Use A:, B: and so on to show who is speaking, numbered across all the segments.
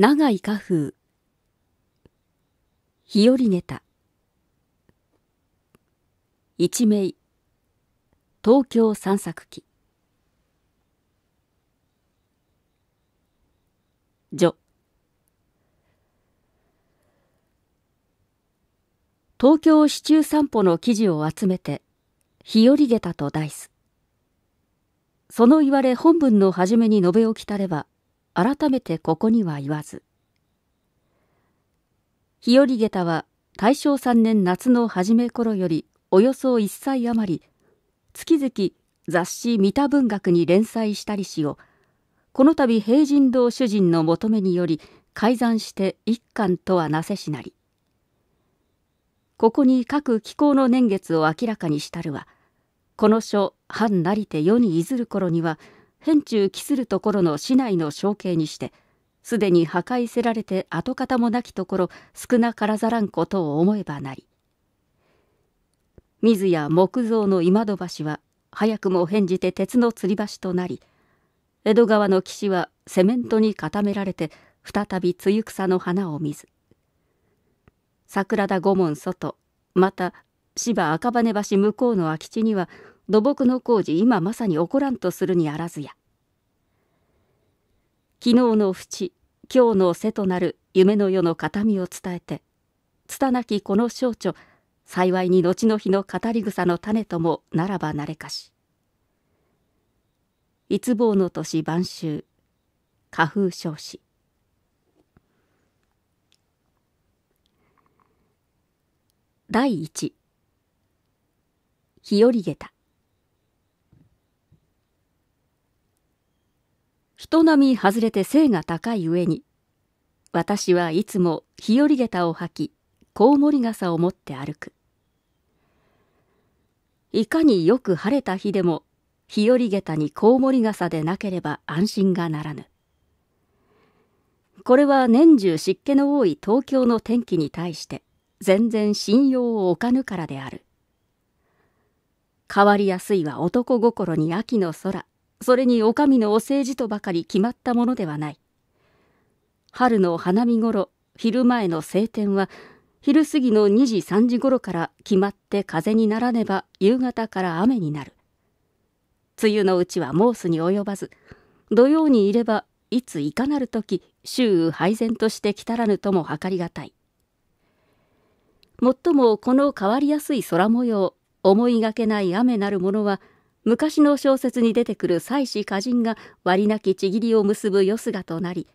A: 長井花風日和ネタ一名東京散策記序東京市中散歩の記事を集めて日和下駄と題すその言われ本文の初めに述べ置きたれば改めてここには言わず日和下駄は大正3年夏の初め頃よりおよそ1歳余り月々雑誌「三田文学」に連載したりしをこの度平人堂主人の求めにより改ざんして一巻とはなせしなりここに各紀行の年月を明らかにしたるはこの書「藩なりて世にいずる頃には「辺中期するところの市内の象形にしてすでに破壊せられて跡形もなきところ少なからざらんことを思えばなり水や木造の今戸橋は早くも返じて鉄の吊り橋となり江戸川の岸はセメントに固められて再び露草の花を見ず桜田御門外また芝赤羽橋向こうの空き地には土木の工事今まさに起こらんとするにあらずや昨日の淵今日の瀬となる夢の世の形見を伝えて拙きこの少女幸いに後の日の語り草の種ともならばなれかし一望の年晩秋花風少子第一日和下駄人並み外れて背が高い上に、私はいつも日和下駄を履き、コウモリ傘を持って歩く。いかによく晴れた日でも、日和下駄にコウモリ傘でなければ安心がならぬ。これは年中湿気の多い東京の天気に対して、全然信用を置かぬからである。変わりやすいは男心に秋の空それにお上のお政治とばかり決まったものではない春の花見頃昼前の晴天は昼過ぎの2時3時頃から決まって風にならねば夕方から雨になる梅雨のうちはモースに及ばず土曜にいればいついかなる時周囲配然として来たらぬとも計りがたいもっともこの変わりやすい空模様思いがけない雨なるものは昔の小説に出てくる妻子歌人が割りなきちぎりを結ぶ夜姿となり、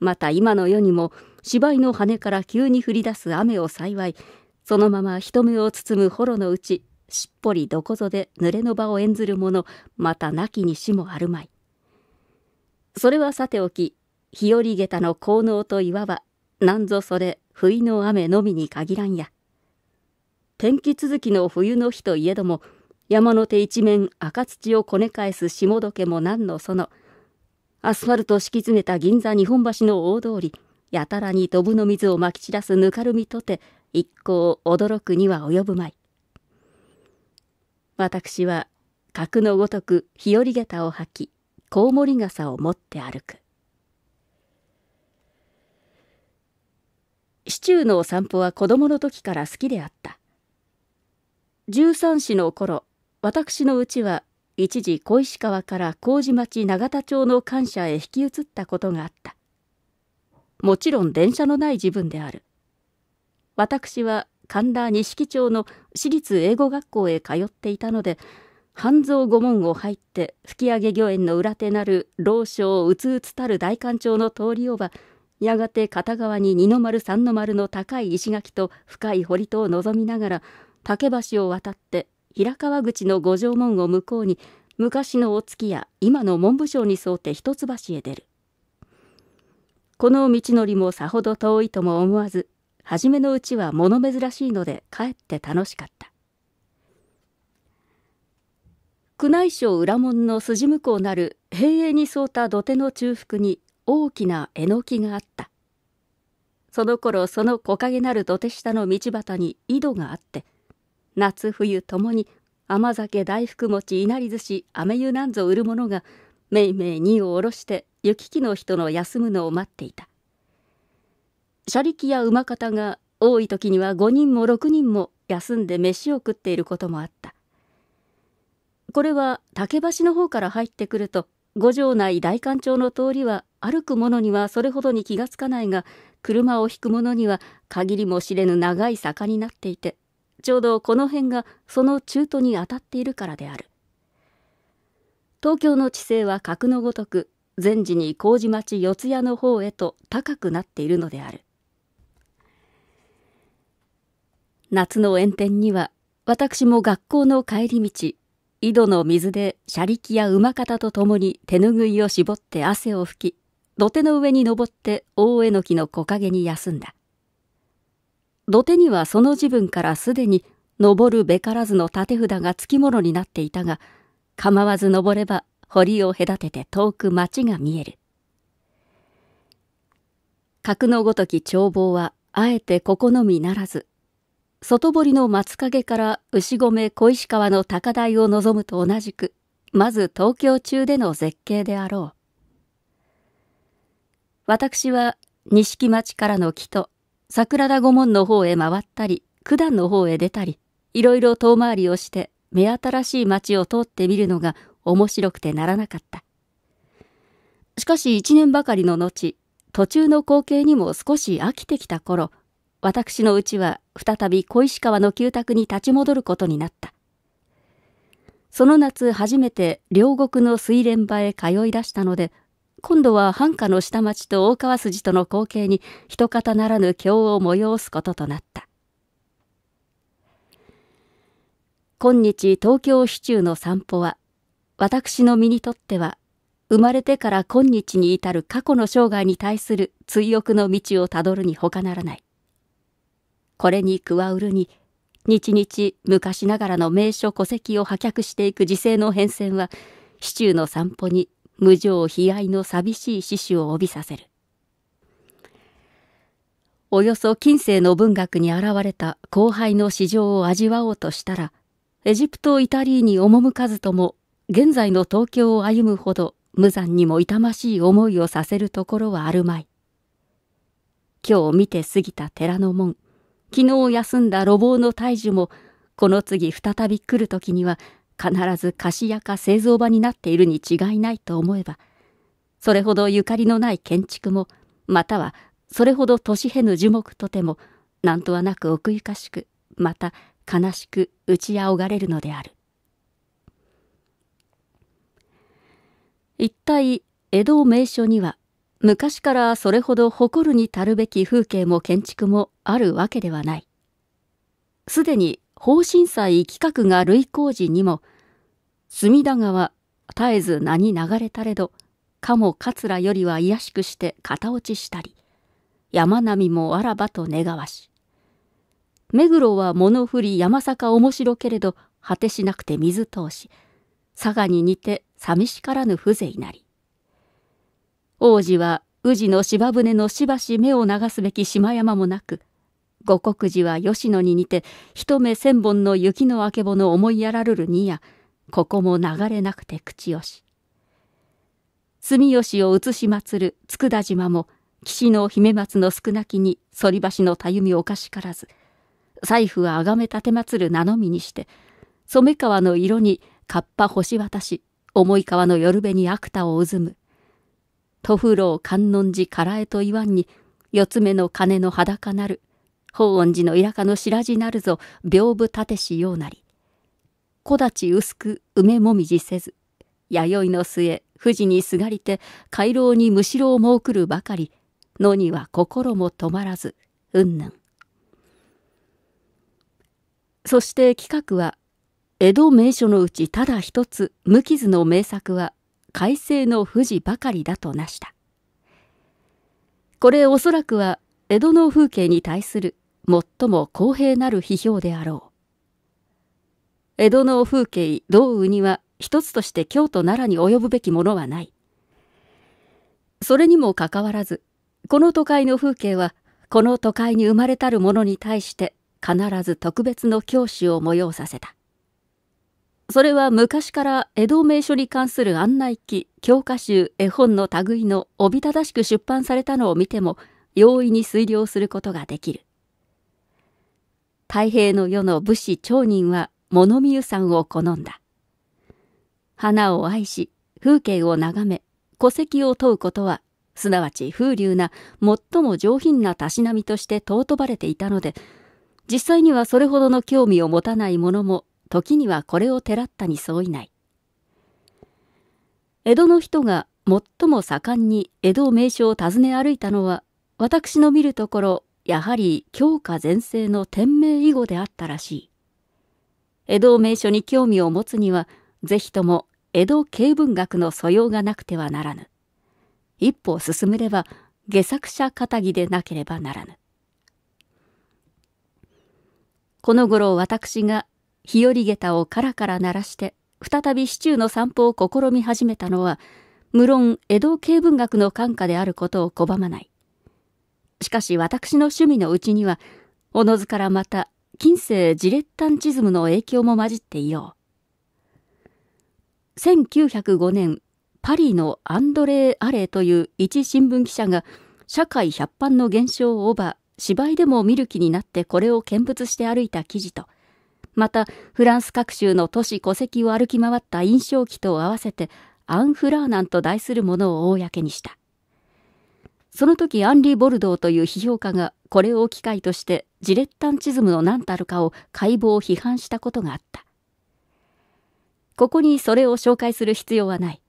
A: また今の世にも芝居の羽から急に降り出す雨を幸い、そのまま人目を包む幌のうち、しっぽりどこぞで濡れの場を演ずる者、またなきにしもあるまい。それはさておき、日和下駄の効能といわば、なんぞそれ、不意の雨のみに限らんや。天気続きの冬の日といえども、山の手一面赤土をこね返す下時けも何のその、アスファルト敷き詰めた銀座日本橋の大通り、やたらに飛ぶの水をまき散らすぬかるみとて、一向驚くには及ぶまい。私は、格のごとく日和下駄を履き、コウモリ傘を持って歩く。市中のお散歩は子供の時から好きであった。十三子の頃、私のうちは一時小石川から麹町永田町の官舎へ引き移ったことがあった。もちろん電車のない自分である。私は神田錦町の私立英語学校へ通っていたので、半蔵御門を入って吹上御苑の裏手なる老将うつうつたる大官町の通りをば、やがて片側に二の丸三の丸の高い石垣と深い堀とを望みながら竹橋を渡って平川口の五条門を向こうに昔のお月や今の文部省に沿って一橋へ出るこの道のりもさほど遠いとも思わず初めのうちは物珍しいのでかえって楽しかった宮内省裏門の筋向こうなる平永に沿った土手の中腹に大きなえのきがあったその頃その木陰なる土手下の道端に井戸があって夏冬ともに甘酒大福餅いなり寿司飴湯なんぞ売る者がめいめい荷を下ろして行き来の人の休むのを待っていた車力や馬方が多い時には5人も6人も休んで飯を食っていることもあったこれは竹橋の方から入ってくると五条内大官町の通りは歩く者にはそれほどに気がつかないが車を引く者には限りも知れぬ長い坂になっていてちょうどこの辺がその中途に当たっているからである東京の地勢は格のごとく前時に麹町四谷の方へと高くなっているのである夏の炎天には私も学校の帰り道井戸の水で車力や馬方と共に手ぬぐいを絞って汗を拭き土手の上に登って大えのきの木陰に休んだ土手にはその時分からすでに登るべからずの立て札がつきものになっていたが、構わず登れば堀を隔てて遠く町が見える。格のごとき眺望はあえてここのみならず、外堀の松陰から牛込小石川の高台を望むと同じく、まず東京中での絶景であろう。私は錦町からの木と桜田御門の方へ回ったり、九段の方へ出たり、いろいろ遠回りをして、目新しい町を通ってみるのが面白くてならなかった。しかし一年ばかりの後、途中の光景にも少し飽きてきた頃、私のうちは再び小石川の旧宅に立ち戻ることになった。その夏初めて両国の水蓮場へ通い出したので、今度は繁華の下町と大川筋との光景に一方ならぬ経を催すこととなった。今日東京市中の散歩は、私の身にとっては、生まれてから今日に至る過去の生涯に対する追憶の道をたどるに他ならない。これに加うるに、日々昔ながらの名所戸籍を破却していく時勢の変遷は、市中の散歩に無情悲哀の寂しい死守を帯びさせる。およそ近世の文学に現れた後輩の市場を味わおうとしたら、エジプト・イタリーに赴かずとも、現在の東京を歩むほど無残にも痛ましい思いをさせるところはあるまい。今日見て過ぎた寺の門、昨日休んだ路傍の大樹も、この次再び来る時には必ず菓子屋か製造場になっているに違いないと思えば、それほどゆかりのない建築も、またはそれほど年へぬ樹木とても、なんとはなく奥ゆかしく、また悲しく打ちあおがれるのである。一体、江戸名所には、昔からそれほど誇るに足るべき風景も建築もあるわけではない。すでに方針祭企画が類工事にも、隅田川、絶えず名に流れたれど、かも桂よりは卑しくして片落ちしたり、山並みもあらばと願わし。目黒は物降り山坂面白けれど、果てしなくて水通し、佐賀に似て寂しからぬ風情なり。王子は宇治の芝船のしばし目を流すべき島山もなく、五国寺は吉野に似て、一目千本の雪のあけぼの思いやらるるにや、ここも流れなくて口よし。住吉を移し祀る佃島も、岸の姫松の少なきに、反り橋のたゆみおかしからず、財布はあがめ立て祭る名のみにして、染川の色に河童ぱ星渡し、重い川の夜べに悪田をうずむ。徒風楼観音寺唐江と言わんに、四つ目の鐘の裸なる、法恩寺の田舎の白地なるぞ、屏風立しようなり。木立薄く梅もみじせず、弥生の末、富士にすがりて、回廊にむしろを設くるばかり、野には心も止まらず、うんぬん。そして企画は、江戸名所のうちただ一つ無傷の名作は快晴の富士ばかりだとなした。これおそらくは江戸の風景に対する最も公平なる批評であろう。江戸の風景、道雨には一つとして京都奈良に及ぶべきものはない。それにもかかわらず、この都会の風景は、この都会に生まれたるものに対して必ず特別の教師を催させた。それは昔から江戸名所に関する案内記、教科集、絵本の類のおびただしく出版されたのを見ても容易に推量することができる。太平の世の武士町人は物見湯山を好んだ。花を愛し、風景を眺め、戸籍を問うことは、すなわち風流な最も上品なたしなみとして尊ばれていたので、実際にはそれほどの興味を持たない者も、時にはこれをてらったに相違ない。江戸の人が最も盛んに江戸名所を訪ね歩いたのは、私の見るところやはり強化全盛の天命以後であったらしい。江戸名所に興味を持つには、ぜひとも江戸経文学の素養がなくてはならぬ。一歩進めれば、下作者たぎでなければならぬ。この頃私が日和下駄をカラカラ鳴らして、再び市中の散歩を試み始めたのは、無論江戸経文学の感化であることを拒まない。しかし私の趣味のうちには、おのずからまた、近世ジレッタンチズムの影響も混じっていよう。1905年、パリのアンドレー・アレーという一新聞記者が、社会百般の現象をオーバー、芝居でも見る気になってこれを見物して歩いた記事と、またフランス各州の都市戸籍を歩き回った印象記と合わせてアン・フラーナンと題するものを公にした。その時アンリー・ボルドーという批評家がこれを機会としてジレッタンチズムの何たるかを解剖批判したことがあった。ここにそれを紹介する必要はない。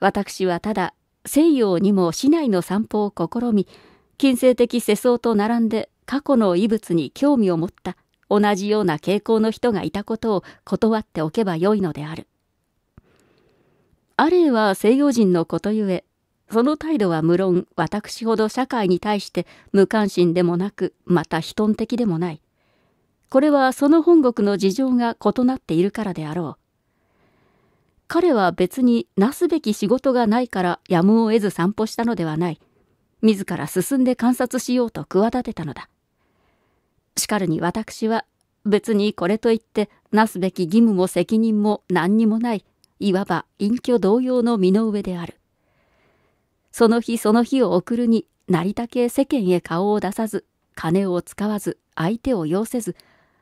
A: 私はただ西洋にも市内の散歩を試み、近世的世相と並んで過去の遺物に興味を持った同じような傾向の人がいたことを断っておけばよいのである。アレイは西洋人のことゆえ、その態度は無論私ほど社会に対して無関心でもなくまた非頓的でもないこれはその本国の事情が異なっているからであろう彼は別になすべき仕事がないからやむを得ず散歩したのではない自ら進んで観察しようと企てたのだしかるに私は別にこれといってなすべき義務も責任も何にもないいわば隠居同様の身の上であるその日その日を送るになりたけ世間へ顔を出さず金を使わず相手を要せず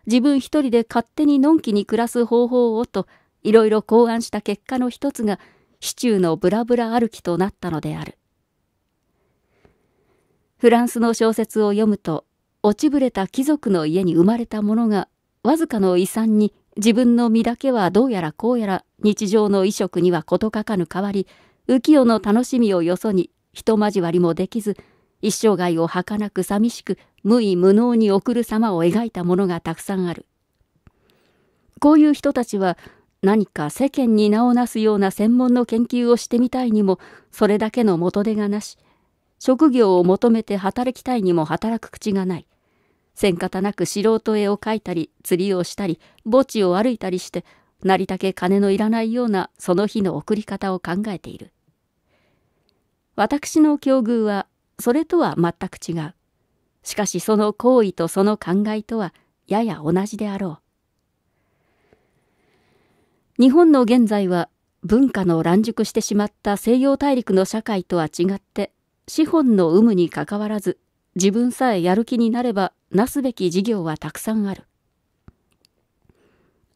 A: 自分一人で勝手にのんきに暮らす方法をといろいろ考案した結果の一つが市中のブラブラ歩きとなったのであるフランスの小説を読むと落ちぶれた貴族の家に生まれた者がわずかの遺産に自分の身だけはどうやらこうやら日常の衣食には事欠かぬ代わり浮世の楽しみをよそに人交わりもできず一生涯を儚く寂しく無為無能に送る様を描いたものがたくさんあるこういう人たちは何か世間に名をなすような専門の研究をしてみたいにもそれだけの元手がなし職業を求めて働きたいにも働く口がない戦方なく素人絵を描いたり釣りをしたり墓地を歩いたりしてなりたけ金のいらないようなその日の送り方を考えている私の境遇はそれとは全く違う。しかしその行為とその考えとはやや同じであろう。日本の現在は文化の乱熟してしまった西洋大陸の社会とは違って資本の有無にかかわらず自分さえやる気になればなすべき事業はたくさんある。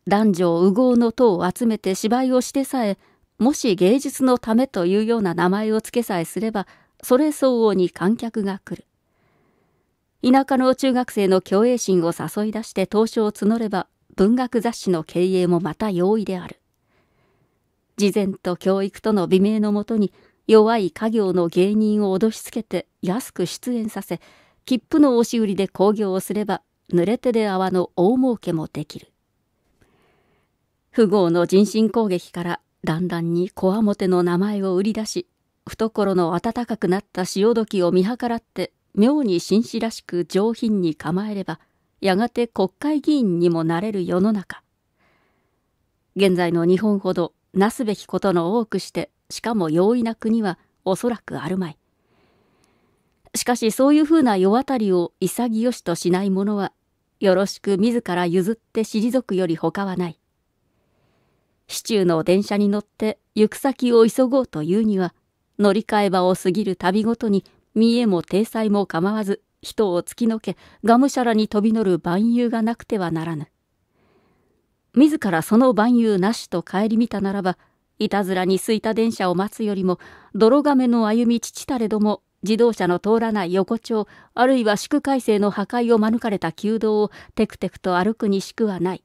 A: 男女右合の塔を集めて芝居をしてさえもし芸術のためというような名前を付けさえすれば、それ相応に観客が来る。田舎の中学生の共栄心を誘い出して投資を募れば、文学雑誌の経営もまた容易である。事前と教育との美名のもとに、弱い家業の芸人を脅しつけて安く出演させ、切符の押し売りで興行をすれば、濡れ手で泡の大儲けもできる。富豪の人身攻撃からだんだんにこわもての名前を売り出し懐の温かくなった潮時を見計らって妙に紳士らしく上品に構えればやがて国会議員にもなれる世の中現在の日本ほどなすべきことの多くしてしかも容易な国はおそらくあるまいしかしそういうふうな世渡りを潔しとしない者はよろしく自ら譲って退くより他はない市中の電車に乗って行く先を急ごうというには、乗り換え場を過ぎる旅ごとに、見栄も体裁も構わず、人を突きのけ、がむしゃらに飛び乗る万有がなくてはならぬ。自らその万有なしと顧みたならば、いたずらに空いた電車を待つよりも、泥亀の歩み父たれども、自動車の通らない横丁、あるいは宿改正の破壊を免れた旧道をテクテクと歩くにしくはない。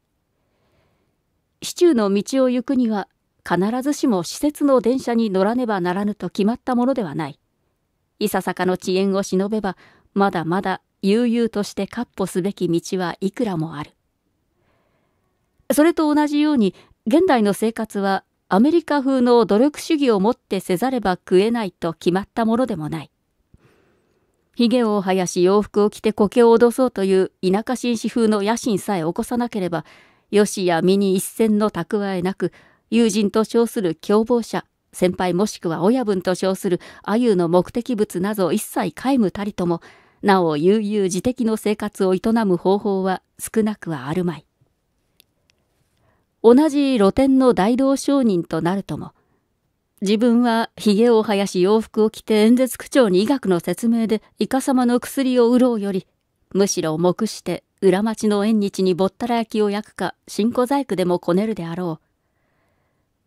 A: 市中の道を行くには必ずしも施設の電車に乗らねばならぬと決まったものではない。いささかの遅延を忍べば、まだまだ悠々として闊歩すべき道はいくらもある。それと同じように、現代の生活はアメリカ風の努力主義をもってせざれば食えないと決まったものでもない。げを生やし洋服を着て苔を脅そうという田舎紳士風の野心さえ起こさなければ、よしや身に一銭の蓄えなく、友人と称する共謀者、先輩もしくは親分と称するゆの目的物など一切皆無たりとも、なお悠々自適の生活を営む方法は少なくはあるまい。同じ露天の大道商人となるとも、自分は髭を生やし洋服を着て演説口調に医学の説明でイカ様の薬を売ろうより、むしろ黙して裏町の縁日にぼったら焼きを焼くか、新小細工でもこねるであろう。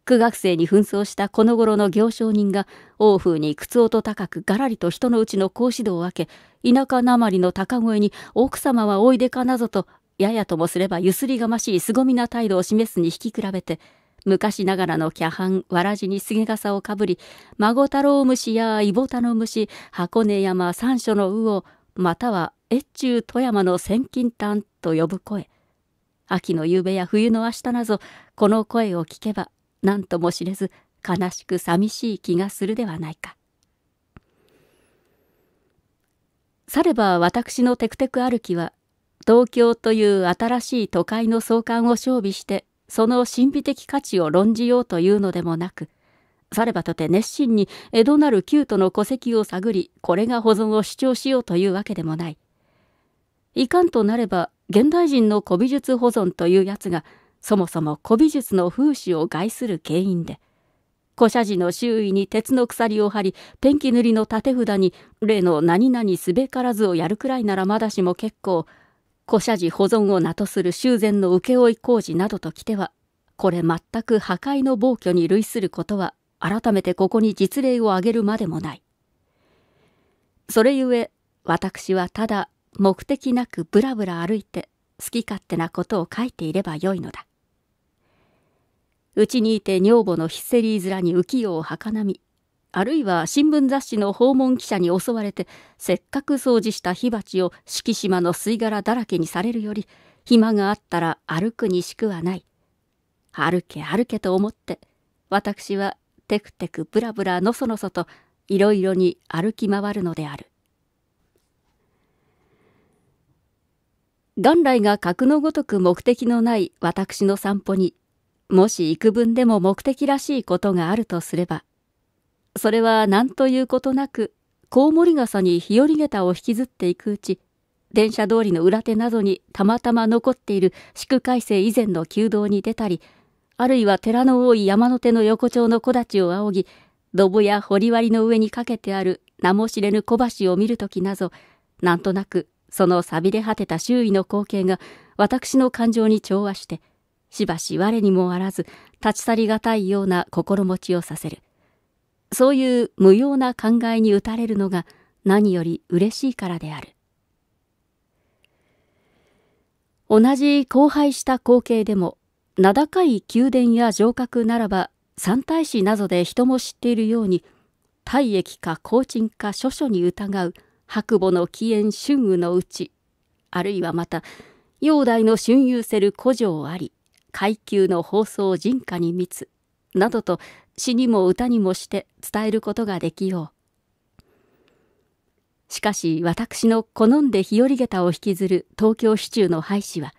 A: 苦学生に紛争したこの頃の行商人が、王風に靴音高くがらりと人のうちの格子戸を開け、田舎なまりの高声に、奥様はおいでかなぞと、ややともすればゆすりがましい凄みな態度を示すに引き比べて、昔ながらのキャハン、わらじにすげ傘をかぶり、孫太郎虫やイボタの虫、箱根山、三所の魚、または越中富山の千金丹と呼ぶ声。秋の夕べや冬の明日なぞ、この声を聞けば、何とも知れず、悲しく寂しい気がするではないか。されば私のテクテク歩きは、東京という新しい都会の創刊を装備して、その神秘的価値を論じようというのでもなく、さればとて熱心に江戸なる旧都の戸籍を探り、これが保存を主張しようというわけでもない。いかんとなれば現代人の古美術保存というやつがそもそも古美術の風刺を害する原因で古社寺の周囲に鉄の鎖を張りペンキ塗りの立て札に例の何々すべからずをやるくらいならまだしも結構古社寺保存を名とする修繕の請負工事などときてはこれ全く破壊の暴挙に類することは改めてここに実例を挙げるまでもないそれゆえ私はただ目的なくぶらぶら歩いて好き勝手なことを書いていればよいのだ。うちにいて女房のヒステリー面に浮世をはかなみ、あるいは新聞雑誌の訪問記者に襲われて、せっかく掃除した火鉢を敷島の吸い殻だらけにされるより、暇があったら歩くにしくはない。歩け歩けと思って、私はテクテクブラブラのそのそといろいろに歩き回るのである。元来が格のごとく目的のない私の散歩に、もし幾分でも目的らしいことがあるとすれば、それは何ということなく、コウモリ傘に日和下駄を引きずっていくうち、電車通りの裏手などにたまたま残っている地区改正以前の旧道に出たり、あるいは寺の多い山の手の横丁の木立を仰ぎ、土ぼや掘り割りの上にかけてある名も知れぬ小橋を見るときなぞ、なんとなくその錆びれ果てた周囲の光景が私の感情に調和して、しばし我にもあらず立ち去りがたいような心持ちをさせる。そういう無用な考えに打たれるのが何より嬉しいからである。同じ荒廃した光景でも、名高い宮殿や城郭ならば、三大師などで人も知っているように、体液か高沈か諸々に疑う白母の起源春雨のうち、あるいはまた、煬帝の春遊せる古城あり、階級の放送人家に密、などと詩にも歌にもして伝えることができよう。しかし私の好んで日和下駄を引きずる東京市中の廃止は、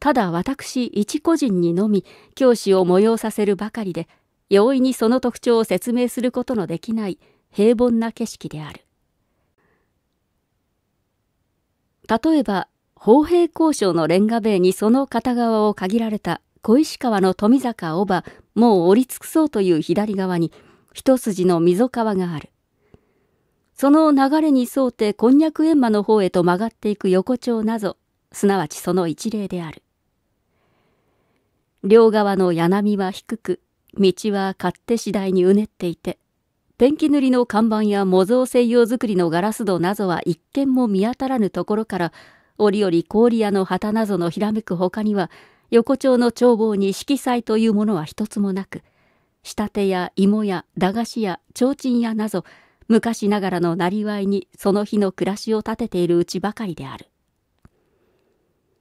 A: ただ私一個人にのみ教師を催させるばかりで、容易にその特徴を説明することのできない平凡な景色である。例えば、砲兵交渉のレンガ塀にその片側を限られた小石川の富坂おば、もう折り尽くそうという左側に、一筋の溝川がある。その流れに沿うてこんにゃく閻魔の方へと曲がっていく横丁なぞ、すなわちその一例である。両側の柳は低く、道は勝手次第にうねっていて、ペンキ塗りの看板や模造専用作りのガラス戸などは一見も見当たらぬところから、折々氷屋の旗などのひらめく他には、横丁の眺望に色彩というものは一つもなく、仕立てや芋や駄菓子屋、提灯やなど、昔ながらのなりわいにその日の暮らしを立てているうちばかりである。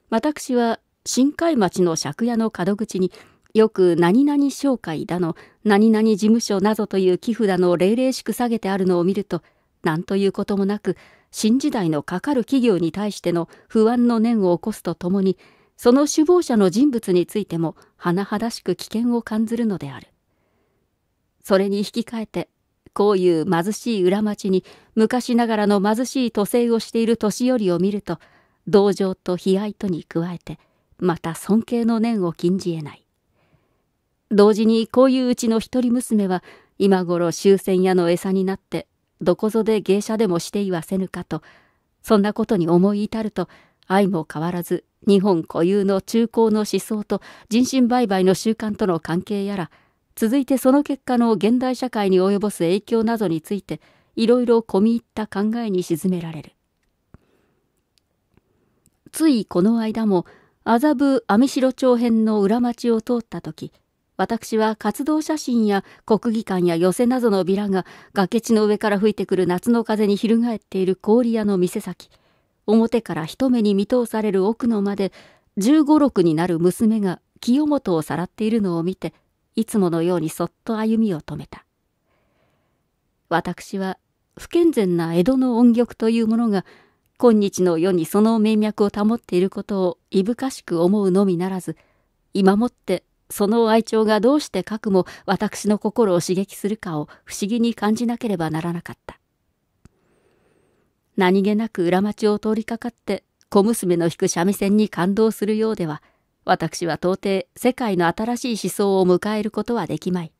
A: 私は深海町の借家の角口によく何々商会だの、何々事務所などという寄付だの霊々しく下げてあるのを見ると、何ということもなく、新時代のかかる企業に対しての不安の念を起こすとともに、その首謀者の人物についても、甚だしく危険を感ずるのである。それに引き換えて、こういう貧しい裏町に昔ながらの貧しい都政をしている年寄りを見ると、同情と悲哀とに加えて、また尊敬の念を禁じ得ない。同時にこういううちの一人娘は今頃終戦屋の餌になってどこぞで芸者でもしていはせぬかとそんなことに思い至ると愛も変わらず日本固有の中高の思想と人身売買の習慣との関係やら続いてその結果の現代社会に及ぼす影響などについていろいろ込み入った考えに沈められるついこの間も麻布網代町編の裏町を通った時私は活動写真や国技館や寄せなどのビラが崖地の上から吹いてくる夏の風に翻っている氷屋の店先、表から一目に見通される奥の間で、15、6になる娘が清本をさらっているのを見て、いつものようにそっと歩みを止めた。私は不健全な江戸の音曲というものが今日の世にその名脈を保っていることをいぶかしく思うのみならず今もってその愛鳥がどうしてかくも私の心を刺激するかを不思議に感じなければならなかった。何気なく裏町を通りかかって小娘の弾く三味線に感動するようでは、私は到底世界の新しい思想を迎えることはできまい。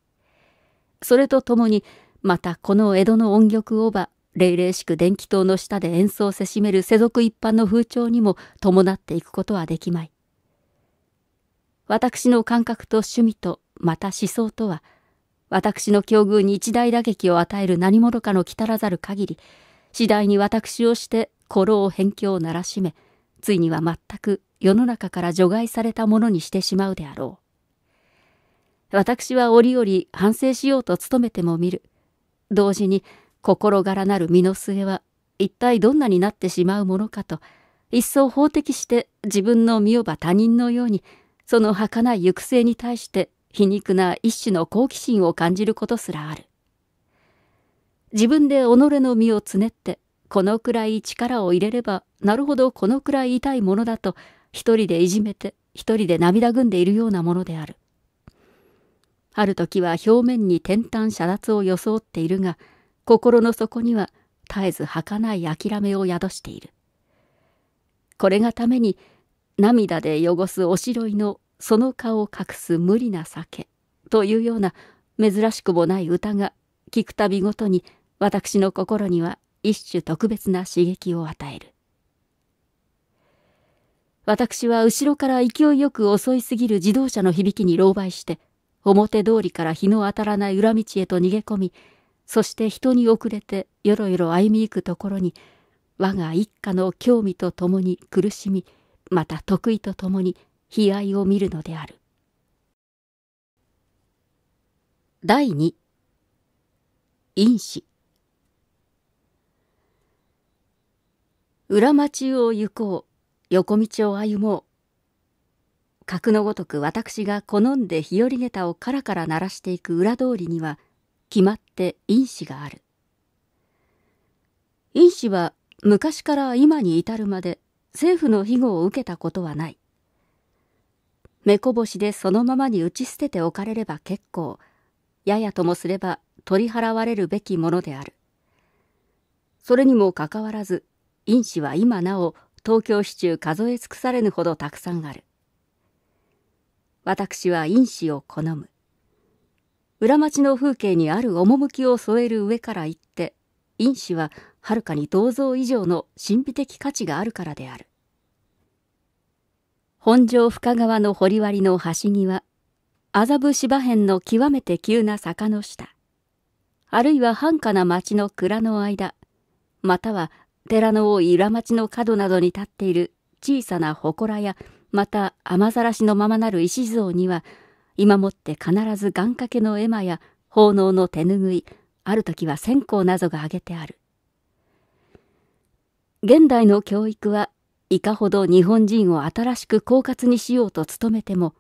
A: それとともに、またこの江戸の音曲をば、霊々しく電気塔の下で演奏せしめる世俗一般の風潮にも伴っていくことはできまい。私の感覚と趣味と、また思想とは、私の境遇に一大打撃を与える何者かの来たらざる限り、次第に私をして心を辺境をならしめ、ついには全く世の中から除外されたものにしてしまうであろう。私は折々反省しようと努めてもみる。同時に心柄なる身の末は一体どんなになってしまうものかと、一層法的して自分の身をば他人のようにその儚い行く末に対して皮肉な一種の好奇心を感じることすらある。自分で己の身をつねって、このくらい力を入れれば、なるほどこのくらい痛いものだと、一人でいじめて、一人で涙ぐんでいるようなものである。ある時は表面に転端遮脱を装っているが、心の底には絶えず儚い諦めを宿している。これがために涙で汚すおしろいのその顔を隠す無理な酒というような珍しくもない歌が聞くたびごとに私の心には一種特別な刺激を与える。私は後ろから勢いよく襲いすぎる自動車の響きに狼狽して、表通りから日の当たらない裏道へと逃げ込み、そして人に遅れてよろよろ歩み行くところに、我が一家の興味とともに苦しみ、また得意とともに悲哀を見るのである第二因子裏町を行こう横道を歩もう格のごとく私が好んで日和げたをカラカラ鳴らしていく裏通りには決まって因子がある因子は昔から今に至るまで政府の庇護を受けたことはない。目こぼしでそのままに打ち捨てておかれれば結構、ややともすれば取り払われるべきものである。それにもかかわらず、因子は今なお東京市中数え尽くされぬほどたくさんある。私は因子を好む。裏町の風景にある趣を添える上から言って、因子ははるかに銅像以上の神秘的価値があるからである本庄深川の掘割の端際麻布芝辺の極めて急な坂の下あるいは繁華な町の蔵の間または寺の多い裏町の角などに立っている小さな祠やまた雨ざらしのままなる石像には今もって必ず願掛けの絵馬や奉納の手ぬぐいある時は線香などが挙げてある現代の教育はいかほど日本人を新しく狡猾にしようと努めても、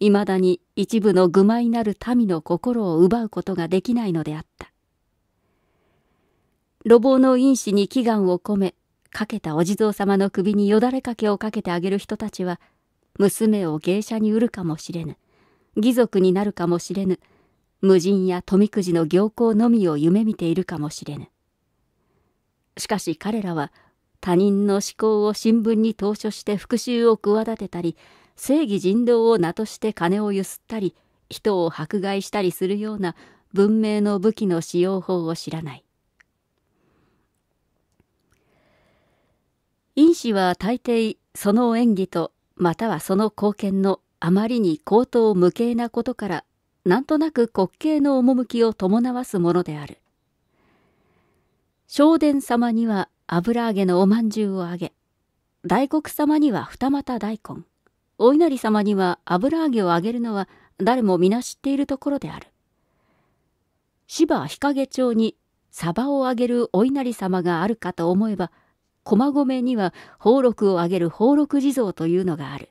A: いまだに一部の愚昧なる民の心を奪うことができないのであった。路傍の因子に祈願を込め、かけたお地蔵様の首によだれかけをかけてあげる人たちは、娘を芸者に売るかもしれぬ、義賊になるかもしれぬ、無人や富くじの行幸のみを夢見ているかもしれぬ。しかし彼らは他人の思考を新聞に投書して復讐を企てたり、正義人道を名として金をゆすったり、人を迫害したりするような文明の武器の使用法を知らない。因子は大抵その演技とまたはその貢献のあまりに口頭無形なことからなんとなく滑稽の趣を伴わすものである。正殿様には油揚げのおまんじゅうをあげ、大黒様には二股大根、お稲荷様には油揚げをあげるのは誰も皆知っているところである。芝日陰町にサバをあげるお稲荷様があるかと思えば、駒込には俸禄をあげる俸禄地蔵というのがある。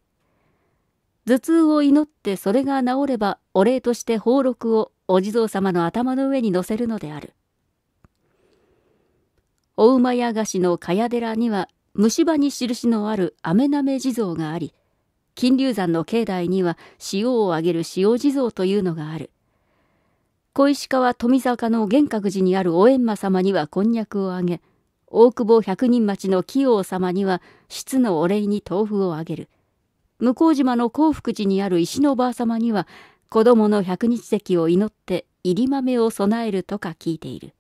A: 頭痛を祈ってそれが治ればお礼として俸禄をお地蔵様の頭の上に乗せるのである。大馬屋菓子の茅寺には虫歯に印のある飴なめ地蔵があり金龍山の境内には塩をあげる塩地蔵というのがある小石川富坂の玄覚寺にあるお閻魔様にはこんにゃくをあげ大久保百人町の紀王様には質のお礼に豆腐をあげる向島の興福寺にある石の婆様には子供の百日席を祈って入り豆を供えるとか聞いている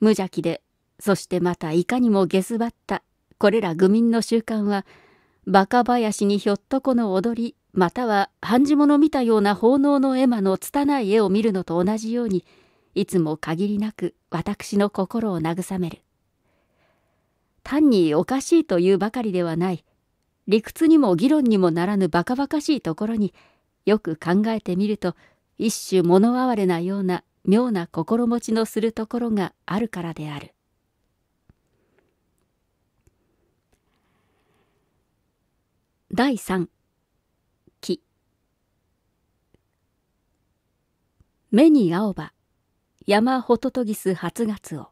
A: 無邪気で、そしてまたいかにも下すばった、これら愚民の習慣は、バカ林にひょっとこの踊り、または半地物見たような奉納の絵馬の拙い絵を見るのと同じように、いつも限りなく私の心を慰める。単におかしいというばかりではない、理屈にも議論にもならぬバカバカしいところに、よく考えてみると、一種物哀れなような妙な心持ちのするところがあるからである第三木目に青葉山ホトトギス初月を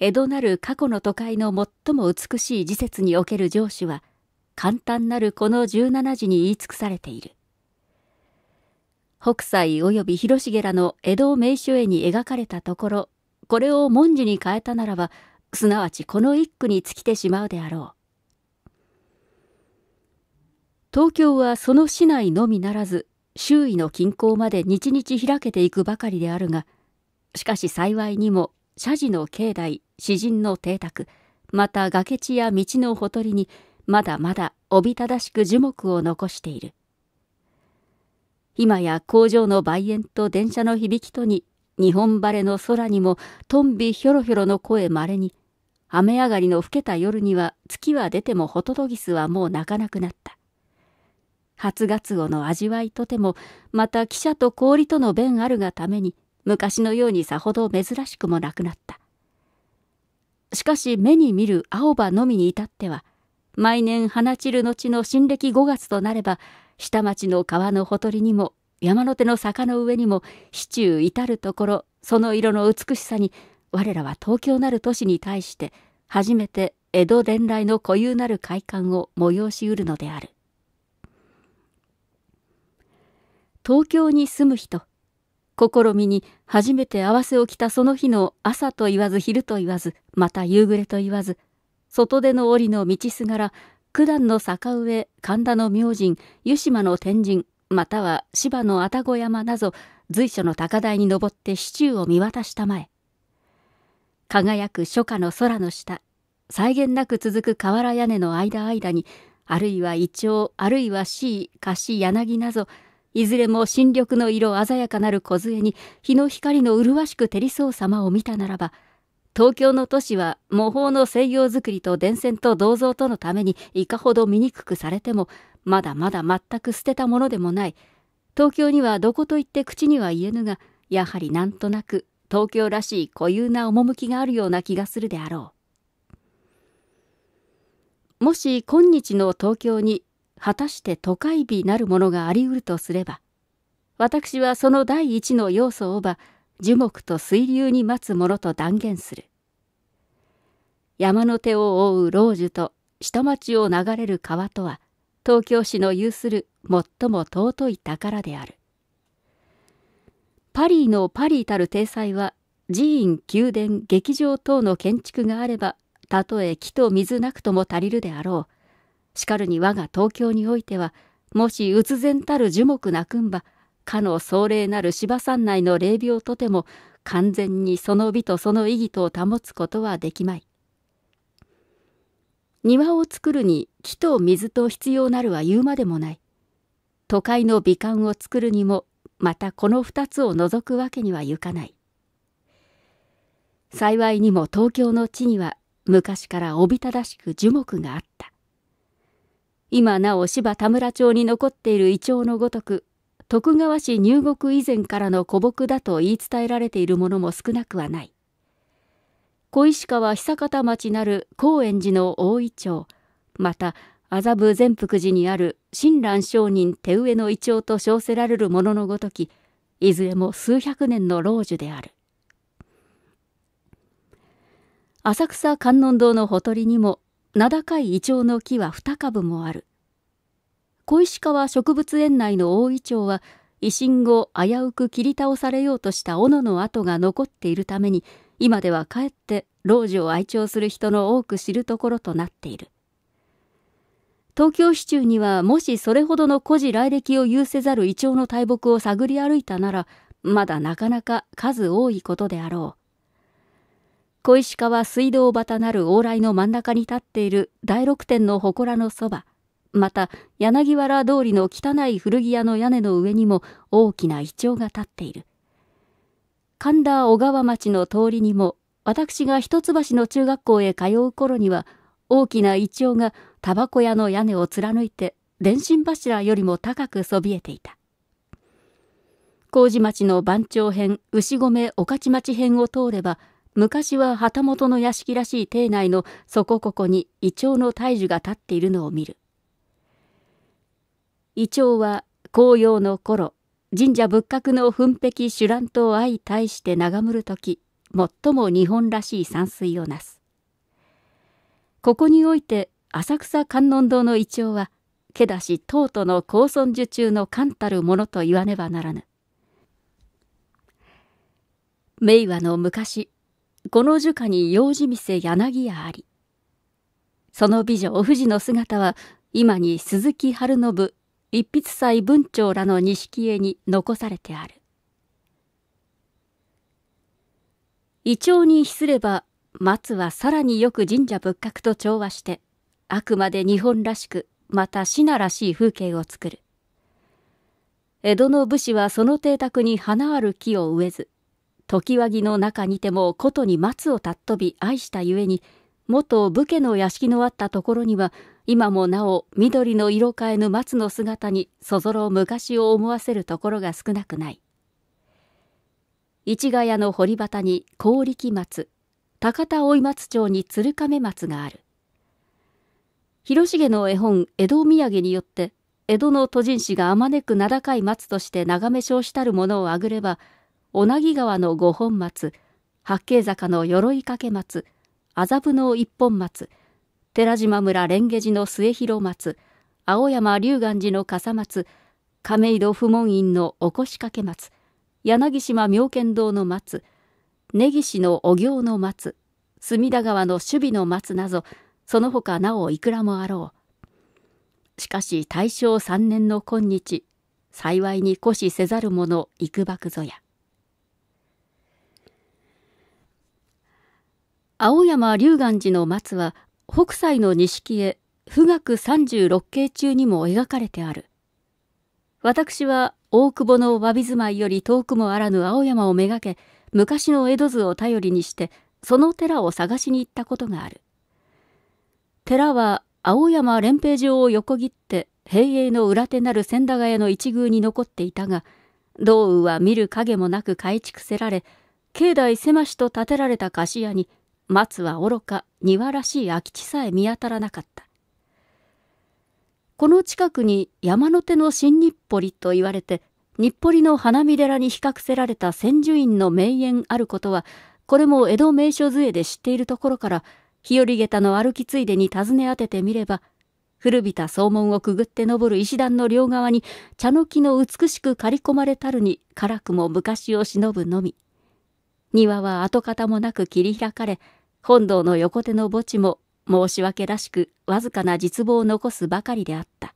A: 江戸なる過去の都会の最も美しい時節における城主は簡単なるこの十七時に言い尽くされている北斎及び広重らの江戸名所絵に描かれたところ、これを文字に変えたならば、すなわちこの一句に尽きてしまうであろう。東京はその市内のみならず、周囲の近郊まで日々開けていくばかりであるが、しかし幸いにも、社寺の境内、詩人の邸宅、また崖地や道のほとりに、まだまだおびただしく樹木を残している。今や工場の梅園と電車の響きとに、日本晴れの空にも、とんびひょろひょろの声まれに、雨上がりの更けた夜には、月は出てもホトトギスはもう泣かなくなった。初月後の味わいとても、また汽車と氷との弁あるがために、昔のようにさほど珍しくもなくなった。しかし目に見る青葉のみに至っては、毎年花散る後の新暦5月となれば、下町の川のほとりにも、山手の坂の上にも、市中至る所その色の美しさに、我らは東京なる都市に対して、初めて江戸伝来の固有なる快感を催しうるのである。東京に住む人、試みに初めて合わせを着たその日の朝と言わず昼と言わず、また夕暮れと言わず、外出の檻の道すがら、九段の坂上、神田の明神、湯島の天神、または芝の愛宕山など、随所の高台に登って市中を見渡したまえ。輝く初夏の空の下、際限なく続く瓦屋根の間間に、あるいはイチョウ、あるいはシイ、カシ、柳など、いずれも新緑の色鮮やかなる梢に、日の光の麗しく照りそう様を見たならば、東京の都市は模倣の西洋作りと伝染と銅像とのためにいかほど醜くされてもまだまだ全く捨てたものでもない東京にはどこと言って口には言えぬがやはりなんとなく東京らしい固有な趣があるような気がするであろうもし今日の東京に果たして都会美なるものがありうるとすれば私はその第一の要素をば樹木と水流に待つ者と断言する山の手を覆う老樹と下町を流れる川とは東京市の有する最も尊い宝であるパリのパリたる体裁は寺院宮殿劇場等の建築があればたとえ木と水なくとも足りるであろうしかるに我が東京においてはもしうつ然たる樹木なくんばかの壮麗なる芝山内の霊廟とても完全にその美とその意義とを保つことはできまい。庭を作るに木と水と必要なるは言うまでもない。都会の美観を作るにもまたこの二つを除くわけにはいかない。幸いにも東京の地には昔からおびただしく樹木があった。今なお芝田村町に残っているイチョウのごとく徳川氏入国以前からの古木だと言い伝えられているものも少なくはない。小石川久方町なる高円寺の大井町、また麻布善福寺にある親鸞上人手植えの胃腸と称せられるもののごとき、いずれも数百年の老樹である。浅草観音堂のほとりにも名高い胃腸の木は2株もある。小石川植物園内の大ョウは維新後危うく切り倒されようとした斧の跡が残っているために今ではかえって老女を愛鳥する人の多く知るところとなっている東京市中にはもしそれほどの孤児来歴を有せざるイチョウの大木を探り歩いたならまだなかなか数多いことであろう小石川水道端なる往来の真ん中に立っている第六天の祠のそばまた柳原通りの汚い古着屋の屋根の上にも大きなイチョウが立っている神田小川町の通りにも私が一橋の中学校へ通う頃には大きなイチョウがタバコ屋の屋根を貫いて電信柱よりも高くそびえていた麹町の番長編牛込御徒町編を通れば昔は旗本の屋敷らしい邸内のそこここにイチョウの大樹が立っているのを見るイチは紅葉の頃、神社仏閣の噴壁修乱と相対して眺むる時、最も日本らしい山水をなす。ここにおいて浅草観音堂のイチは、けだし唐との高尊受中の冠たるものと言わねばならぬ。明和の昔、この樹下に用事店柳屋あり。その美女お藤の姿は、今に鈴木春信一筆斎文鳥らの錦絵に残されてある胃腸に比すれば松はさらによく神社仏閣と調和してあくまで日本らしくまたシナらしい風景を作る江戸の武士はその邸宅に花ある木を植えず常盤木の中にても琴に松を尊び愛したゆえに元武家の屋敷のあったところには今もなお緑の色変えぬ松の姿にそぞろ昔を思わせるところが少なくない市ヶ谷の堀端に高力松高田追松町に鶴亀松がある広重の絵本「江戸土産」によって江戸の都人氏があまねく名高い松として眺め称したるものをあぐれば小名木川の五本松八景坂の鎧掛松麻布の一本松、寺島村蓮華寺の末広松、青山龍岩寺の笠松、亀戸不門院のおこしかけ松、柳島妙見堂の松、根岸のお行の松、隅田川の守備の松など、その他なおいくらもあろう。しかし大正3年の今日、幸いに古死せざる者幾ばくぞや。青山龍岩寺の松は北斎の錦絵富岳三十六景中にも描かれてある。私は大久保の詫び住まいより遠くもあらぬ青山をめがけ、昔の江戸図を頼りにして、その寺を探しに行ったことがある。寺は青山連平城を横切って平永の裏手なる千駄ヶ谷の一宮に残っていたが、道雨は見る影もなく改築せられ、境内狭しと建てられた菓子屋に松はおろか庭らしい空き地さえ見当たらなかったこの近くに山の手の新日暮里と言われて日暮里の花見寺に比較せられた千住院の名園あることはこれも江戸名所杖で知っているところから日和下駄の歩きついでに尋ね当ててみれば古びた草門をくぐって登る石段の両側に茶の木の美しく刈り込まれたるに辛くも昔をしのぶのみ。庭は跡形もなく切り開かれ、本堂の横手の墓地も申し訳らしくわずかな実望を残すばかりであった。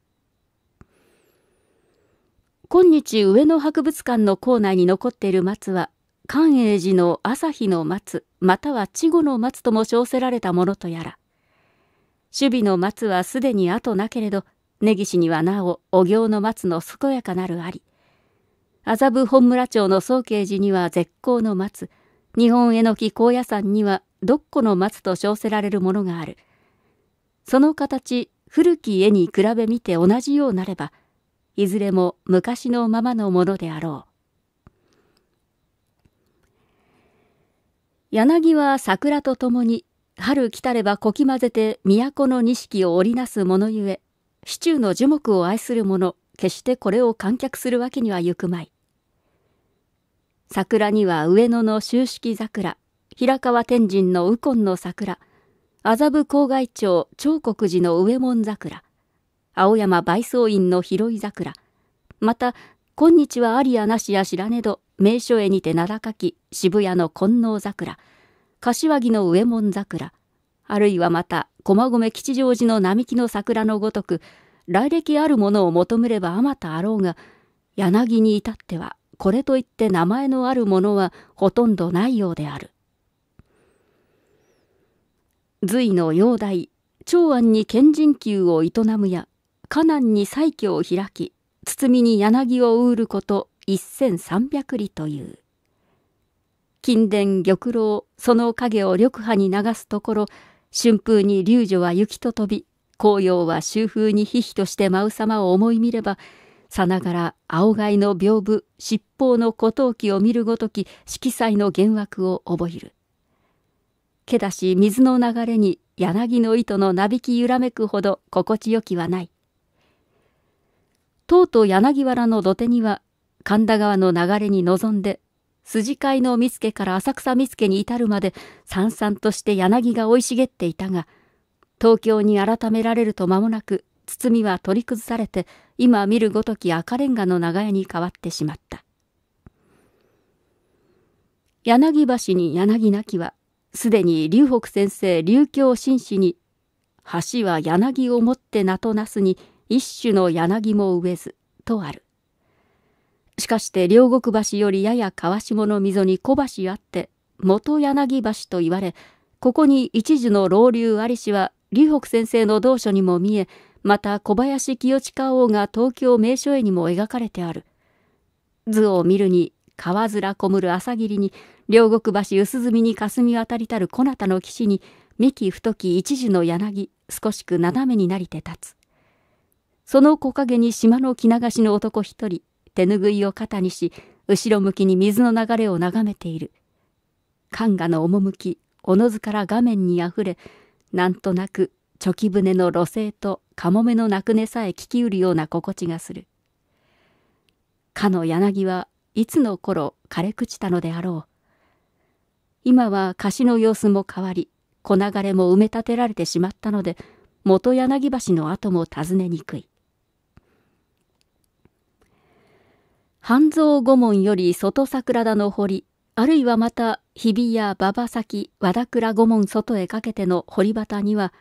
A: 今日上野博物館の構内に残っている松は、寛永寺の朝日の松、または稚児の松とも称せられたものとやら。守備の松はすでに後なけれど、根岸にはなお、お行の松の健やかなるあり。麻布本村町の宗慶寺には絶好の松、日本えのき高野山にはどっこの松と称せられるものがある。その形、古き絵に比べみて同じようなれば、いずれも昔のままのものであろう。柳は桜とともに、春来たればこき混ぜて都の錦を織りなすものゆえ、市中の樹木を愛する者、決してこれを観客するわけにはゆくまい。桜には上野の秋式桜、平川天神の右近の桜、麻布郊外町長国寺の上門桜、青山梅草院の広い桜、また、今日はありやなしや知らねど、名所絵にて名高き渋谷の金納桜、柏木の上門桜、あるいはまた、駒込吉祥寺の並木の桜のごとく、来歴あるものを求めればあまたあろうが、柳に至ってはこれといって名前のあるものはほとんどないようである。隋の煬帝、長安に賢人宮を営むや、河南に西居を開き、包みに柳を植うること一千三百里という。金殿玉楼、その影を緑波に流すところ、春風に龍女は雪と飛び、紅葉は秋風にひひとして舞う様を思い見れば、さながら青貝の屏風七宝の古陶器を見るごとき色彩の幻惑を覚えるけだし水の流れに柳の糸のなびき揺らめくほど心地よきはないとうとう柳原の土手には神田川の流れに臨んで筋飼いの見附から浅草見附に至るまでさんさんとして柳が生い茂っていたが東京に改められると間もなく包みは取り崩されて、今見るごとき赤レンガの長屋に変わってしまった。柳橋に柳なきは、すでに龍北先生龍教紳士に、橋は柳をもって名となすに、一種の柳も植えず、とある。しかして両国橋よりやや川下の溝に小橋あって、元柳橋と言われ、ここに一樹の老流ありしは、龍北先生の道書にも見え、また小林清親王が東京名所絵にも描かれてある。図を見るに、川面こむる朝霧に、両国橋薄墨に霞渡りたるこなたの岸に、幹太き一樹の柳、少しく斜めになりて立つ。その木陰に島の着流しの男一人、手ぬぐいを肩にし、後ろ向きに水の流れを眺めている。漢画の趣、おのずから画面にあふれ、なんとなくチョキ舟の路星とカモメの鳴く音さえ聞きうるような心地がする。かの柳はいつの頃枯れ朽ちたのであろう。今は貸しの様子も変わり、小流れも埋め立てられてしまったので、元柳橋の跡も訪ねにくい。半蔵御門より外桜田の堀、あるいはまた日比谷馬場先和田倉御門外へかけての堀端には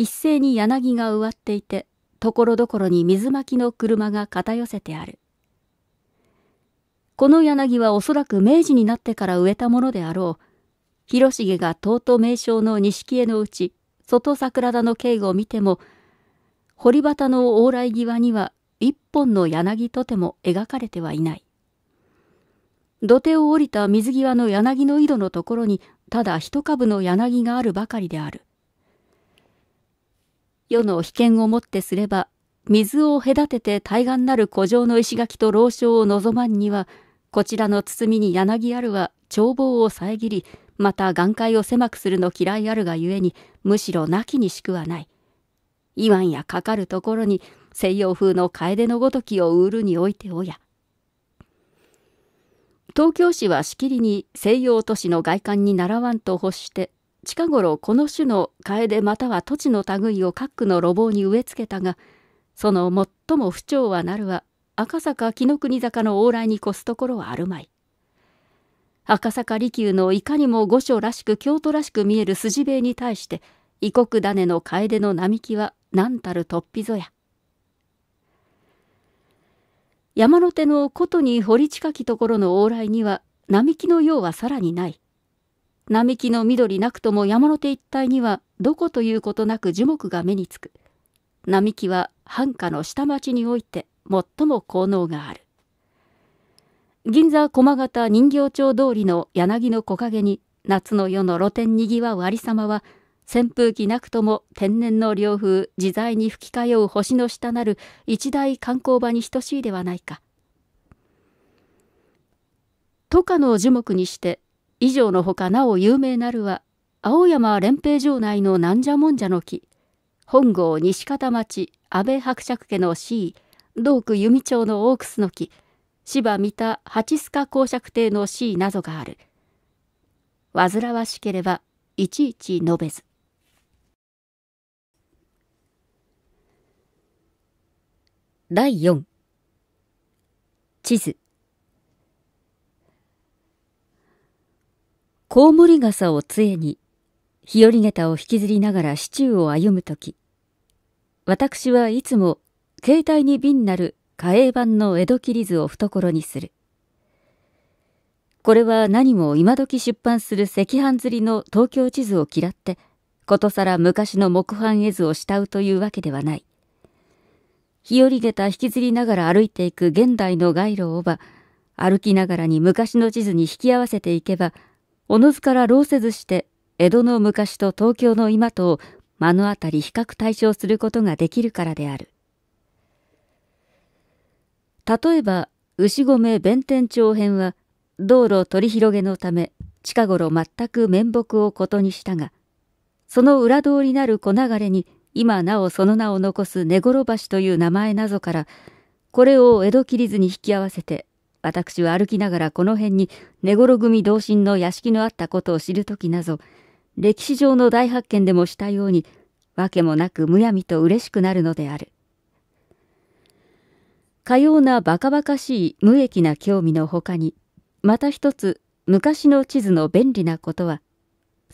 A: 一斉に柳が植わっていて、ところどころに水まきの車が片寄せてある。この柳はおそらく明治になってから植えたものであろう。広重が尊名称の錦絵のうち、外桜田の景を見ても、堀端の往来際には一本の柳とても描かれてはいない。土手を降りた水際の柳の井戸のところに、ただ一株の柳があるばかりである。世の危険をもってすれば、水を隔てて対岸なる古城の石垣と老将を望まんには、こちらの包みに柳あるは眺望を遮り、また眼界を狭くするの嫌いあるがゆえに、むしろなきにしくはない。言わんやかかるところに西洋風の楓のごときを売るにおいておや。東京市はしきりに西洋都市の外観に習わんと欲して近頃この種の楓または土地の類を各区の路傍に植え付けたがその最も不調はなるは赤坂紀の国坂の往来に越すところはあるまい赤坂離宮のいかにも御所らしく京都らしく見える筋塀に対して異国種の楓の並木は何たる突飛ぞや山の手の琴に掘り近きところの往来には並木のようはさらにない並木の緑なくとも山の手一帯にはどこということなく樹木が目につく並木は繁華の下町において最も効能がある銀座駒形人形町通りの柳の木陰に夏の夜の露天にぎわうさまは扇風機なくとも天然の涼風自在に吹き通う星の下なる一大観光場に等しいではないか。都下の樹木にして以上のほかなお有名なるは、青山連平城内のなんじゃもんじゃの木、本郷西方町安倍伯爵家の C、道区弓町のオークスの木、芝三田八須賀公爵邸の C などがある。煩わしければ、いちいち述べず。第4地図コウモリ傘を杖に、日和下駄を引きずりながら市中を歩むとき、私はいつも携帯に瓶なる火営版の江戸切り図を懐にする。これは何も今時出版する赤飯釣りの東京地図を嫌って、ことさら昔の木版絵図を慕うというわけではない。日和下駄引きずりながら歩いていく現代の街路をば、歩きながらに昔の地図に引き合わせていけば、おのずから労せずして、江戸の昔と東京の今とを目の当たり比較対象することができるからである。例えば、牛込弁天町編は、道路取り広げのため、近頃全く面目をことにしたが、その裏通りなる小流れに、今なおその名を残す根転橋という名前なぞから、これを江戸切り図に引き合わせて私は歩きながらこの辺に根頃組同心の屋敷のあったことを知る時なぞ、歴史上の大発見でもしたように、わけもなくむやみと嬉しくなるのである。かようなバカバカしい無益な興味のほかに、また一つ昔の地図の便利なことは、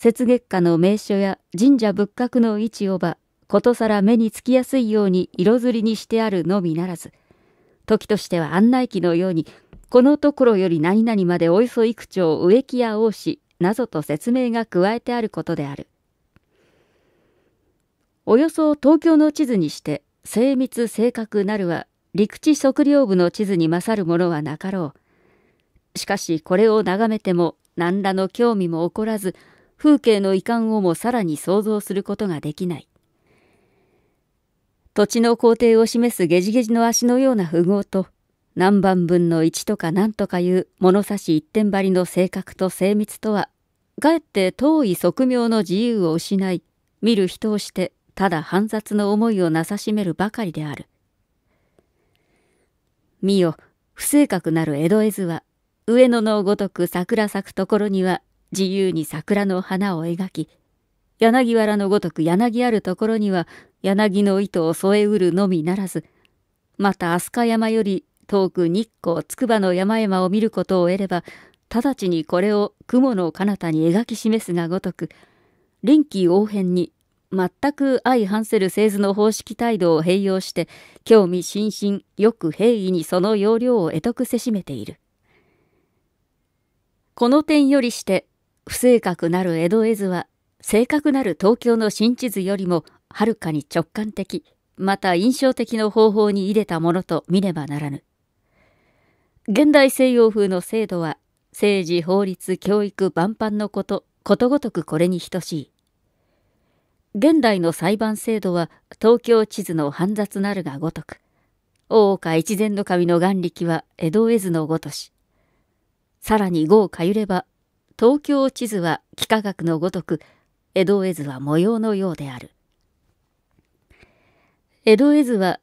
A: 雪月花の名所や神社仏閣の位置をば、ことさら目につきやすいように色づりにしてあるのみならず、時としては案内機のようにこのところより何々までおよそ幾丁植木や王子などと説明が加えてあることである。およそ東京の地図にして精密正確なるは陸地測量部の地図に勝るものはなかろう。しかしこれを眺めても何らの興味も起こらず風景の遺憾をもさらに想像することができない。土地の工程を示すゲジゲジの足のような符号と何番分の1とか何とかいう物差し一点張りの性格と精密とは、かえって遠い側面の自由を失い、見る人をしてただ煩雑の思いをなさしめるばかりである。見よ、不正確なる江戸絵図は、上野のごとく桜咲くところには自由に桜の花を描き、柳原のごとく柳あるところには柳の糸を添えうるのみならず、また飛鳥山より遠く日光筑波の山々を見ることを得れば直ちにこれを雲の彼方に描き示すがごとく臨機応変に全く相反せる製図の方式態度を併用して興味津々よく平易にその要領を得得せしめているこの点よりして不正確なる江戸絵図は正確なる東京の新地図よりもはるかに直感的また印象的の方法に入れたものと見ねばならぬ。現代西洋風の制度は政治法律教育万般のことことごとくこれに等しい現代の裁判制度は東京地図の煩雑なるがごとく大岡越前守の眼力は江戸絵図のごとしさらに豪華ゆれば東京地図は幾何学のごとく江戸絵図は模様のようである江戸絵図は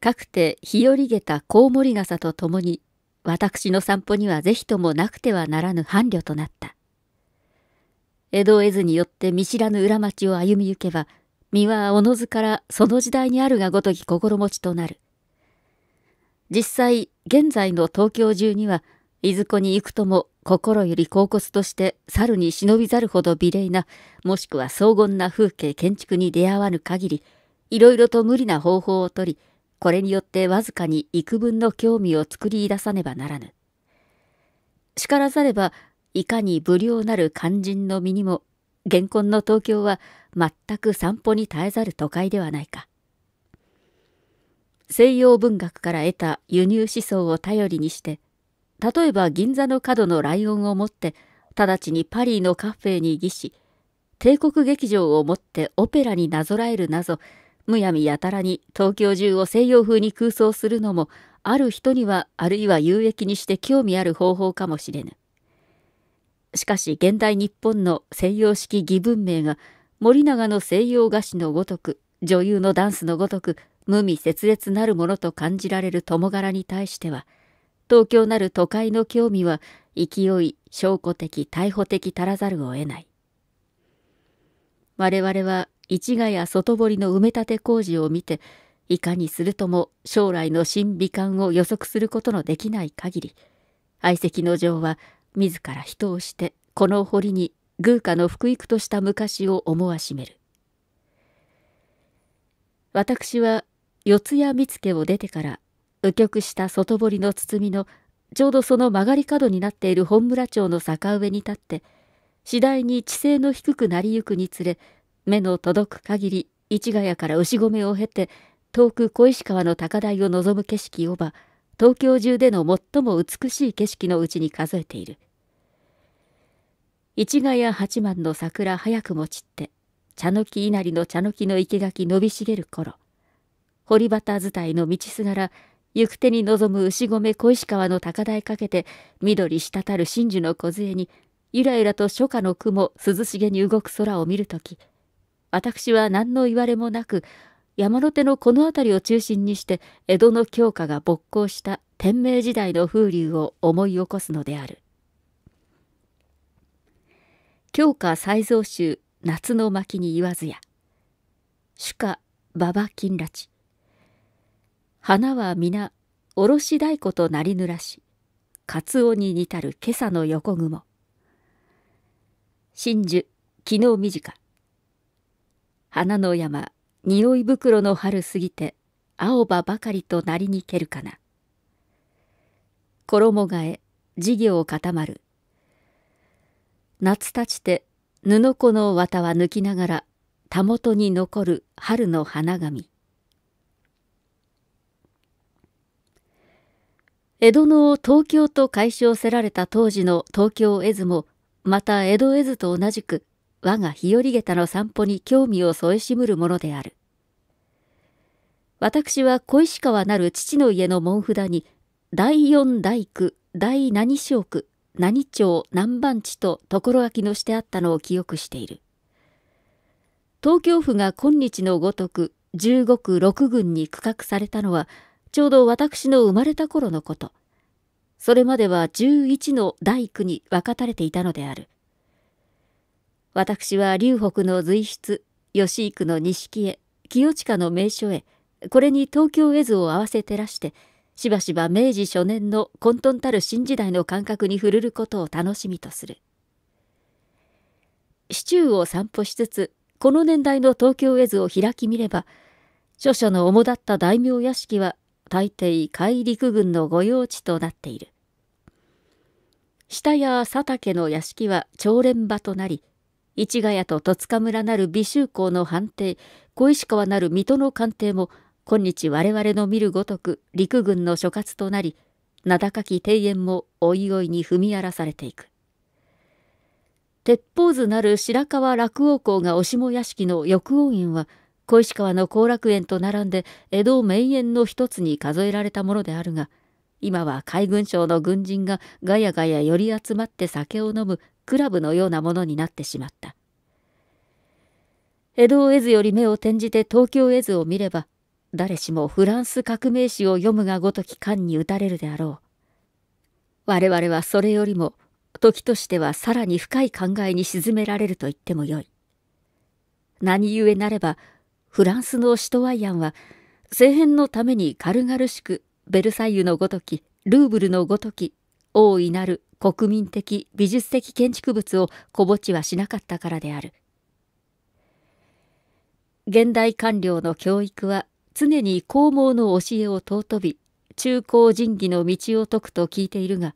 A: かくて日和げたコウモリ傘と共に私の散歩にはぜひともなくてはならぬ伴侶となった。江戸絵図によって見知らぬ裏町を歩み行けば、身はおのずからその時代にあるがごとき心持ちとなる。実際、現在の東京中には、いずこに行くとも心より恍惚として猿に忍びざるほど美麗な、もしくは荘厳な風景建築に出会わぬ限り、いろいろと無理な方法をとり、これによってわずかに幾分の興味を作り出さねばならぬ。叱らざれば、いかに無量なる肝心の身にも、現今の東京は全く散歩に耐えざる都会ではないか。西洋文学から得た輸入思想を頼りにして、例えば銀座の角のライオンを持って、直ちにパリのカフェに儀し、帝国劇場を持ってオペラになぞらえるなぞ、むやみやたらに東京中を西洋風に空想するのもある人にはあるいは有益にして興味ある方法かもしれぬ。しかし現代日本の西洋式義文明が森永の西洋菓子のごとく女優のダンスのごとく無味切裂なるものと感じられる共柄に対しては東京なる都会の興味は勢い証拠的逮捕的足らざるを得ない。我々は市ヶ谷外堀の埋め立て工事を見ていかにするとも将来の新美観を予測することのできない限り愛席の城は自ら人をしてこの堀に偶下の福育とした昔を思わしめる私は四谷見附を出てから右曲した外堀の包みのちょうどその曲がり角になっている本村町の坂上に立って次第に地勢の低くなりゆくにつれ目の届く限り市ヶ谷から牛込を経て遠く小石川の高台を望む景色をば東京中での最も美しい景色のうちに数えている市ヶ谷八幡の桜早くも散って茶の木稲荷の茶の木の生垣伸びしげる頃堀端伝いの道すがら行く手に望む牛込小石川の高台かけて緑滴る真珠の小杖にゆらゆらと初夏の雲涼しげに動く空を見るとき私は何の言われもなく、山手のこの辺りを中心にして江戸の強化が勃興した天明時代の風流を思い起こすのである。強化再造集夏の巻に言わずや。主家馬場金拉致。花は皆おろし太鼓となりぬらし、カツオに似たる今朝の横雲。真珠、昨日短。花の山、匂い袋の春過ぎて、青葉ばかりとなりにけるかな。衣替え、事業固まる。夏たちて、布子の綿は抜きながら、たもとに残る春の花紙。江戸の東京と解消せられた当時の東京絵図も、また江戸絵図と同じく、我が日和下駄の散歩に興味を添えしむるものである。私は小石川なる父の家の門札に、第四大工、第何小工、何町、何番地と所書きのしてあったのを記憶している。東京府が今日のごとく15区6郡に区画されたのは、ちょうど私の生まれた頃のこと。それまでは11の大工に分かたれていたのである。私は龍北の随筆、吉幾の錦絵清近の名所へ、これに東京絵図を合わせ照らして、しばしば明治初年の混沌たる新時代の感覚に触れることを楽しみとする。市中を散歩しつつ、この年代の東京絵図を開き見れば、著書の主だった大名屋敷は大抵海陸軍の御用地となっている。下や佐竹の屋敷は朝練場となり、市ヶ谷と戸塚村なる美州港の判定、小石川なる水戸の鑑定も、今日我々の見るごとく陸軍の所轄となり、名高き庭園もおいおいに踏み荒らされていく。鉄砲図なる白河落王公がおしも屋敷の翼王院は、小石川の後楽園と並んで江戸名園の一つに数えられたものであるが、今は海軍省の軍人がガヤガヤ寄り集まって酒を飲むクラブのようなものになってしまった。江戸絵図より目を転じて東京絵図を見れば、誰しもフランス革命史を読むがごとき感に打たれるであろう。我々はそれよりも、時としてはさらに深い考えに沈められると言ってもよい。何故なれば、フランスの首都ワイアンは、政変のために軽々しく、ベルサイユのごとき、ルーブルのごとき、大いなる国民的美術的建築物をこぼちはしなかったからである現代官僚の教育は常に公毛の教えを尊び中高仁義の道を説くと聞いているが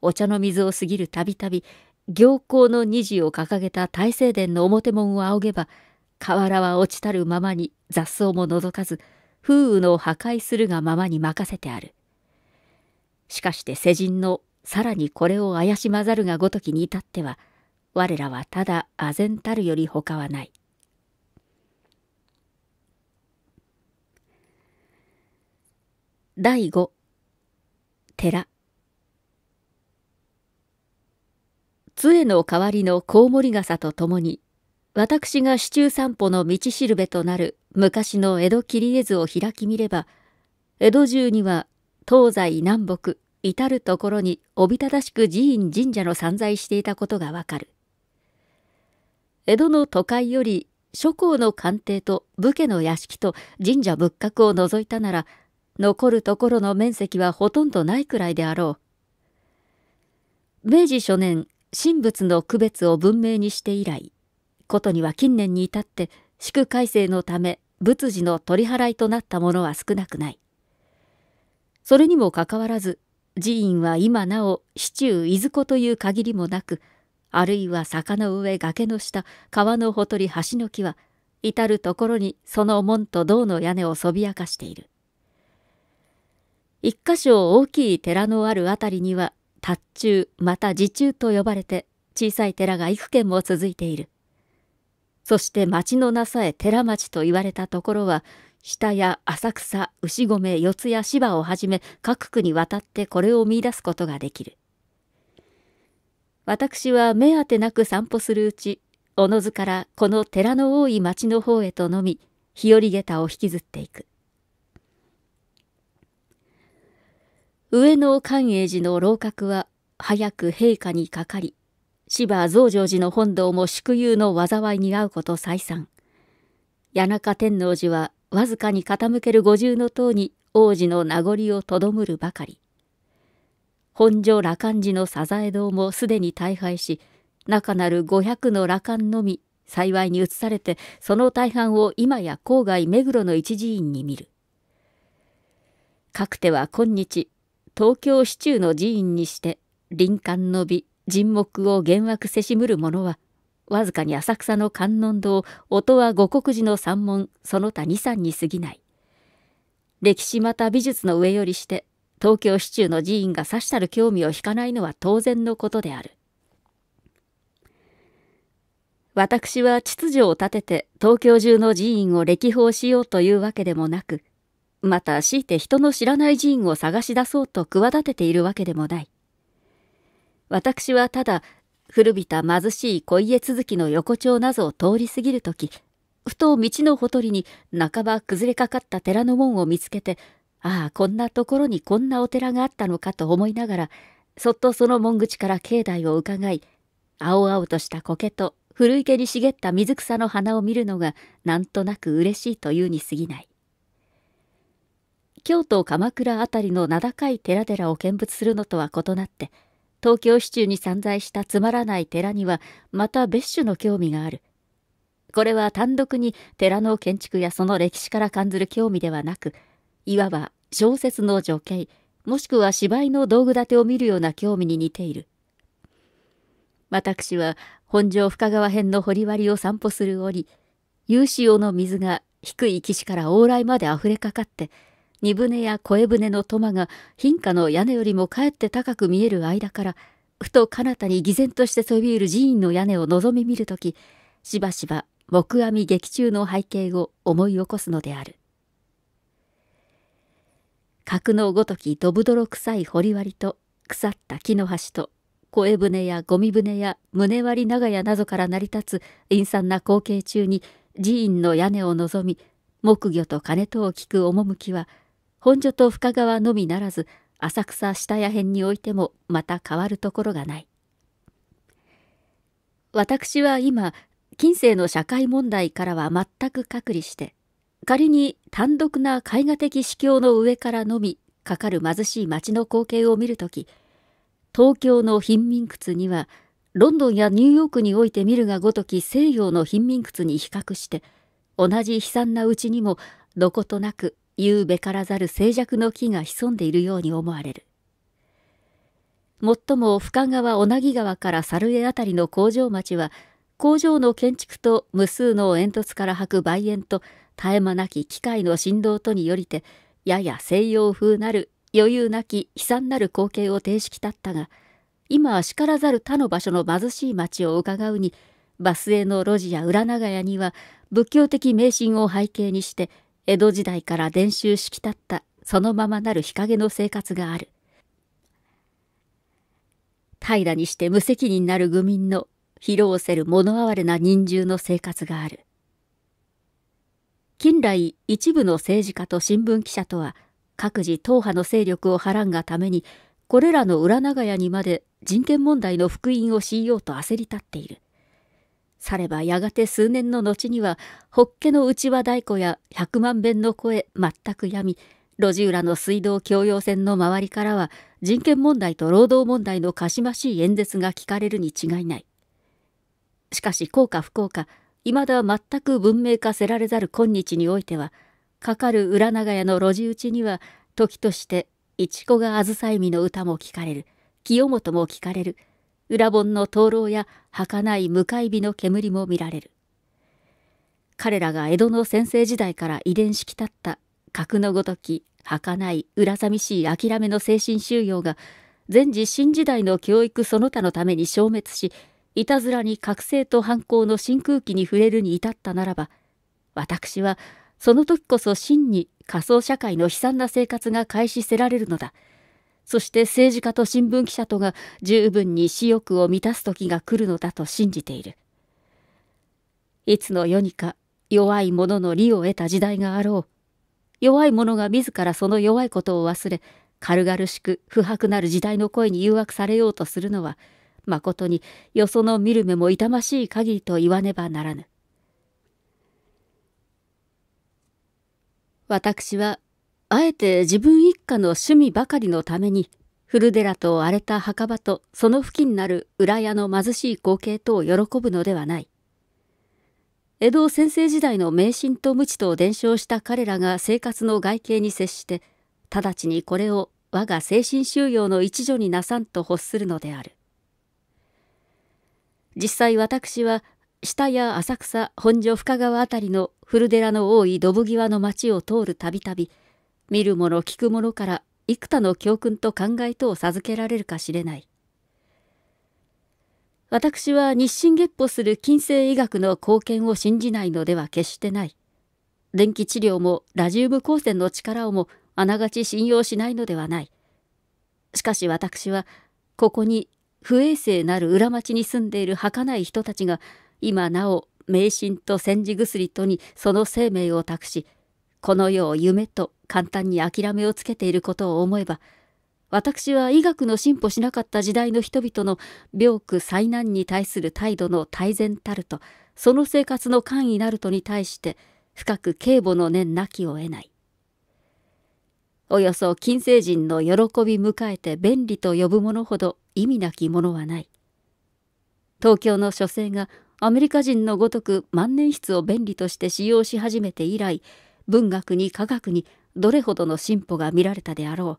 A: お茶の水を過ぎるたびたび行幸の二次を掲げた大聖殿の表門を仰げば瓦は落ちたるままに雑草も除かず風雨の破壊するがままに任せてあるしかして世人のさらにこれを怪しまざるがごときに至っては、我らはただ唖然たるより他はない。第五、寺。杖の代わりのコウモリ傘とともに、私が市中散歩の道しるべとなる昔の江戸切絵図を開き見れば、江戸中には東西南北至る所におびただしく寺院神社の散在していたことがわかる。江戸の都会より諸侯の官邸と武家の屋敷と神社仏閣を除いたなら、残るところの面積はほとんどないくらいであろう。明治初年、神仏の区別を文明にして以来、ことには近年に至って、祝改正のため仏事の取り払いとなったものは少なくない。それにもかかわらず、寺院は今なお市中出ずこという限りもなくあるいは坂の上崖の下川のほとり橋の木は至る所にその門と銅の屋根をそびやかしている一箇所大きい寺のある辺りには達中また寺中と呼ばれて小さい寺が幾軒も続いているそして町のなさえ寺町と言われたところは下や浅草、牛込、四谷、芝をはじめ各区にわたってこれを見出すことができる。私は目当てなく散歩するうち、おのずからこの寺の多い町の方へとのみ、日和下駄を引きずっていく。上野寛永寺の楼閣は早く陛下にかかり、芝増上寺の本堂も宿友の災いに遭うこと再三。谷中天王寺はわずかに傾ける五重の塔に王子の名残をとどむるばかり。本所羅漢寺のサザエ堂もすでに大敗し、中なる五百の羅漢のみ幸いに移されて、その大半を今や郊外目黒の一寺院に見る。かくては今日、東京市中の寺院にして、林間の美、人目を幻惑せしむる者は、わずかに浅草の観音堂、音は五国寺の三門、その他二三に過ぎない。歴史また美術の上よりして、東京市中の寺院がさしたる興味を引かないのは当然のことである。私は秩序を立てて東京中の寺院を歴訪しようというわけでもなく、また強いて人の知らない寺院を探し出そうと企てているわけでもない。私はただ古びた貧しい小家続きの横丁などを通り過ぎる時ふと道のほとりに半ば崩れかかった寺の門を見つけてああこんなところにこんなお寺があったのかと思いながらそっとその門口から境内をうかがい青々とした苔と古池に茂った水草の花を見るのがなんとなく嬉しいというに過ぎない京都鎌倉辺りの名高い寺々を見物するのとは異なって東京市中に散在したつまらない寺にはまた別種の興味がある。これは単独に寺の建築やその歴史から感ずる興味ではなく、いわば小説の情景、もしくは芝居の道具立てを見るような興味に似ている。私は本庄深川編の掘割を散歩する折、有志用の水が低い岸から往来まで溢れかかって、荷船や小舟の苫が貧家の屋根よりもかえって高く見える間からふと彼方に偽善としてそびえる寺院の屋根を望み見る時しばしば木阿弥劇中の背景を思い起こすのである格のごときどぶどろ臭い掘割と腐った木の端と小舟やゴミ舟や胸割り長屋などから成り立つ陰惨な光景中に寺院の屋根を望み木魚と鐘とを聞く趣は本所と深川のみならず浅草下屋辺においてもまた変わるところがない私は今近世の社会問題からは全く隔離して仮に単独な絵画的視境の上からのみかかる貧しい町の光景を見るとき東京の貧民窟にはロンドンやニューヨークにおいて見るがごとき西洋の貧民窟に比較して同じ悲惨なうちにもどことなく言うべからざる静寂の木が潜んでいるように思われる。もっとも深川小名木川から猿江辺りの工場町は、工場の建築と無数の煙突から吐く梅煙と絶え間なき機械の振動とによりて、やや西洋風なる余裕なき悲惨なる光景を呈しきたったが、今は叱らざる他の場所の貧しい町を伺うに、バスへの路地や裏長屋には仏教的迷信を背景にして江戸時代から伝習しきたったそのままなる日陰の生活がある。平らにして無責任なる愚民の疲労せる物哀れな人従の生活がある。近来一部の政治家と新聞記者とは各自党派の勢力をはらんがためにこれらの裏長屋にまで人権問題の福音を強いようと焦り立っている。さればやがて数年の後には、ホッケの内輪太鼓や百万遍の声全くやみ、路地裏の水道共用線の周りからは人権問題と労働問題のかしましい演説が聞かれるに違いない。しかし、うか不か、いまだ全く文明化せられざる今日においては、かかる裏長屋の路地打ちには、時として、いちこがあずさいみの歌も聞かれる、清本も聞かれる、裏本の灯籠や儚い向かい火の煙も見られる。彼らが江戸の先制時代から遺伝しきたった格のごとき儚い裏寂しい諦めの精神収容が全自新時代の教育その他のために消滅しいたずらに覚醒と反抗の真空機に触れるに至ったならば私はその時こそ真に仮想社会の悲惨な生活が開始せられるのだ。そして政治家と新聞記者とが十分に私欲を満たす時が来るのだと信じている。いつの世にか弱い者の利を得た時代があろう。弱い者が自らその弱いことを忘れ、軽々しく不白なる時代の声に誘惑されようとするのは、誠によその見る目も痛ましい限りと言わねばならぬ。私はあえて自分一家の趣味ばかりのために、古寺と荒れた墓場とその付近になる裏屋の貧しい光景とを喜ぶのではない。江戸先生時代の迷信と無知と伝承した彼らが生活の外形に接して、直ちにこれを我が精神修養の一助になさんと欲するのである。実際私は下や浅草本所深川辺りの古寺の多いドブ際の町を通るたびたび見るもの聞くものから幾多の教訓と考えとを授けられるか知れない。私は日進月歩する近世医学の貢献を信じないのでは決してない。電気治療もラジウム光線の力をもあながち信用しないのではない。しかし私は、ここに不衛生なる裏町に住んでいる儚い人たちが、今なお迷信と煎じ薬とにその生命を託し、この世を夢と簡単に諦めをつけていることを思えば私は医学の進歩しなかった時代の人々の病苦災難に対する態度の大然たるとその生活の簡易なるとに対して深く警慕の念なきを得ない。およそ近世人の喜び迎えて便利と呼ぶものほど意味なきものはない。東京の書生がアメリカ人のごとく万年筆を便利として使用し始めて以来文学に科学にどれほどの進歩が見られたであろ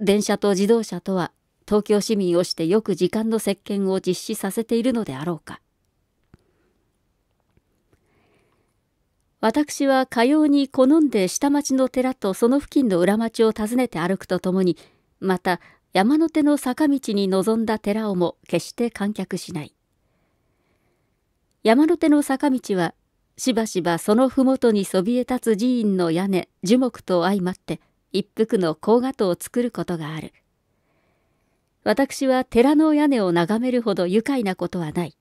A: う電車と自動車とは東京市民をしてよく時間の石鹸を実施させているのであろうか私はかように好んで下町の寺とその付近の裏町を訪ねて歩くとともにまた山の手の坂道に臨んだ寺をも決して観客しない山の手の坂道はしばしばその麓にそびえ立つ寺院の屋根樹木と相まって一服の高画塔を作ることがある私は寺の屋根を眺めるほど愉快なことはない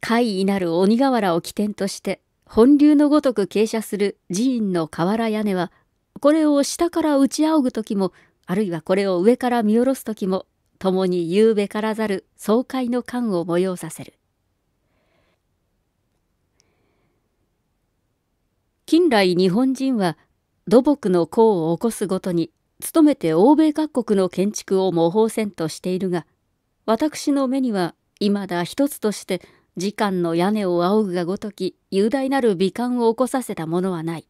A: 怪異なる鬼瓦を起点として本流のごとく傾斜する寺院の瓦屋根はこれを下から打ち仰ぐ時もあるいはこれを上から見下ろす時も共に夕べからざる爽快の感を催させる近来日本人は土木の功を起こすごとに努めて欧米各国の建築を模倣せんとしているが私の目には未だ一つとして時間の屋根を仰ぐがごとき雄大なる美観を起こさせたものはない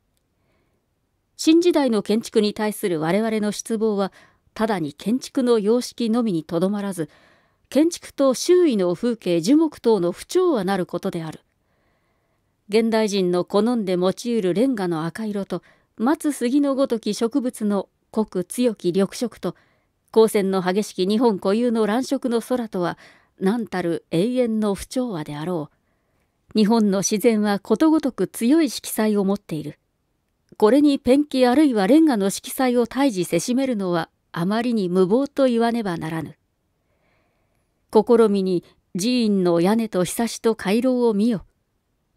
A: 新時代の建築に対する我々の失望はただに建築の様式のみにとどまらず建築と周囲の風景樹木等の不調はなることである現代人の好んで用いるレンガの赤色と松杉のごとき植物の濃く強き緑色と光線の激しき日本固有の乱色の空とは何たる永遠の不調和であろう日本の自然はことごとく強い色彩を持っているこれにペンキあるいはレンガの色彩を退治せしめるのはあまりに無謀と言わねばならぬ試みに寺院の屋根とひさしと回廊を見よ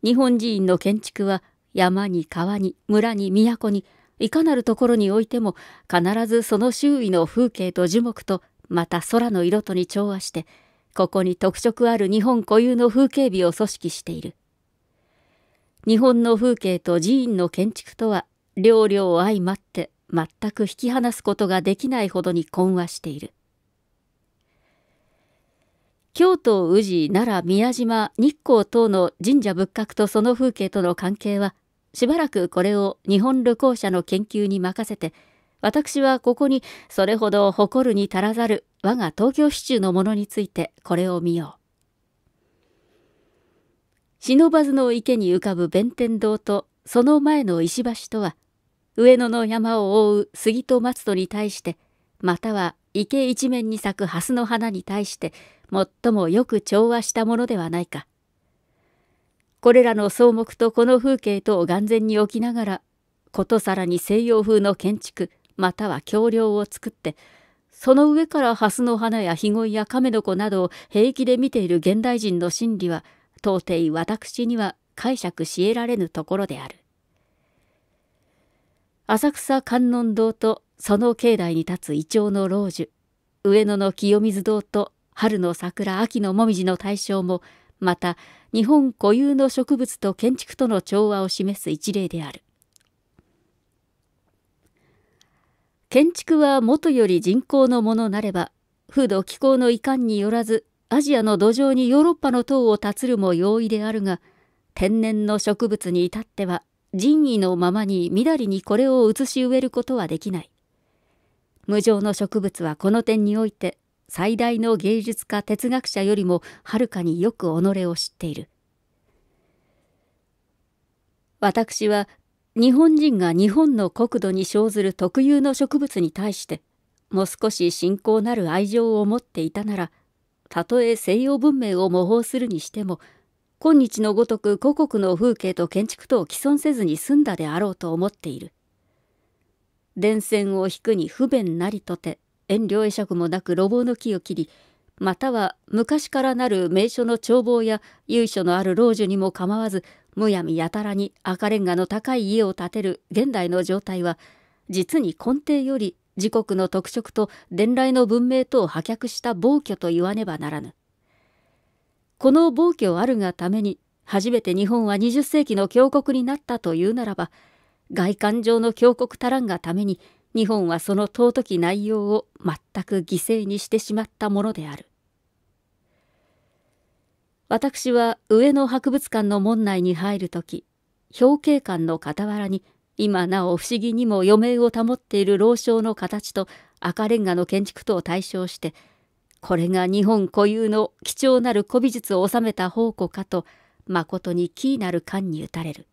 A: 日本人の建築は山に川に村に都にいかなるところにおいても必ずその周囲の風景と樹木とまた空の色とに調和してここに特色ある日本固有の風景美を組織している日本の風景と寺院の建築とは両々相まって全く引き離すことができないほどに混和している。京都、宇治、奈良、宮島、日光等の神社仏閣とその風景との関係は、しばらくこれを日本旅行者の研究に任せて、私はここにそれほど誇るに足らざる我が東京市中のものについてこれを見よう。忍ばずの池に浮かぶ弁天堂とその前の石橋とは、上野の山を覆う杉と松戸に対して、または池一面に咲く蓮の花に対して、最もよく調和したものではないか。これらの草木とこの風景とを眼前に置きながら、ことさらに西洋風の建築、または橋梁を作って、その上から蓮の花やヒゴイや亀の子などを平気で見ている現代人の心理は、到底私には解釈し得られぬところである。浅草観音堂とその境内に立つイチョウの老樹、上野の清水堂と春の桜秋の紅葉の対象もまた日本固有の植物と建築との調和を示す一例である建築は元より人口のものなれば風土気候の遺憾によらずアジアの土壌にヨーロッパの塔を立つるも容易であるが天然の植物に至っては人為のままにみだりにこれを移し植えることはできない無常の植物はこの点において最大の芸術家哲学者よりもはるかによく己を知っている私は日本人が日本の国土に生ずる特有の植物に対してもう少し信仰なる愛情を持っていたならたとえ西洋文明を模倣するにしても今日のごとく古国の風景と建築とを既存せずに済んだであろうと思っている。電線を引くに不便なりとて遠慮会釈もなく路傍の木を切りまたは昔からなる名所の眺望や由緒のある老女にも構わずむやみやたらに赤レンガの高い家を建てる現代の状態は実に根底より自国の特色と伝来の文明とを破却した暴挙と言わねばならぬ。この暴挙あるがために初めて日本は20世紀の強国になったというならば外観上の強国たらんがために日本はその尊き内容を全く犠牲にしてしまったものである。私は上野博物館の門内に入るとき、表敬館の傍らに今なお不思議にも余命を保っている老将の形と赤レンガの建築とを対象して、これが日本固有の貴重なる古美術を収めた宝庫かと、誠に奇なる感に打たれる。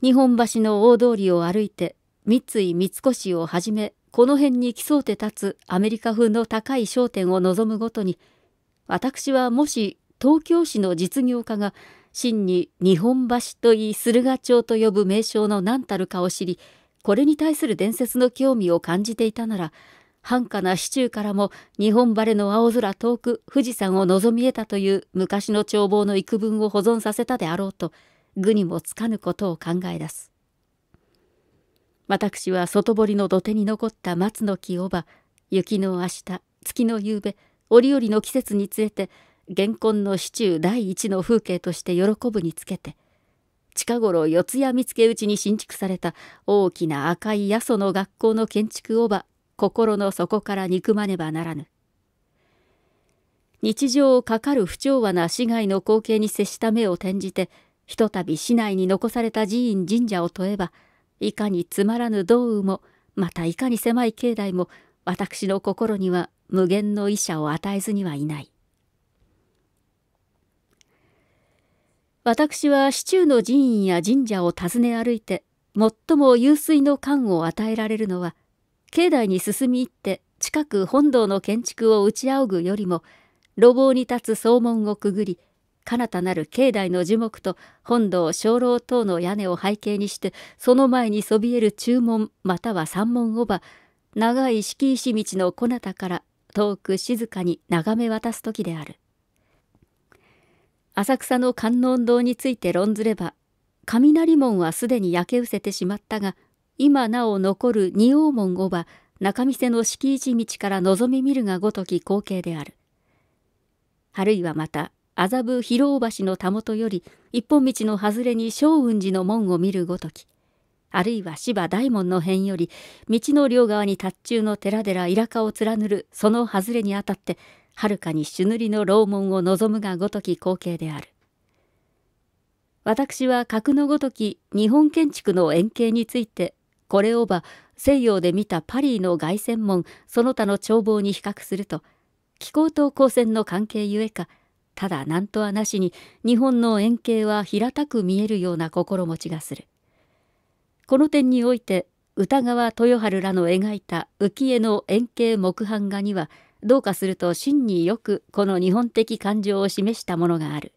A: 日本橋の大通りを歩いて三井三越をはじめ、この辺に競うて立つアメリカ風の高い商店を望むごとに、私はもし東京市の実業家が真に日本橋といい駿河町と呼ぶ名称の何たるかを知り、これに対する伝説の興味を感じていたなら、繁華な市中からも日本晴れの青空遠く富士山を望み得たという昔の眺望の幾分を保存させたであろうと、具にもつかぬことを考え出す。私は外堀の土手に残った松の木をば、雪の明日、月の夕べ、折々の季節につれて、原根の市中第一の風景として喜ぶにつけて、近頃四谷見附内に新築された大きな赤い八祖の学校の建築をば、心の底から憎まねばならぬ。日常をかかる不調和な市街の光景に接した目を転じて、ひとたび市内に残された寺院神社を問えば、いかにつまらぬ道雨もまたいかに狭い境内も私の心には無限の医者を与えずにはいない。私は市中の寺院や神社を訪ね歩いて最も湧水の感を与えられるのは境内に進み入って近く本堂の建築を打ち仰ぐよりも路傍に立つ総門をくぐり彼方なる境内の樹木と本堂鐘楼等の屋根を背景にしてその前にそびえる中門または三門おば長い敷石道のこなたから遠く静かに眺め渡す時である浅草の観音堂について論ずれば雷門はすでに焼け失せてしまったが今なお残る仁王門おば仲見世の敷石道から望み見るがごとき光景である。あるいはまた麻布広尾橋のたもとより一本道の外れに松雲寺の門を見るごときあるいは芝大門の辺より道の両側に達中の寺寺イラを貫るその外れにあたってはるかに朱塗りの楼門を望むがごとき光景である私は格のごとき日本建築の円形についてこれをば西洋で見たパリの凱旋門その他の眺望に比較すると気候と光線の関係ゆえかただ何とはなしに日本の円形は平たく見えるような心持ちがするこの点において歌川豊春らの描いた浮世の円形木版画にはどうかすると真によくこの日本的感情を示したものがある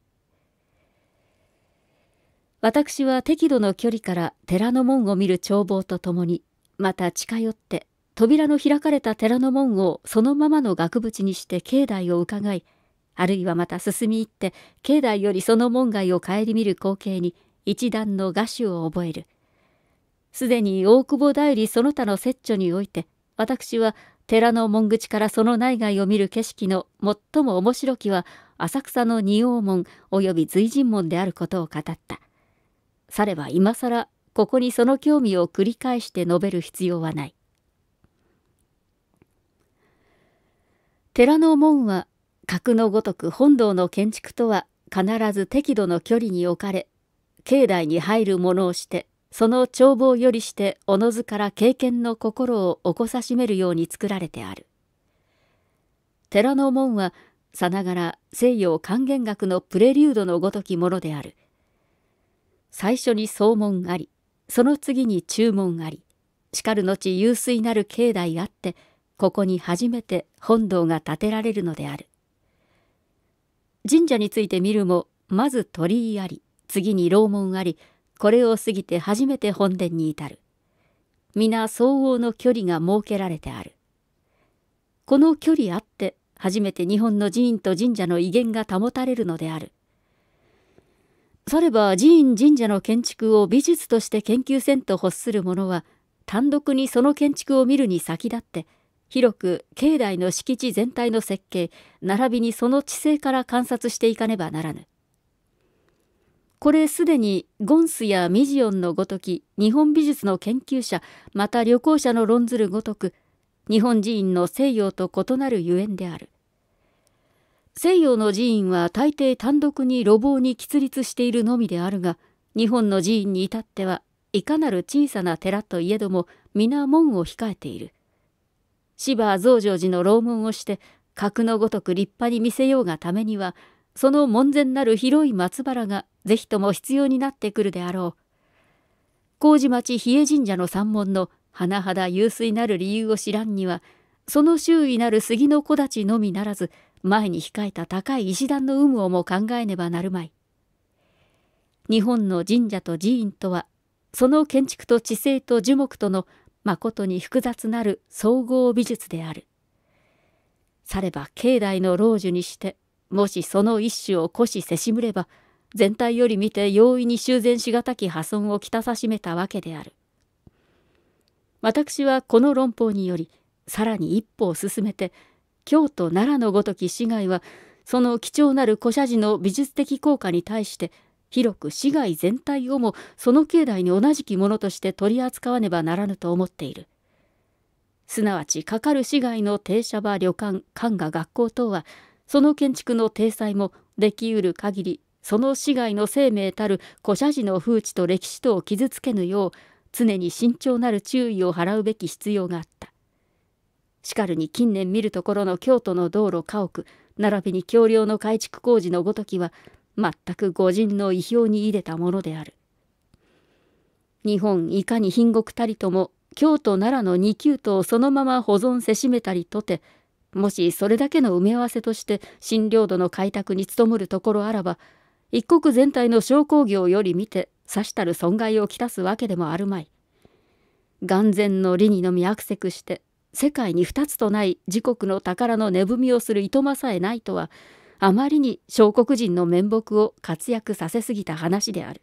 A: 私は適度の距離から寺の門を見る眺望とともにまた近寄って扉の開かれた寺の門をそのままの額縁にして境内を伺いあるいはまた進み入って境内よりその門外を顧みる光景に一段の画手を覚えるすでに大久保代理その他の摂著において私は寺の門口からその内外を見る景色の最も面白きは浅草の仁王門及び随神門であることを語ったされば今更ここにその興味を繰り返して述べる必要はない寺の門は格のごとく本堂の建築とは必ず適度の距離に置かれ境内に入るものをしてその眺望よりしておのずから経験の心を起こさしめるように作られてある寺の門はさながら西洋管弦楽のプレリュードのごときものである最初に総門ありその次に注文ありしかる後有水なる境内あってここに初めて本堂が建てられるのである神社について見るもまず鳥居あり次に楼門ありこれを過ぎて初めて本殿に至る皆相応の距離が設けられてあるこの距離あって初めて日本の寺院と神社の威厳が保たれるのであるされば寺院神社の建築を美術として研究せんと欲する者は単独にその建築を見るに先立って広く境内の敷地全体の設計並びにその地勢から観察していかねばならぬこれすでにゴンスやミジオンのごとき日本美術の研究者また旅行者の論ずるごとく日本寺院の西洋と異なるゆえんである西洋の寺院は大抵単独に路傍に喫立しているのみであるが日本の寺院に至ってはいかなる小さな寺といえども皆門を控えている。芝増上寺の楼門をして格のごとく立派に見せようがためにはその門前なる広い松原がぜひとも必要になってくるであろう麹町比叡神社の山門の甚だ有水なる理由を知らんにはその周囲なる杉の木立のみならず前に控えた高い石段の有無をも考えねばなるまい日本の神社と寺院とはその建築と地勢と樹木との誠に複雑なる総合美術である。されば境内の老樹にして、もしその一種を古しせしむれば、全体より見て容易に修繕しがたき破損をきたさしめたわけである。私はこの論法により、さらに一歩を進めて、京都奈良のごとき市街は、その貴重なる古社寺の美術的効果に対して広く市街全体をもその境内に同じきものとして取り扱わねばならぬと思っている。すなわちかかる市街の停車場旅館館が学校等はその建築の体裁もできうる限りその市街の生命たる古社寺の風致と歴史とを傷つけぬよう常に慎重なる注意を払うべき必要があった。しかるに近年見るところの京都の道路家屋並びに橋梁の改築工事のごときは全く御人の意表に入れたものである。日本いかに貧国たりとも京都奈良の二級とをそのまま保存せしめたりとてもしそれだけの埋め合わせとして新領土の開拓に努むるところあらば一国全体の商工業より見てさしたる損害をきたすわけでもあるまい。眼前の理にのみあくせくして世界に二つとない自国の宝の値踏みをするいとまさえないとはあまりに小国人の面目を活躍させすぎた話である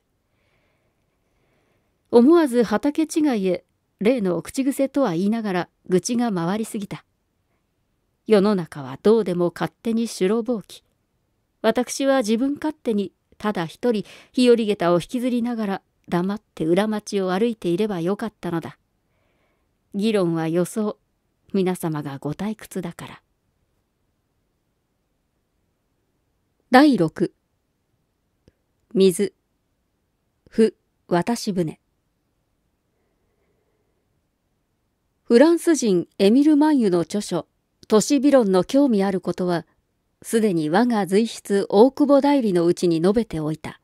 A: 思わず畑違いへ例の口癖とは言いながら愚痴が回りすぎた世の中はどうでも勝手に白ぼ暴起私は自分勝手にただ一人日和下駄を引きずりながら黙って裏町を歩いていればよかったのだ議論は予想皆様がご退屈だから第六。水ふ渡し船フランス人エミル・マンユの著書「都市理論の興味あることは」すでに我が随筆大久保代理のうちに述べておいた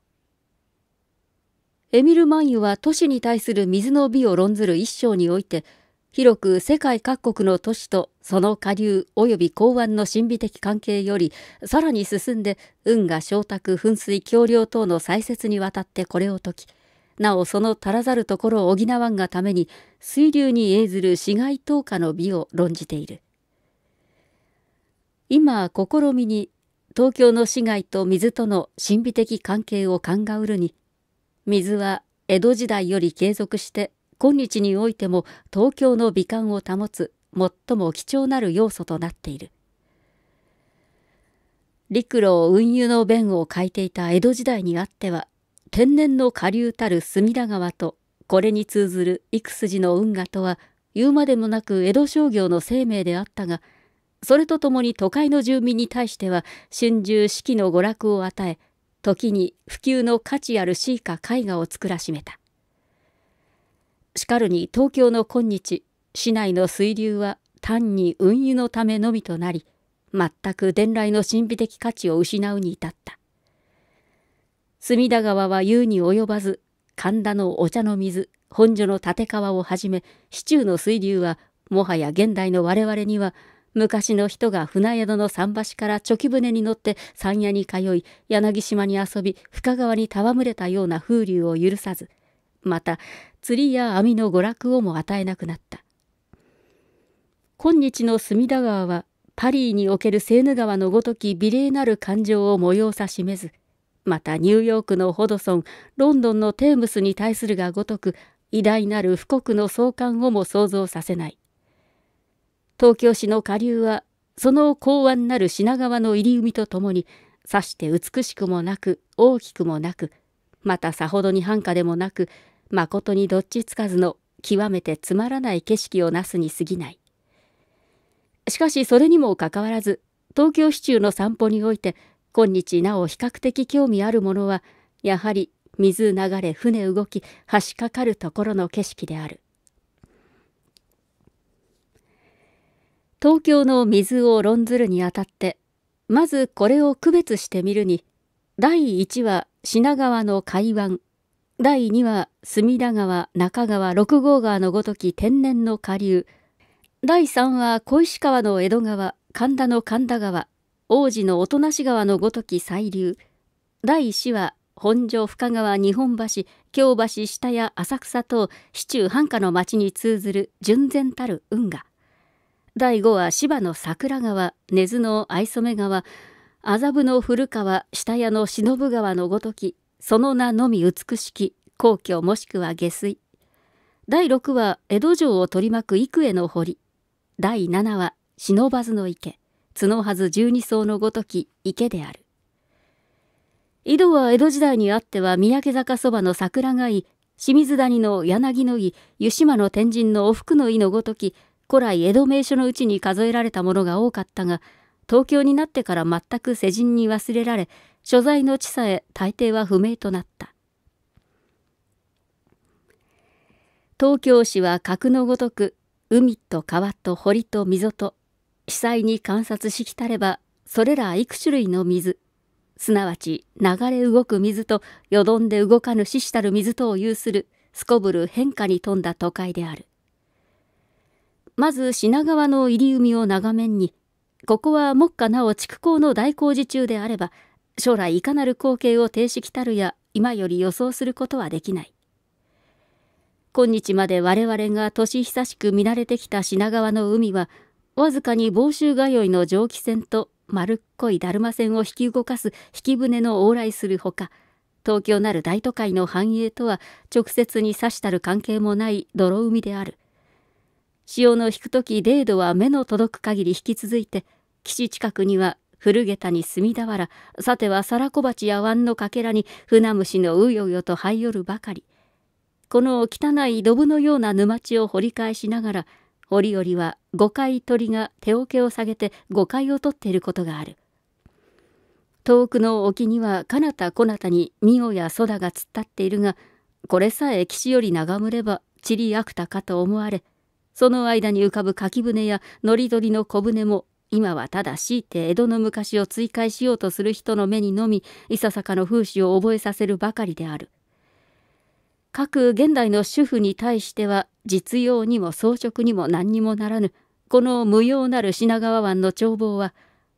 A: エミル・マンユは都市に対する水の美を論ずる一章において「広く世界各国の都市とその下流及び港湾の神秘的関係よりさらに進んで運河昇卓噴水橋梁等の再設にわたってこれを解きなおその足らざるところを補わんがために水流に映ずる市街投下の美を論じている今試みに東京の市街と水との神秘的関係を勘がうるに水は江戸時代より継続して今日においても東京の美観を保つ最も貴重なる要素となっている陸路運輸の弁を書いていた江戸時代にあっては天然の下流たる隅田川とこれに通ずる幾筋の運河とは言うまでもなく江戸商業の生命であったがそれとともに都会の住民に対しては春秋四季の娯楽を与え時に普及の価値ある詩カ絵画を作らしめたしかるに東京の今日、市内の水流は単に運輸のためのみとなり、全く伝来の神秘的価値を失うに至った。隅田川は優に及ばず、神田のお茶の水、本所の立川をはじめ、市中の水流は、もはや現代の我々には、昔の人が船宿の桟橋からョキ船に乗って山谷に通い、柳島に遊び、深川に戯れたような風流を許さず、また釣りや網の娯楽をも与えなくなった今日の隅田川はパリーにおけるセーヌ川のごとき美麗なる感情を催さしめずまたニューヨークのホドソンロンドンのテームスに対するがごとく偉大なる富国の相関をも想像させない東京市の下流はその港湾なる品川の入り海とともにさして美しくもなく大きくもなくまたさほどに繁華でもなく誠にどっちつかずの極めてつまらない景色をなすに過ぎない。しかしそれにもかかわらず、東京市中の散歩において、今日なお比較的興味あるものは、やはり水流れ、船動き、橋かかるところの景色である。東京の水を論ずるにあたって、まずこれを区別してみるに、第1は品川の海岸、第2は隅田川中川六郷川のごとき天然の下流第3は小石川の江戸川神田の神田川王子の音無川のごとき細流第4は本所深川日本橋京橋下や浅草等市中繁華の町に通ずる純然たる運河第5は芝の桜川根津の藍染川麻布の古川下屋の忍川のごときその名のみ美しき皇居もしくは下水第6話江戸城を取り巻く幾重の堀第7話忍ばずの池角はず十二層のごとき池である井戸は江戸時代にあっては三宅坂そばの桜貝清水谷の柳の井湯島の天神のお福の井のごとき古来江戸名所のうちに数えられたものが多かったが東京になってから全く世人に忘れられ所在の地さえ大抵は不明となった。東京市は格のごとく、海と川と堀と溝と、被災に観察しきたれば、それら幾種類の水、すなわち流れ動く水と、よどんで動かぬ死したる水とを有する、すこぶる変化に富んだ都会である。まず品川の入り海を眺めに、ここは目下なお築工の大工事中であれば、将来いかなる光景を停止きたるや今より予想することはできない。今日まで我々が年久しく見慣れてきた品川の海は、わずかに房州通いの蒸気船と丸っこいだるま船を引き動かす引き船の往来するほか、東京なる大都会の繁栄とは直接に差したる関係もない泥海である。潮の引く時、き、0度は目の届く限り引き続いて、岸近くには古げたに墨田原さては皿小鉢や椀のかけらに船虫のうよよと這い寄るばかりこの汚いドブのような沼地を掘り返しながら折々は五回鳥が手桶を下げて五回を取っていることがある遠くの沖には彼方こなたに美代や空が突っ立っているがこれさえ岸より眺めればりあくたかと思われその間に浮かぶ柿舟やのりどりの小舟も今はただ強いて江戸の昔を追加しようとする人の目にのみいささかの風刺を覚えさせるばかりである。各現代の主婦に対しては実用にも装飾にも何にもならぬこの無用なる品川湾の眺望は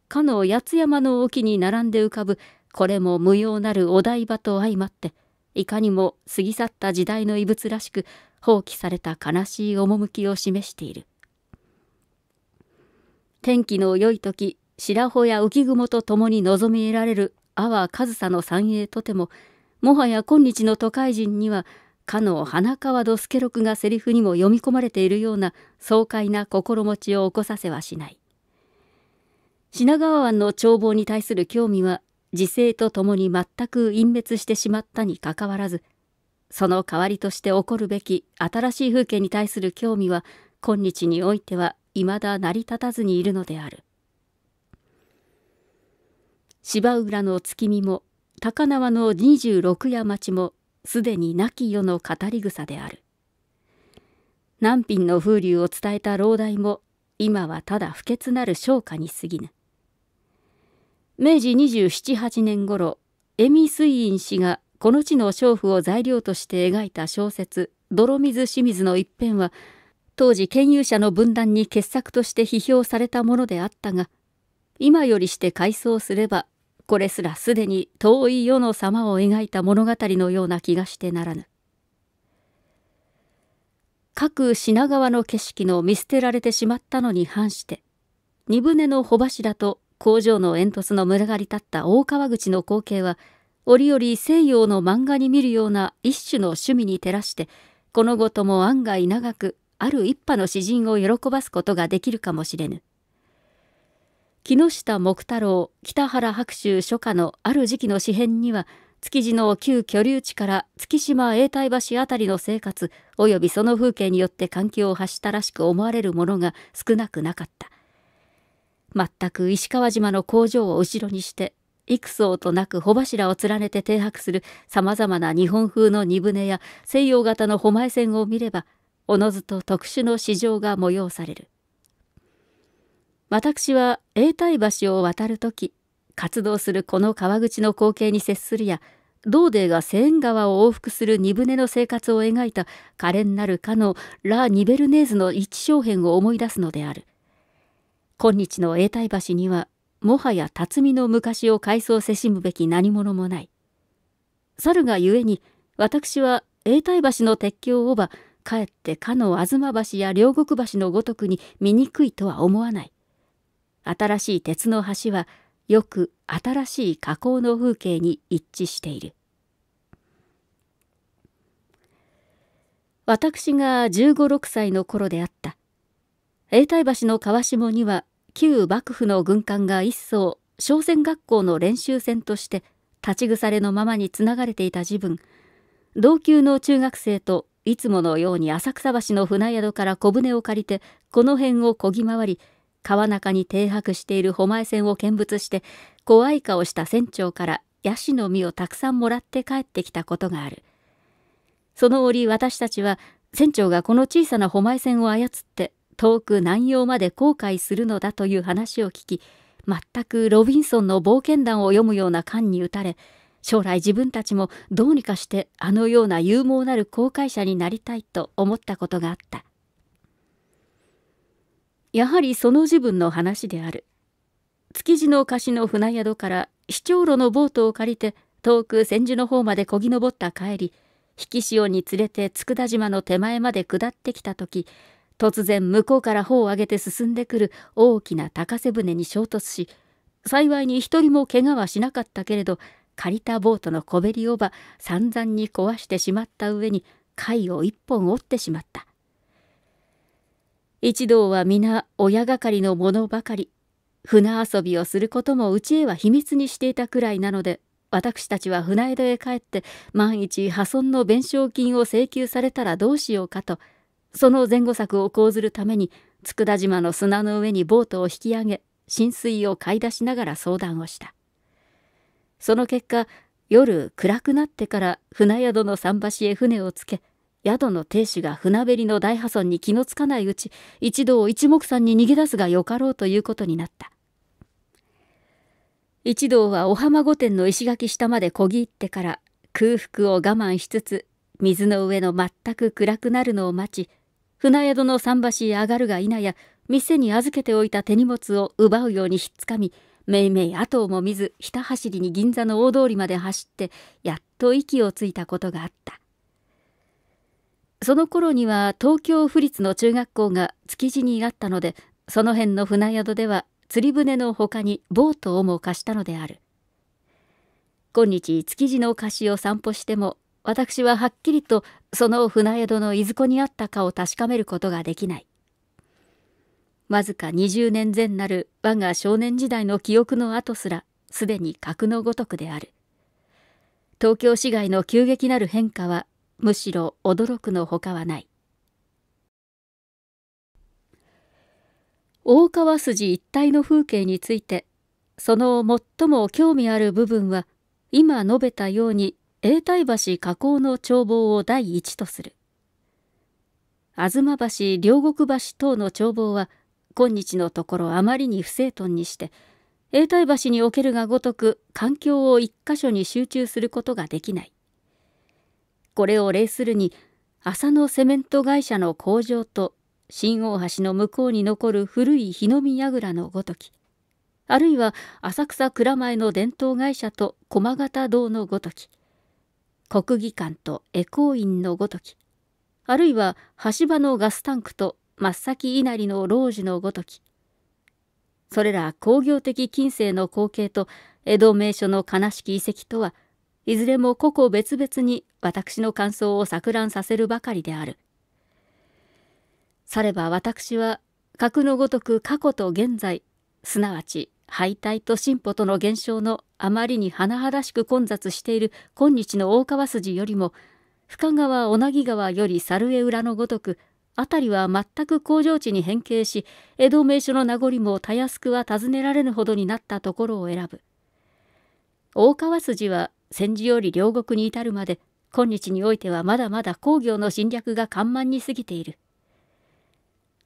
A: かの八山の沖に並んで浮かぶこれも無用なるお台場と相まっていかにも過ぎ去った時代の遺物らしく放棄された悲しい趣を示している。天気の良い時白穂や浮雲と共に望み得られる阿波上総の三栄とてももはや今日の都会人にはかの花川戸助六がセリフにも読み込まれているような爽快な心持ちを起こさせはしない品川湾の眺望に対する興味は時勢とともに全く隠滅してしまったにかかわらずその代わりとして起こるべき新しい風景に対する興味は今日においては未だ成り立たずにいるのである芝浦の月見も高輪の二十六夜町もすでに亡き世の語り草である南品の風流を伝えた老代も今はただ不潔なる商家に過ぎぬ明治278年頃恵美水院氏がこの地の娼婦を材料として描いた小説「泥水清水」の一編は当時権有者の分断に傑作として批評されたものであったが今よりして回想すればこれすらすでに遠い世の様を描いた物語のような気がしてならぬ各品川の景色の見捨てられてしまったのに反して荷船の帆柱と工場の煙突の群がり立った大川口の光景は折々西洋の漫画に見るような一種の趣味に照らしてこのごとも案外長くある一派の詩人を喜ばすことができるかもしれぬ。木下木太郎、北原白秋初夏のある時期の詩編には、築地の旧居留地から月島永代橋あたりの生活及びその風景によって環境を発したらしく思われるものが少なくなかった。全く石川島の工場を後ろにして、幾層となく帆柱を連ねて停泊する様々な日本風の荷船や西洋型の誉前線を見れば、おのずと特殊の市場が催される私は永代橋を渡る時活動するこの川口の光景に接するや道泥がセーン川を往復する荷船の生活を描いた可憐なるかのラ・ニベルネーズの一小編を思い出すのである今日の永代橋にはもはや辰巳の昔を回想せしむべき何者もない猿が故に私は永代橋の鉄橋をばかえってかの吾妻橋や両国橋のごとくに醜いとは思わない。新しい鉄の橋はよく新しい河口の風景に一致している。私が15、6歳の頃であった。永代橋の川下には旧幕府の軍艦が一層商船学校の練習船として立ち腐れのままにつながれていた自分同級の中学生といつものように浅草橋の船宿から小舟を借りて、この辺をこぎ回り、川中に停泊している狛江船を見物して、怖い顔した船長からヤシの実をたくさんもらって帰ってきたことがある。その折私たちは、船長がこの小さな狛江船を操って、遠く南洋まで航海するのだという話を聞き、全くロビンソンの冒険談を読むような感に打たれ、将来自分たちもどうにかしてあのような勇猛なる航海者になりたいと思ったことがあった。やはりその自分の話である。築地の貸しの船宿から市長路のボートを借りて遠く千住の方までこぎ登った帰り、引き潮に連れて佃島の手前まで下ってきた時、突然向こうから帆を上げて進んでくる大きな高瀬船に衝突し、幸いに一人も怪我はしなかったけれど、借りたボートの小べりをば散々に壊してしまった上に貝を一本折ってしまった。一同は皆親がかりの者ばかり船遊びをすることもうちへは秘密にしていたくらいなので私たちは船江戸へ帰って万一破損の弁償金を請求されたらどうしようかとその前後策を講ずるために佃島の砂の上にボートを引き上げ浸水を買い出しながら相談をしたその結果夜暗くなってから船宿の桟橋へ船をつけ宿の亭主が船べりの大破損に気のつかないうち一同一目散に逃げ出すがよかろうということになった一同はお浜御殿の石垣下までこぎ入ってから空腹を我慢しつつ水の上の全く暗くなるのを待ち船宿の桟橋へ上がるが否や店に預けておいた手荷物を奪うようにひっつかみめいめい後をも見ずひた走りに銀座の大通りまで走ってやっと息をついたことがあったその頃には東京府立の中学校が築地にあったのでその辺の船宿では釣り船の他にボートをも貸したのである今日築地の貸しを散歩しても私ははっきりとその船宿のいずこにあったかを確かめることができないわずか20年前なる我が少年時代の記憶の後すらすでに格のごとくである東京市街の急激なる変化はむしろ驚くのほかはない大川筋一帯の風景についてその最も興味ある部分は今述べたように永代橋河口の眺望を第一とする吾妻橋両国橋等の眺望は今日のところあまりに不整頓にして永代橋におけるがごとく環境を一箇所に集中することができないこれを例するに浅野セメント会社の工場と新大橋の向こうに残る古い日の見櫓のごときあるいは浅草蔵前の伝統会社と駒形堂のごとき国技館と恵光院のごときあるいは橋場のガスタンクと真っ先稲荷の老子のごときそれら工業的近世の光景と江戸名所の悲しき遺跡とはいずれも個々別々に私の感想を錯乱させるばかりである。されば私は格のごとく過去と現在すなわち敗退と進歩との現象のあまりに甚だしく混雑している今日の大川筋よりも深川小名木川より猿江浦のごとく辺りは全く工場地に変形し江戸名所の名残もたやすくは尋ねられぬほどになったところを選ぶ大川筋は戦時より両国に至るまで今日においてはまだまだ工業の侵略が緩慢に過ぎている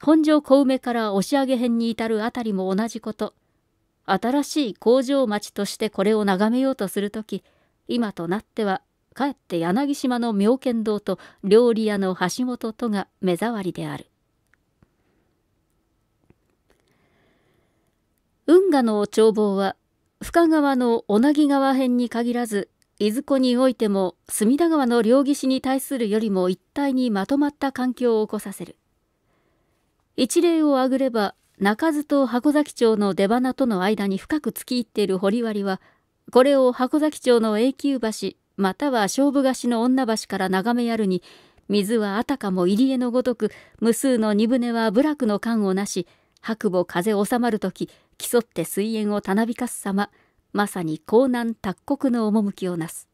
A: 本庄小梅から押上編に至る辺りも同じこと新しい工場町としてこれを眺めようとするとき今となってはかえって柳島の妙見堂と料理屋の橋本とが目障りである運河の眺望は深川の小名木川辺に限らず伊豆こにおいても隅田川の両岸に対するよりも一体にまとまった環境を起こさせる一例を挙げれば中津と箱崎町の出花との間に深く突き入っている掘割はこれを箱崎町の永久橋または勝負菓子の女橋から眺めやるに、水はあたかも入り江のごとく、無数の荷船は部落の間をなし、白母風収まる時競って水煙をたなびかす様、まさに江南卓国の趣をなす。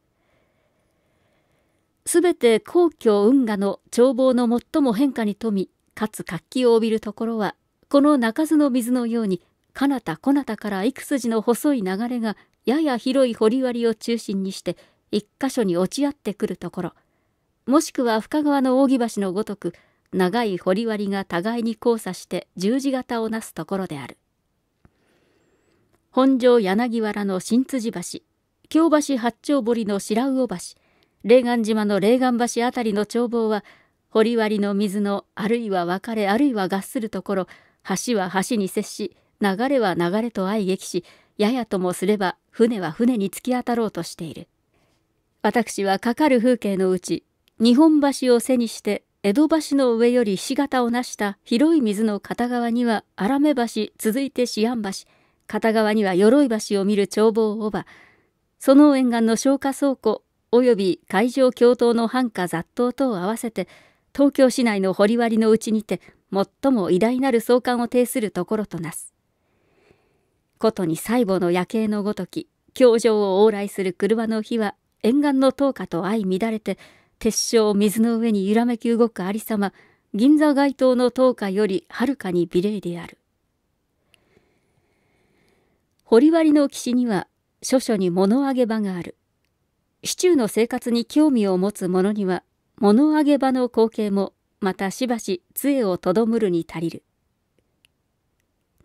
A: すべて皇居運河の眺望の最も変化に富み、かつ活気を帯びるところは、この中津の水のように、彼方小なから幾筋の細い流れが、やや広い堀割を中心にして、一箇所に落ち合ってくるところもしくは深川の扇橋のごとく長い掘割が互いに交差して十字形をなすところである本庄柳原の新辻橋京橋八丁堀の白魚橋霊岸島の霊岸橋あたりの眺望は掘割の水のあるいは別れあるいは合するところ橋は橋に接し流れは流れと相撃しややともすれば船は船に突き当たろうとしている。私はかかる風景のうち、日本橋を背にして江戸橋の上よりひし形をなした広い水の片側には荒目橋、続いて四安橋、片側には鎧橋を見る眺望オバ、その沿岸の消火倉庫、および海上共闘の繁華雑踏とを合わせて、東京市内の掘割のうちにて、最も偉大なる創刊を呈するところとなす。ことに細胞の夜景のごとき、教場を往来する車の火は沿岸の灯火と相乱れて鉄を水の上に揺らめき動くありさま銀座街頭の灯火よりはるかに美麗である堀割の岸には諸々に物上げ場がある市中の生活に興味を持つ者には物上げ場の光景もまたしばし杖をとどむるに足りる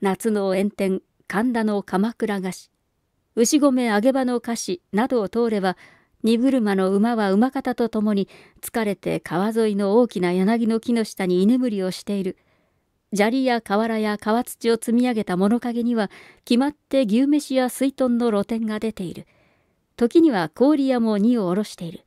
A: 夏の炎天神田の鎌倉菓子牛込揚げ場の菓子などを通れば荷車の馬は馬方と共に疲れて川沿いの大きな柳の木の下に居眠りをしている砂利や瓦や川土を積み上げた物陰には決まって牛飯や水豚の露店が出ている時には氷屋も荷を下ろしている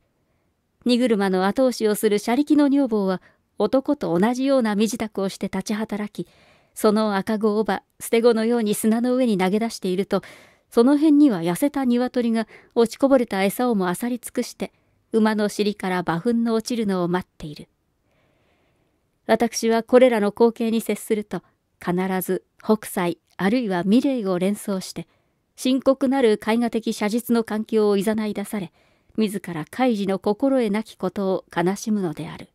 A: 荷車の後押しをする車力の女房は男と同じような身支度をして立ち働きその赤子おば捨て子のように砂の上に投げ出しているとその辺には痩せた鶏が落ちこぼれた餌をもあさり尽くして、馬の尻から馬糞の落ちるのを待っている。私はこれらの光景に接すると、必ず北斎あるいは未来を連想して、深刻なる絵画的写実の環境をいざない出され、自ら開示の心得なきことを悲しむのである。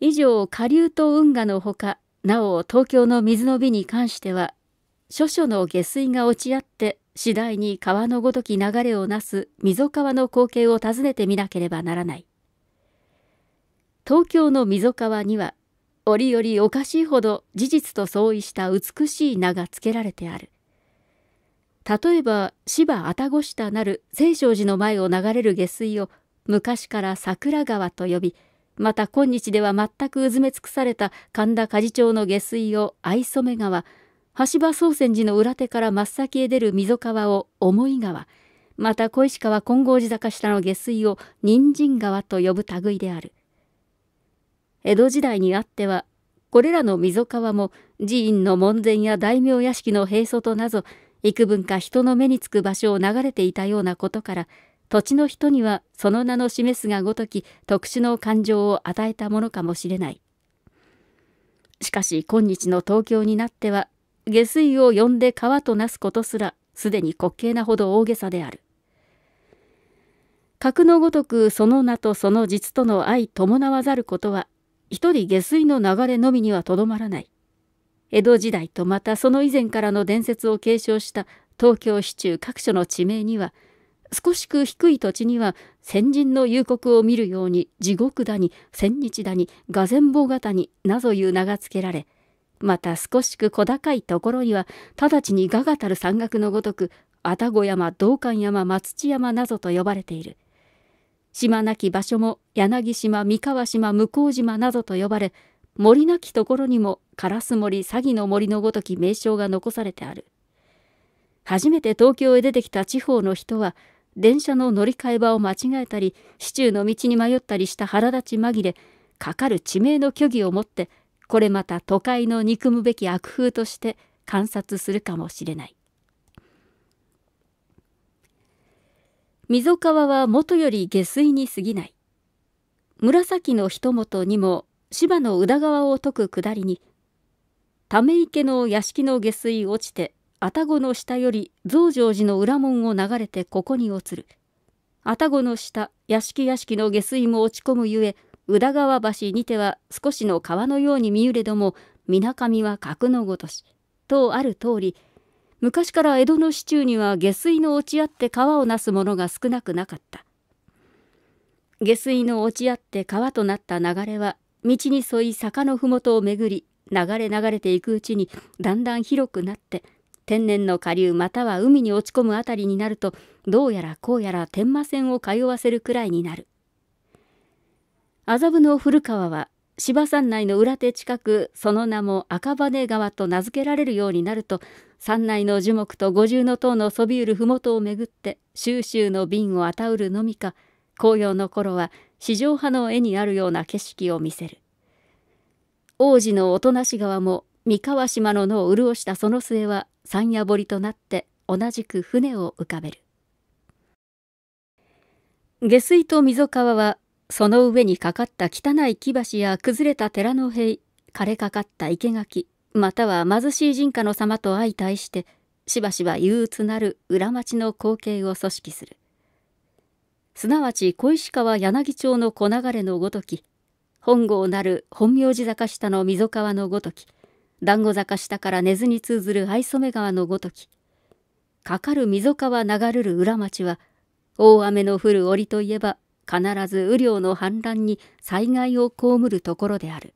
A: 以上、下流と運河のほか、なお東京の水の美に関しては諸々の下水が落ち合って次第に川のごとき流れをなす溝川の光景を訪ねてみなければならない。東京の溝川には折々おかしいほど事実と相違した美しい名が付けられてある。例えば芝愛宕下なる清少寺の前を流れる下水を昔から桜川と呼びまた今日では全くうずめ尽くされた神田鍛冶町の下水を藍染川橋場宗泉寺の裏手から真っ先へ出る溝川を思い川、また小石川金剛寺坂下の下水を人参川と呼ぶ類である。江戸時代にあっては、これらの溝川も寺院の門前や大名屋敷の閉鎖となぞ、幾分か人の目につく場所を流れていたようなことから、土地の人にはその名の示すがごとき特殊の感情を与えたものかもしれない。しかし今日の東京になっては下水を呼んで川となすことすらすでに滑稽なほど大げさである。格のごとくその名とその実との相伴わざることは一人下水の流れのみにはとどまらない。江戸時代とまたその以前からの伝説を継承した東京市中各所の地名には少しく低い土地には先人の夕刻を見るように地獄だに千日だに俄然棒型になぞいう名が付けられまた少しく小高いところには直ちに雅がたる山岳のごとく愛宕山道館山松地山などと呼ばれている島なき場所も柳島三河島向島などと呼ばれ森なきところにも烏森詐欺の森のごとき名称が残されてある初めて東京へ出てきた地方の人は電車の乗り換え場を間違えたり市中の道に迷ったりした腹立ち紛れかかる地名の虚偽を持ってこれまた都会の憎むべき悪風として観察するかもしれない溝川はもとより下水に過ぎない紫の一元にも芝の宇田川を解く下りにため池の屋敷の下水落ちて愛宕の下より増上寺の裏門を流れてここに落ちる愛宕の下屋敷屋敷の下水も落ち込むゆえ宇田川橋にては少しの川のように見ゆれども、みなかみは格のごとし、とある通り、昔から江戸の市中には下水の落ち合って川をなすものが少なくなかった。下水の落ち合って川となった流れは、道に沿い坂の麓を巡り、流れ流れていくうちにだんだん広くなって、天然の下流または海に落ち込むあたりになるとどうやらこうやら天馬線を通わせるくらいになる麻布の古川は芝山内の裏手近くその名も赤羽川と名付けられるようになると山内の樹木と五重塔のそびうる麓をめぐって収集の瓶をあたうるのみか紅葉の頃は四条派の絵にあるような景色を見せる王子のおとなし川も三河島の野を潤したその末は山野堀となって同じく船を浮かべる下水と溝川はその上にかかった汚い木橋や崩れた寺の塀、枯れかかった生垣、または貧しい人家の様と相対して、しばしば憂鬱なる裏町の光景を組織する。すなわち小石川柳町の小流れのごとき、本郷なる本名寺坂下の溝川のごとき、団子坂下から根津に通ずる藍染川のごとき、かかる溝川流る裏町は、大雨の降る折といえば必ず雨量の氾濫に災害を被るところである。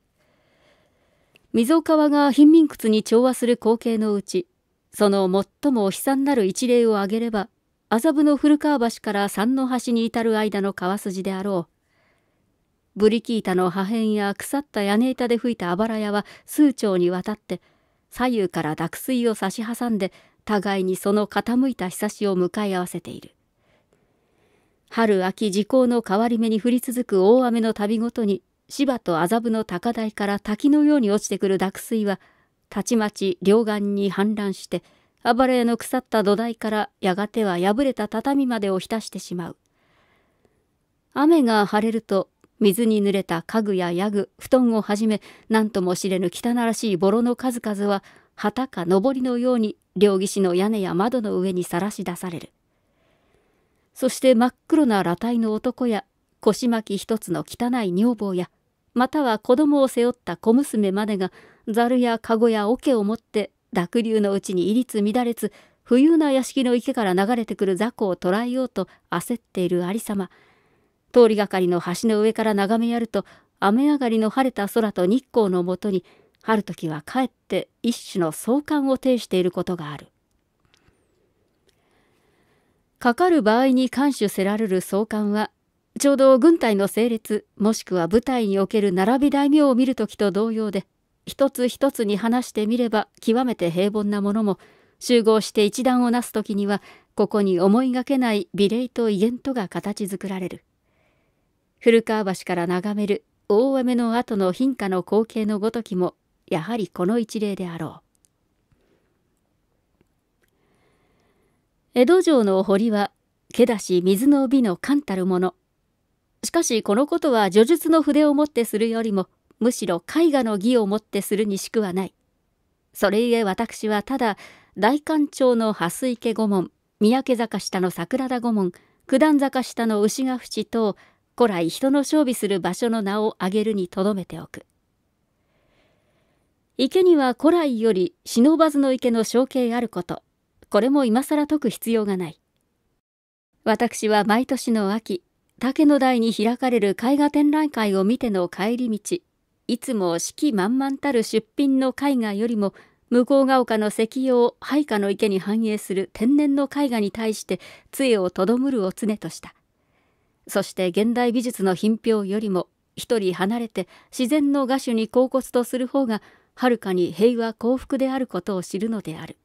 A: 溝川が貧民窟に調和する光景のうち、その最も悲惨なる一例を挙げれば、麻布の古川橋から三の橋に至る間の川筋であろう。ブリキ板の破片や腐った屋根板で吹いたあばら屋は数丁にわたって、左右から濁水を差し挟んで、互いにその傾いたひさしを向かい合わせている。春秋時効の変わり目に降り続く大雨の度ごとに芝と麻布の高台から滝のように落ちてくる濁水はたちまち両岸に氾濫して暴れの腐った土台からやがては破れた畳までを浸してしまう雨が晴れると水に濡れた家具や家具布団をはじめ何とも知れぬ汚らしいボロの数々は旗か上りのように両岸の屋根や窓の上にさらし出されるそして真っ黒な裸体の男や腰巻き一つの汚い女房やまたは子供を背負った小娘までがざるや籠や桶を持って濁流のうちにいりつ乱れつ冬遊な屋敷の池から流れてくる雑魚を捕らえようと焦っている有様通りがかりの橋の上から眺めやると雨上がりの晴れた空と日光のもとに春時はかえって一種の壮観を呈していることがある。かかる場合に看守せられる総監は、ちょうど軍隊の整列、もしくは部隊における並び大名を見る時と同様で、一つ一つに話してみれば極めて平凡なものも、集合して一段をなす時には、ここに思いがけない美麗と威厳とが形作られる。古川橋から眺める大雨の後の貧下の光景のごときも、やはりこの一例であろう。江戸城の堀は、けだし水の美の冠たるもの。しかしこのことは叙述の筆をもってするよりも、むしろ絵画の儀をもってするにしくはない。それゆえ私はただ、大官町の蓮池御門、三宅坂下の桜田御門、九段坂下の牛ヶ淵等、古来人の装備する場所の名を挙げるにとどめておく。池には古来より忍ばずの池の象形あること。これも今更解く必要がない。私は毎年の秋、竹の台に開かれる絵画展覧会を見ての帰り道、いつも四季満々たる出品の絵画よりも、向こうが丘の石用配下の池に反映する天然の絵画に対して杖をとどむるを常とした。そして現代美術の品評よりも一人離れて自然の画種に恍惚とする方がはるかに平和幸福であることを知るのである。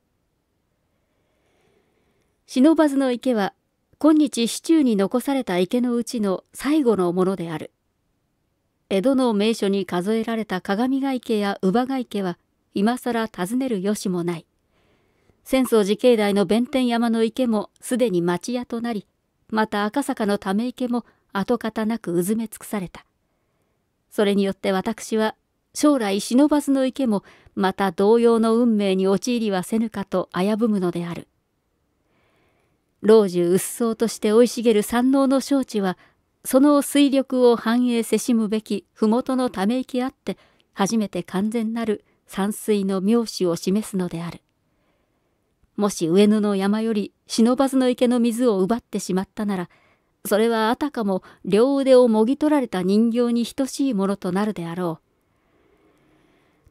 A: 忍ばずの池は今日市中に残された池のうちの最後のものである江戸の名所に数えられた鏡ヶ池や母ヶ池は今更訪ねる由もない浅草寺境内の弁天山の池もすでに町屋となりまた赤坂のため池も跡形なくうずめ尽くされたそれによって私は将来忍ばずの池もまた同様の運命に陥りはせぬかと危ぶむのである老中鬱蒼として生い茂る山王の招致は、その水力を反映せしむべき麓のため息あって、初めて完全なる山水の妙手を示すのである。もし上野の山より忍ばずの池の水を奪ってしまったなら、それはあたかも両腕をもぎ取られた人形に等しいものとなるであろう。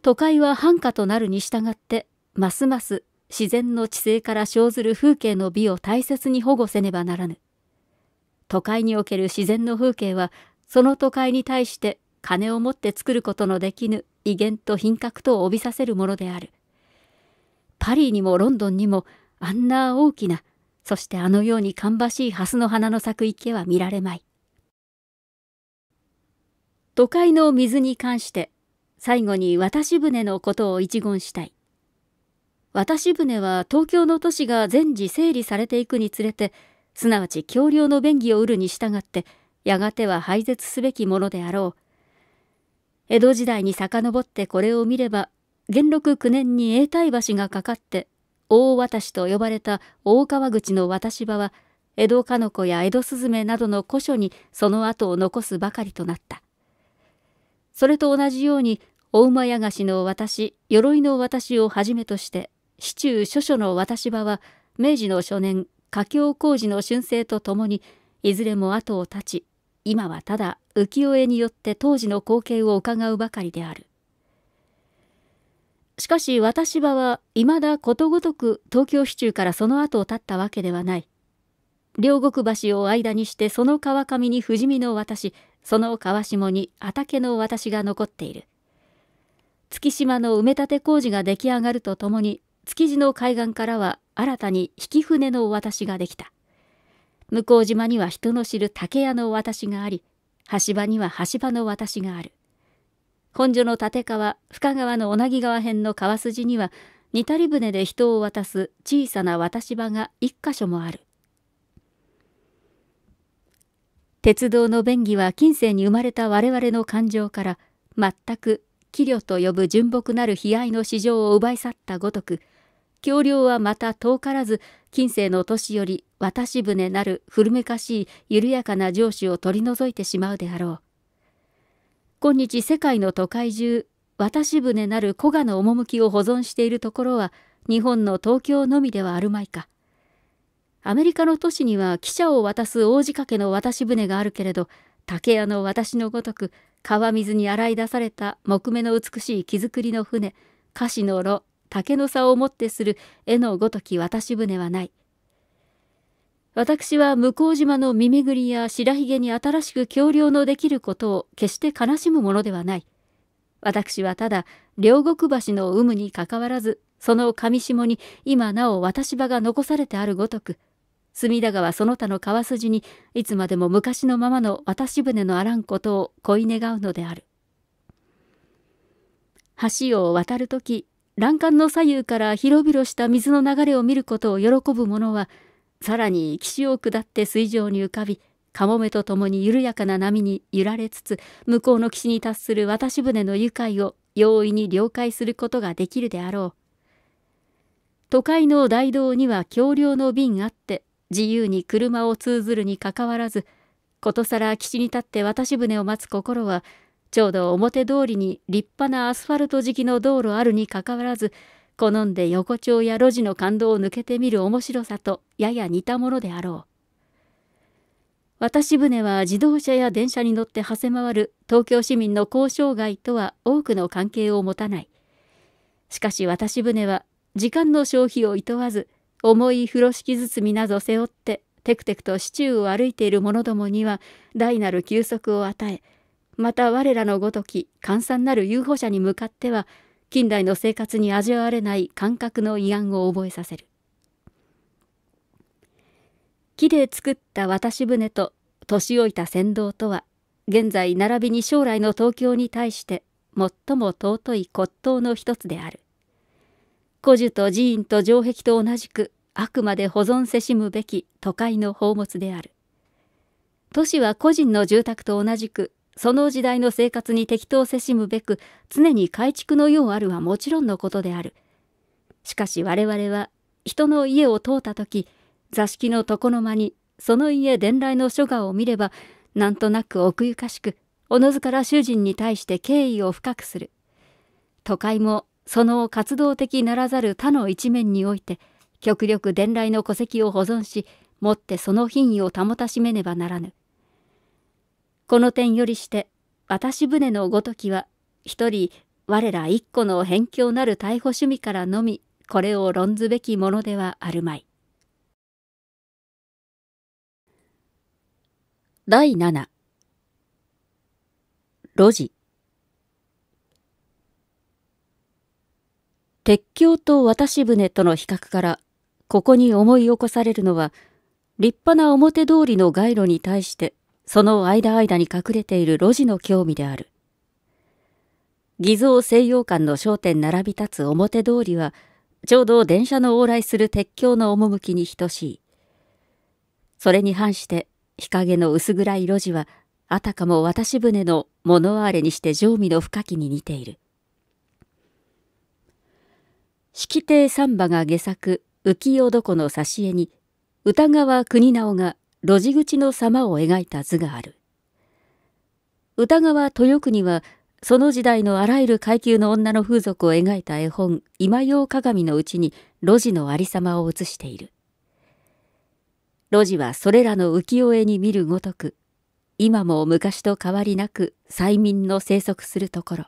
A: 都会は繁華となるに従って、ますます自然の知性から生ずる風景の美を大切に保護せねばならぬ。都会における自然の風景は、その都会に対して金を持って作ることのできぬ威厳と品格とを帯びさせるものである。パリにもロンドンにも、あんな大きな、そしてあのように芳しい蓮の花の咲く池は見られまい。都会の水に関して、最後に渡し船のことを一言したい。渡し船は東京の都市が全時整理されていくにつれてすなわち橋梁の便宜を得るに従ってやがては廃絶すべきものであろう江戸時代に遡ってこれを見れば元禄9年に永代橋がかかって大渡しと呼ばれた大川口の渡し場は江戸かの子や江戸雀などの古書にその後を残すばかりとなったそれと同じように大馬屋菓子の私鎧の私をはじめとして市中諸書の渡し場は明治の初年佳境工事の春生とともにいずれも後を絶ち今はただ浮世絵によって当時の光景をうかがうばかりであるしかし私場はいまだことごとく東京市中からその後を絶ったわけではない両国橋を間にしてその川上に不死身の私その川下に畑の私が残っている月島の埋め立て工事が出来上がるとともに築地の海岸からは新たに引き船のお渡しができた。向島には人の知る竹屋のお渡しがあり、橋場には橋場の渡しがある。本所の立川、深川の小名川辺の川筋には、似たり船で人を渡す小さな渡し場が一箇所もある。鉄道の便宜は近世に生まれた我々の感情から全く器量と呼ぶ純朴なる悲哀の市場を奪い去ったごとく、橋梁はまた遠からず、近世の年より渡し船なる古めかしい緩やかな上司を取り除いてしまうであろう。今日世界の都会中、渡し船なる古賀の趣を保存しているところは、日本の東京のみではあるまいか。アメリカの都市には汽車を渡す王子掛けの渡し船があるけれど、竹屋の私のごとく、川水に洗い出された木目の美しい木造りの船菓子の炉竹の差をもってする絵のごとき渡し船はない私は向島の耳ぐりや白ひげに新しく橋梁のできることを決して悲しむものではない私はただ両国橋の有無にかかわらずその上下に今なお渡し場が残されてあるごとく隅田川その他の川筋にいつまでも昔のままの渡し船のあらんことを恋願うのである橋を渡る時欄干の左右から広々した水の流れを見ることを喜ぶ者はさらに岸を下って水上に浮かびかもめとともに緩やかな波に揺られつつ向こうの岸に達する渡し船の愉快を容易に了解することができるであろう都会の大道には橋梁の瓶あって自由に車を通ずるにかかわらずことさら岸に立って渡し船を待つ心はちょうど表通りに立派なアスファルト敷きの道路あるにかかわらず好んで横丁や路地の感動を抜けてみる面白さとやや似たものであろう。渡し船は自動車や電車に乗って馳せ回る東京市民の交渉外とは多くの関係を持たない。しかし渡し船は時間の消費を厭わず重い風呂敷包みなど背負ってテクテクと市中を歩いている者どもには大なる休息を与えまた我らのごとき閑散なる遊歩者に向かっては近代の生活に味わわれない感覚の慰安を覚えさせる木で作った渡し船と年老いた船頭とは現在並びに将来の東京に対して最も尊い骨董の一つである。古樹と寺院と城壁と同じくあくまで保存せしむべき都会の宝物である。都市は個人の住宅と同じくその時代の生活に適当せしむべく常に改築のようあるはもちろんのことである。しかし我々は人の家を通った時座敷の床の間にその家伝来の書画を見ればなんとなく奥ゆかしくおのずから主人に対して敬意を深くする。都会もその活動的ならざる他の一面において極力伝来の戸籍を保存しもってその品位を保たしめねばならぬこの点よりして私船のごときは一人我ら一個の辺境なる逮捕趣味からのみこれを論ずべきものではあるまい第7路地鉄橋と渡し船との比較からここに思い起こされるのは立派な表通りの街路に対してその間々に隠れている路地の興味である偽造西洋館の商店並び立つ表通りはちょうど電車の往来する鉄橋の趣に等しいそれに反して日陰の薄暗い路地はあたかも渡し船の物あれにして常味の深きに似ている式亭三馬が下作浮世床の挿絵に歌川国直が路地口の様を描いた図がある歌川豊国はその時代のあらゆる階級の女の風俗を描いた絵本「今用鏡」のうちに路地のありさまを写している路地はそれらの浮世絵に見るごとく今も昔と変わりなく催眠の生息するところ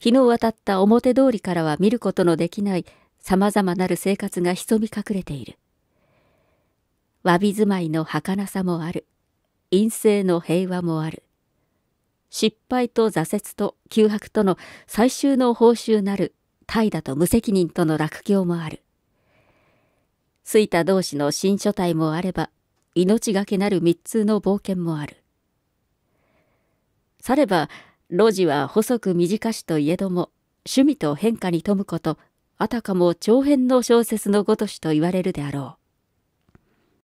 A: 日の渡った表通りからは見ることのできない様々なる生活が潜み隠れている。わび住まいの儚さもある。陰性の平和もある。失敗と挫折と窮迫との最終の報酬なる怠惰と無責任との落行もある。ついた同士の新書体もあれば、命がけなる密通の冒険もある。されば、路地は細く短しといえども、趣味と変化に富むこと、あたかも長編の小説のごとしと言われるであろう。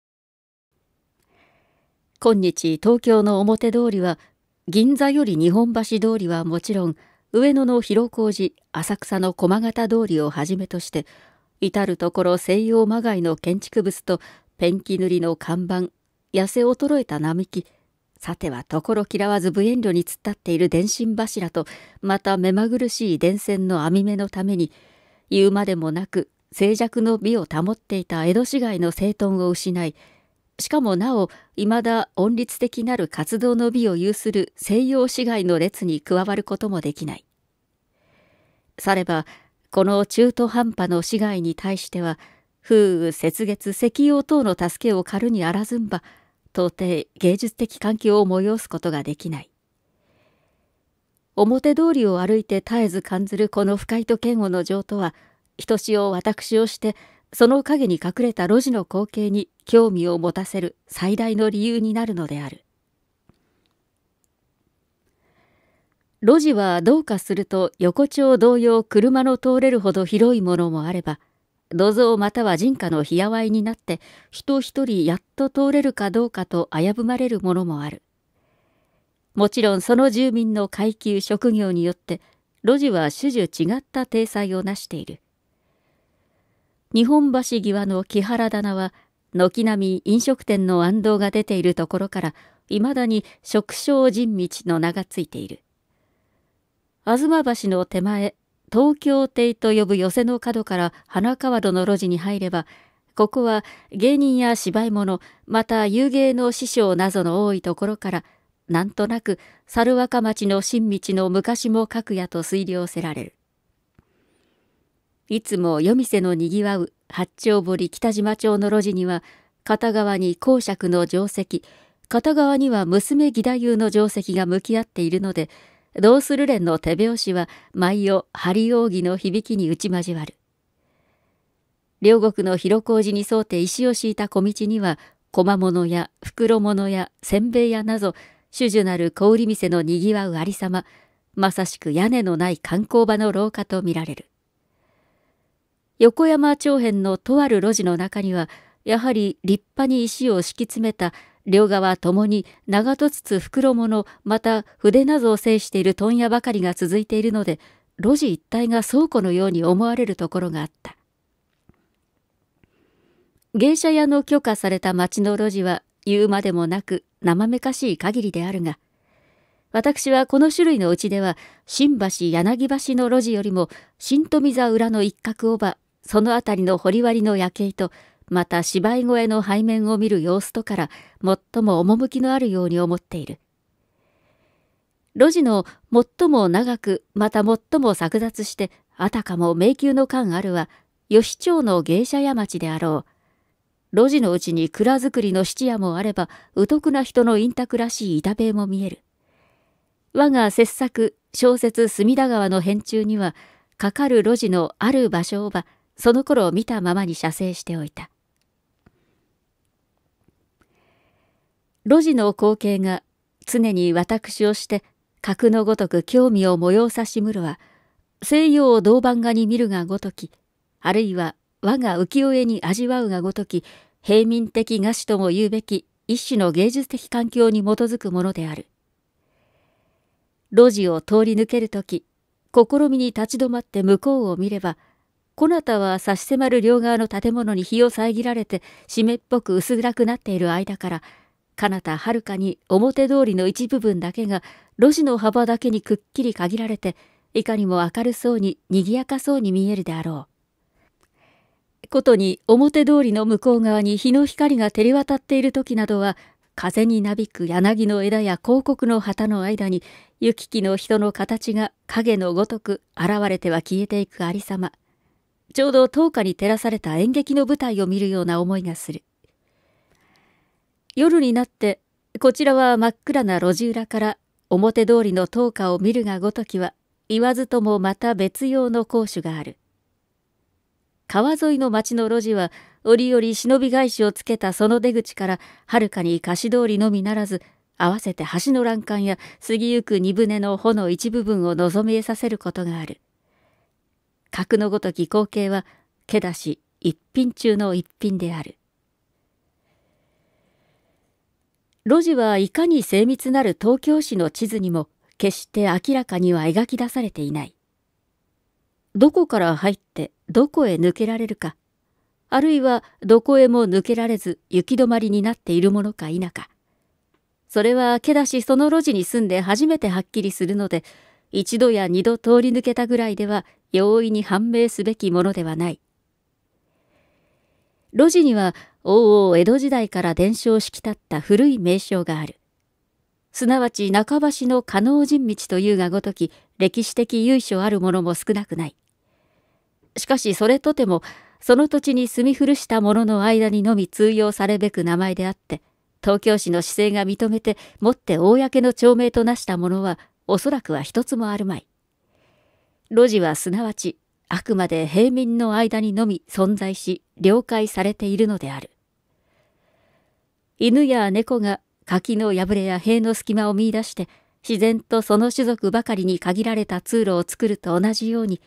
A: 今日東京の表通りは、銀座より日本橋通りはもちろん、上野の広小路、浅草の駒形通りをはじめとして、至る所西洋まがいの建築物とペンキ塗りの看板、痩せ衰えた並木、さては所嫌わず無遠慮に突っ立っている電信柱とまた目まぐるしい電線の網目のために言うまでもなく静寂の美を保っていた江戸市街の整頓を失いしかもなおいまだ音律的なる活動の美を有する西洋市街の列に加わることもできない。さればこの中途半端の市街に対しては風雨雪月石油等の助けを軽にあらずんば到底芸術的環境を催すことができない。表通りを歩いて絶えず感ずるこの不快と嫌悪の情とは、ひとしお私をして、その陰に隠れた路地の光景に興味を持たせる最大の理由になるのである。路地はどうかすると横丁同様車の通れるほど広いものもあれば、土蔵または人家のひやわいになって人一人やっと通れるかどうかと危ぶまれるものもある。もちろんその住民の階級職業によって路地は種々違った体裁をなしている。日本橋際の木原棚は軒並み飲食店の安藤が出ているところからいまだに食商人道の名がついている。吾妻橋の手前東京亭と呼ぶ寄席の角から花川戸の路地に入れば、ここは芸人や芝居者また遊芸の師匠などの多いところから、なんとなく猿若町の新道の昔もくやと推量せられる。いつも夜店のにぎわう八丁堀北島町の路地には、片側に公爵の定石、片側には娘義太夫の定石が向き合っているので、ドースル連の手拍子は舞を張り扇の響きに打ち交わる。両国の広小路に沿って石を敷いた小道には、小物や袋物やせんべい屋など、主樹なる小売店のにぎわうありさま、まさしく屋根のない観光場の廊下と見られる。横山長辺のとある路地の中には、やはり立派に石を敷き詰めた両側ともに長戸筒袋物また筆などを制している問屋ばかりが続いているので路地一帯が倉庫のように思われるところがあった芸者屋の許可された町の路地は言うまでもなく生めかしい限りであるが私はこの種類のうちでは新橋柳橋の路地よりも新富座裏の一角をばその辺りの掘割の夜景とまた芝居越えの背面を見る様子とから最も趣のあるように思っている。路地の最も長くまた最も剥奪してあたかも迷宮の間あるは吉町の芸者屋町であろう。路地のうちに蔵造りの質屋もあれば、う徳な人の隠宅らしい板塀も見える。我が切作、小説隅田川の編中には、かかる路地のある場所をば、その頃見たままに写生しておいた。路地の光景が常に私をして格のごとく興味を催さしむるは西洋を銅版画に見るがごときあるいは我が浮世絵に味わうがごとき平民的画師とも言うべき一種の芸術的環境に基づくものである路地を通り抜ける時試みに立ち止まって向こうを見ればこなたは差し迫る両側の建物に日を遮られて湿っぽく薄暗くなっている間から彼方はるかに表通りの一部分だけが路地の幅だけにくっきり限られていかにも明るそうに賑やかそうに見えるであろう。ことに表通りの向こう側に日の光が照り渡っている時などは風になびく柳の枝や広告の旗の間に行き来の人の形が影のごとく現れては消えていくありさま。ちょうど10日に照らされた演劇の舞台を見るような思いがする。夜になって、こちらは真っ暗な路地裏から表通りの灯火を見るがごときは、言わずともまた別用の公主がある。川沿いの町の路地は、折々忍び返しをつけたその出口から、はるかに貸し通りのみならず、合わせて橋の欄干や過ぎゆく荷船の帆の一部分を望みえさせることがある。格のごとき光景は、気だし一品中の一品である。路地はいかに精密なる東京市の地図にも決して明らかには描き出されていない。どこから入ってどこへ抜けられるか、あるいはどこへも抜けられず行き止まりになっているものか否か。それはけだしその路地に住んで初めてはっきりするので、一度や二度通り抜けたぐらいでは容易に判明すべきものではない。路地には王々江戸時代から伝承しきたった古い名称がある。すなわち中橋の加納人道というがごとき歴史的由緒あるものも少なくない。しかしそれとてもその土地に住み古した者の間にのみ通用されべく名前であって、東京市の市政が認めてもって公の町名となしたものはおそらくは一つもあるまい。路地はすなわちあくまで平民の間にのみ存在し、了解されているのである。犬や猫が柿の破れや塀の隙間を見出して、自然とその種族ばかりに限られた通路を作ると同じように、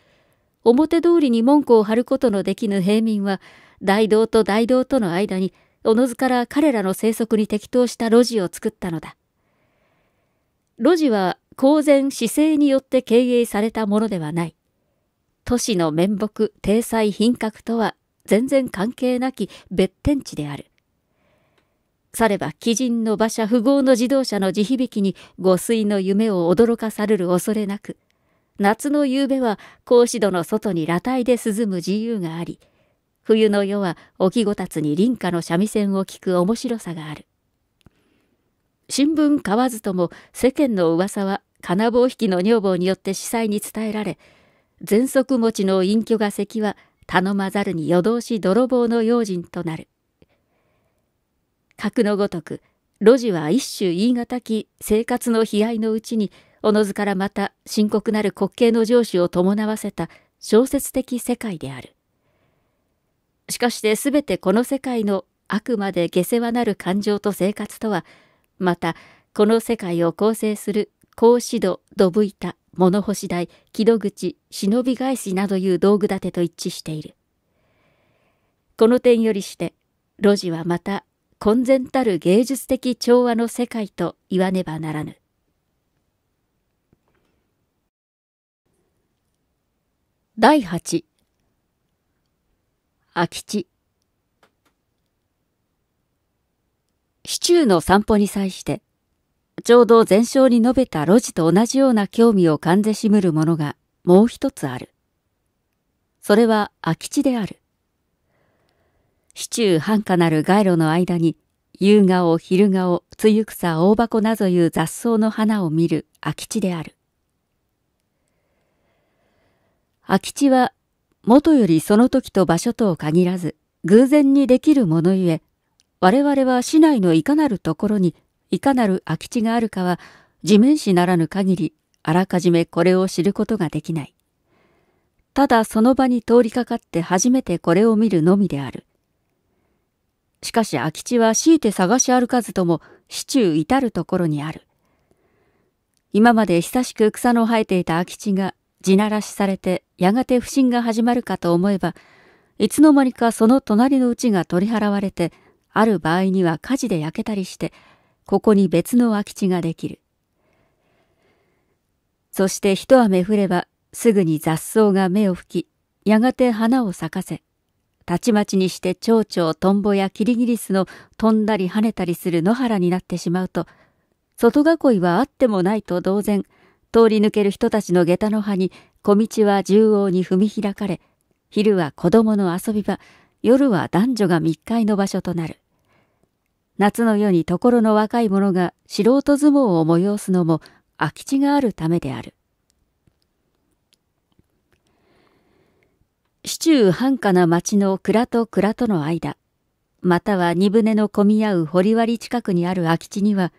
A: 表通りに門戸を張ることのできぬ平民は、大道と大道との間に、おのずから彼らの生息に適当した路地を作ったのだ。路地は公然姿勢によって経営されたものではない。都市の面目、体裁、品格とは全然関係なき別天地である。されば鬼人の馬車富豪の自動車の地響きに誤水の夢を驚かされる恐れなく、夏の夕べは格子戸の外に裸体で涼む自由があり、冬の夜はきごたつに林家の三味線を聞く面白さがある。新聞買わずとも世間の噂は金棒引きの女房によって司祭に伝えられ、喘息持ちの隠居が関は頼まざるに夜通し泥棒の用心となる。格のごとく、路地は一種言い難き生活の悲哀のうちに、おのずからまた深刻なる滑稽の上司を伴わせた小説的世界である。しかして全てこの世界のあくまで下世話なる感情と生活とは、またこの世界を構成する格子戸ドブ板、物干し台、木戸口、忍び返しなどいう道具立てと一致している。この点よりして、路地はまた根然たる芸術的調和の世界と言わねばならぬ。第八、空き地市中の散歩に際してちょうど全焼に述べた路地と同じような興味を感じぜしむるものがもう一つある。それは空き地である。市中繁華なる街路の間に、夕顔、昼顔、露草、大箱などいう雑草の花を見る空き地である。空き地は、元よりその時と場所とを限らず、偶然にできるものゆえ、我々は市内のいかなるところにいかなる空き地があるかは地面師ならぬ限りあらかじめこれを知ることができない。ただその場に通りかかって初めてこれを見るのみである。しかし空き地は強いて探し歩かずとも市中至るところにある。今まで久しく草の生えていた空き地が地ならしされてやがて不審が始まるかと思えば、いつの間にかその隣のうちが取り払われて、ある場合には火事で焼けたりして、ここに別の空き地ができる。そして一雨降ればすぐに雑草が芽を吹き、やがて花を咲かせ、たちまちにして蝶々、トンボやキリギリスの飛んだり跳ねたりする野原になってしまうと、外囲いはあってもないと同然、通り抜ける人たちの下駄の葉に小道は縦横に踏み開かれ、昼は子供の遊び場、夜は男女が密会の場所となる。夏の夜にところの若い者が素人相撲を催すのも空き地があるためである。市中繁華な町の蔵と蔵との間、または荷船の混み合う堀割近くにある空き地には、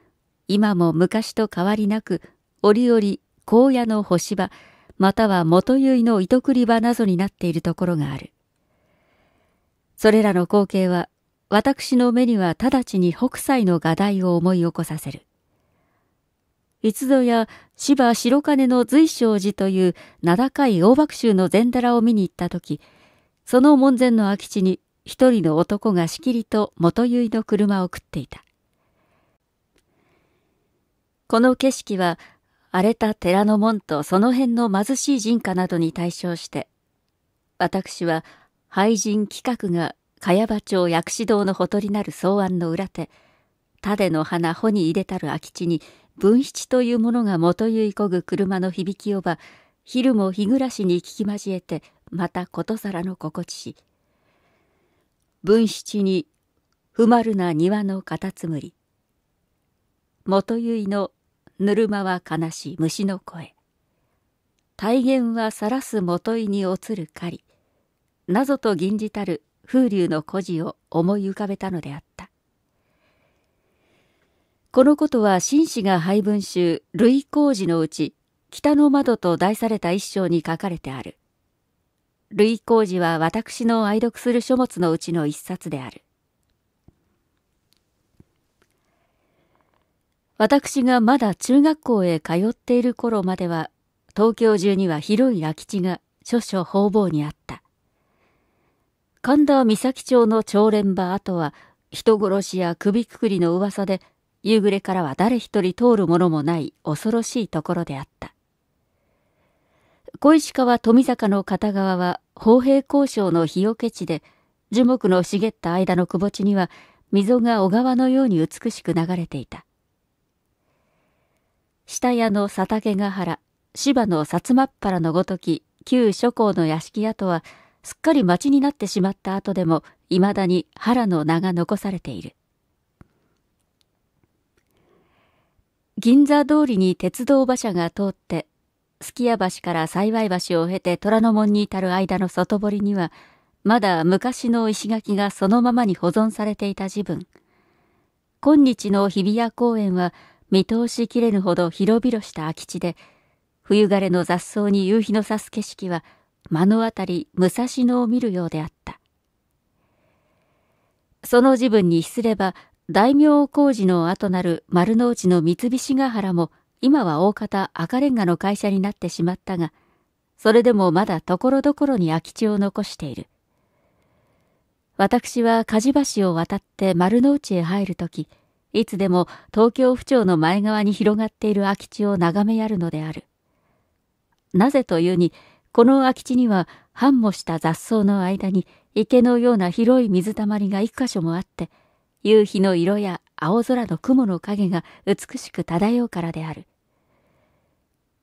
A: 今も昔と変わりなく、折々荒野の干し場、または元結の糸栗場などになっているところがある。それらの光景は私の目には直ちに北斎の画題を思い起こさせる。いつぞや芝白金の随生寺という名高い大幕宗の禅寺を見に行った時、その門前の空き地に一人の男がしきりと元結の車を食っていた。この景色は荒れた寺の門とその辺の貧しい人家などに対象して、私は廃人企画が茅場町薬師堂のほとりなる草案の裏手蓼の花穂に入れたる空き地に文七というものが元ゆいこぐ車の響きをば昼も日暮らしに聞き交えてまたことさらの心地し文七に不丸な庭のカタツムリ元ゆいのぬるまは悲し虫の声大言はさらす元いにおつる狩りなぞと吟じたる風流の孤児を思い浮かべたのであった。このことは紳士が配分集類工事のうち北の窓と題された一章に書かれてある。類工事は私の愛読する書物のうちの一冊である。私がまだ中学校へ通っている頃までは東京中には広い空き地が少々方々にあった。神田三崎町の朝練場跡は、人殺しや首くくりの噂で、夕暮れからは誰一人通るものもない恐ろしいところであった。小石川富坂の片側は、砲兵交渉の日よけ地で、樹木の茂った間の窪地には、溝が小川のように美しく流れていた。下屋の佐竹ヶ原、芝の薩摩っ原のごとき、旧諸侯の屋敷跡は、すっかり町になってしまった後でもいまだに原の名が残されている銀座通りに鉄道馬車が通ってすき家橋から幸い橋を経て虎ノ門に至る間の外堀にはまだ昔の石垣がそのままに保存されていた自分今日の日比谷公園は見通しきれぬほど広々した空き地で冬枯れの雑草に夕日の差す景色は目の当たり武蔵野を見るようであった。その自分に比すれば、大名工事の後なる丸の内の三菱ヶ原も、今は大方赤レンガの会社になってしまったが、それでもまだところどころに空き地を残している。私は梶橋を渡って丸の内へ入るとき、いつでも東京府庁の前側に広がっている空き地を眺めやるのである。なぜというに、この空き地には繁茂した雑草の間に池のような広い水たまりが一箇所もあって、夕日の色や青空の雲の影が美しく漂うからである。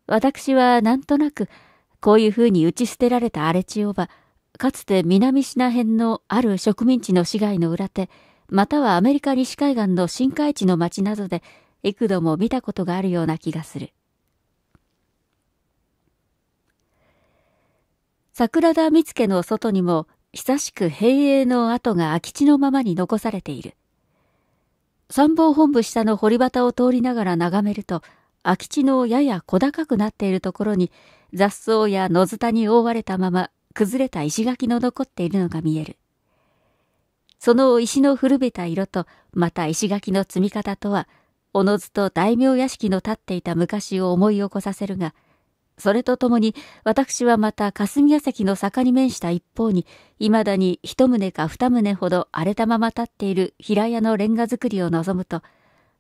A: 私はなんとなく、こういうふうに打ち捨てられた荒れ地をば、かつて南シナ辺のある植民地の市街の裏手、またはアメリカ西海岸の深海地の町などで、幾度も見たことがあるような気がする。桜田見附の外にも久しく平営の跡が空き地のままに残されている。参謀本部下の堀端を通りながら眺めると、空き地のやや小高くなっているところに雑草や野塚に覆われたまま崩れた石垣の残っているのが見える。その石の古びた色とまた石垣の積み方とは、おのずと大名屋敷の立っていた昔を思い起こさせるが、それとともに、私はまた霞が関の坂に面した一方に、いまだに一棟か二棟ほど荒れたまま立っている平屋のレンガ造りを望むと、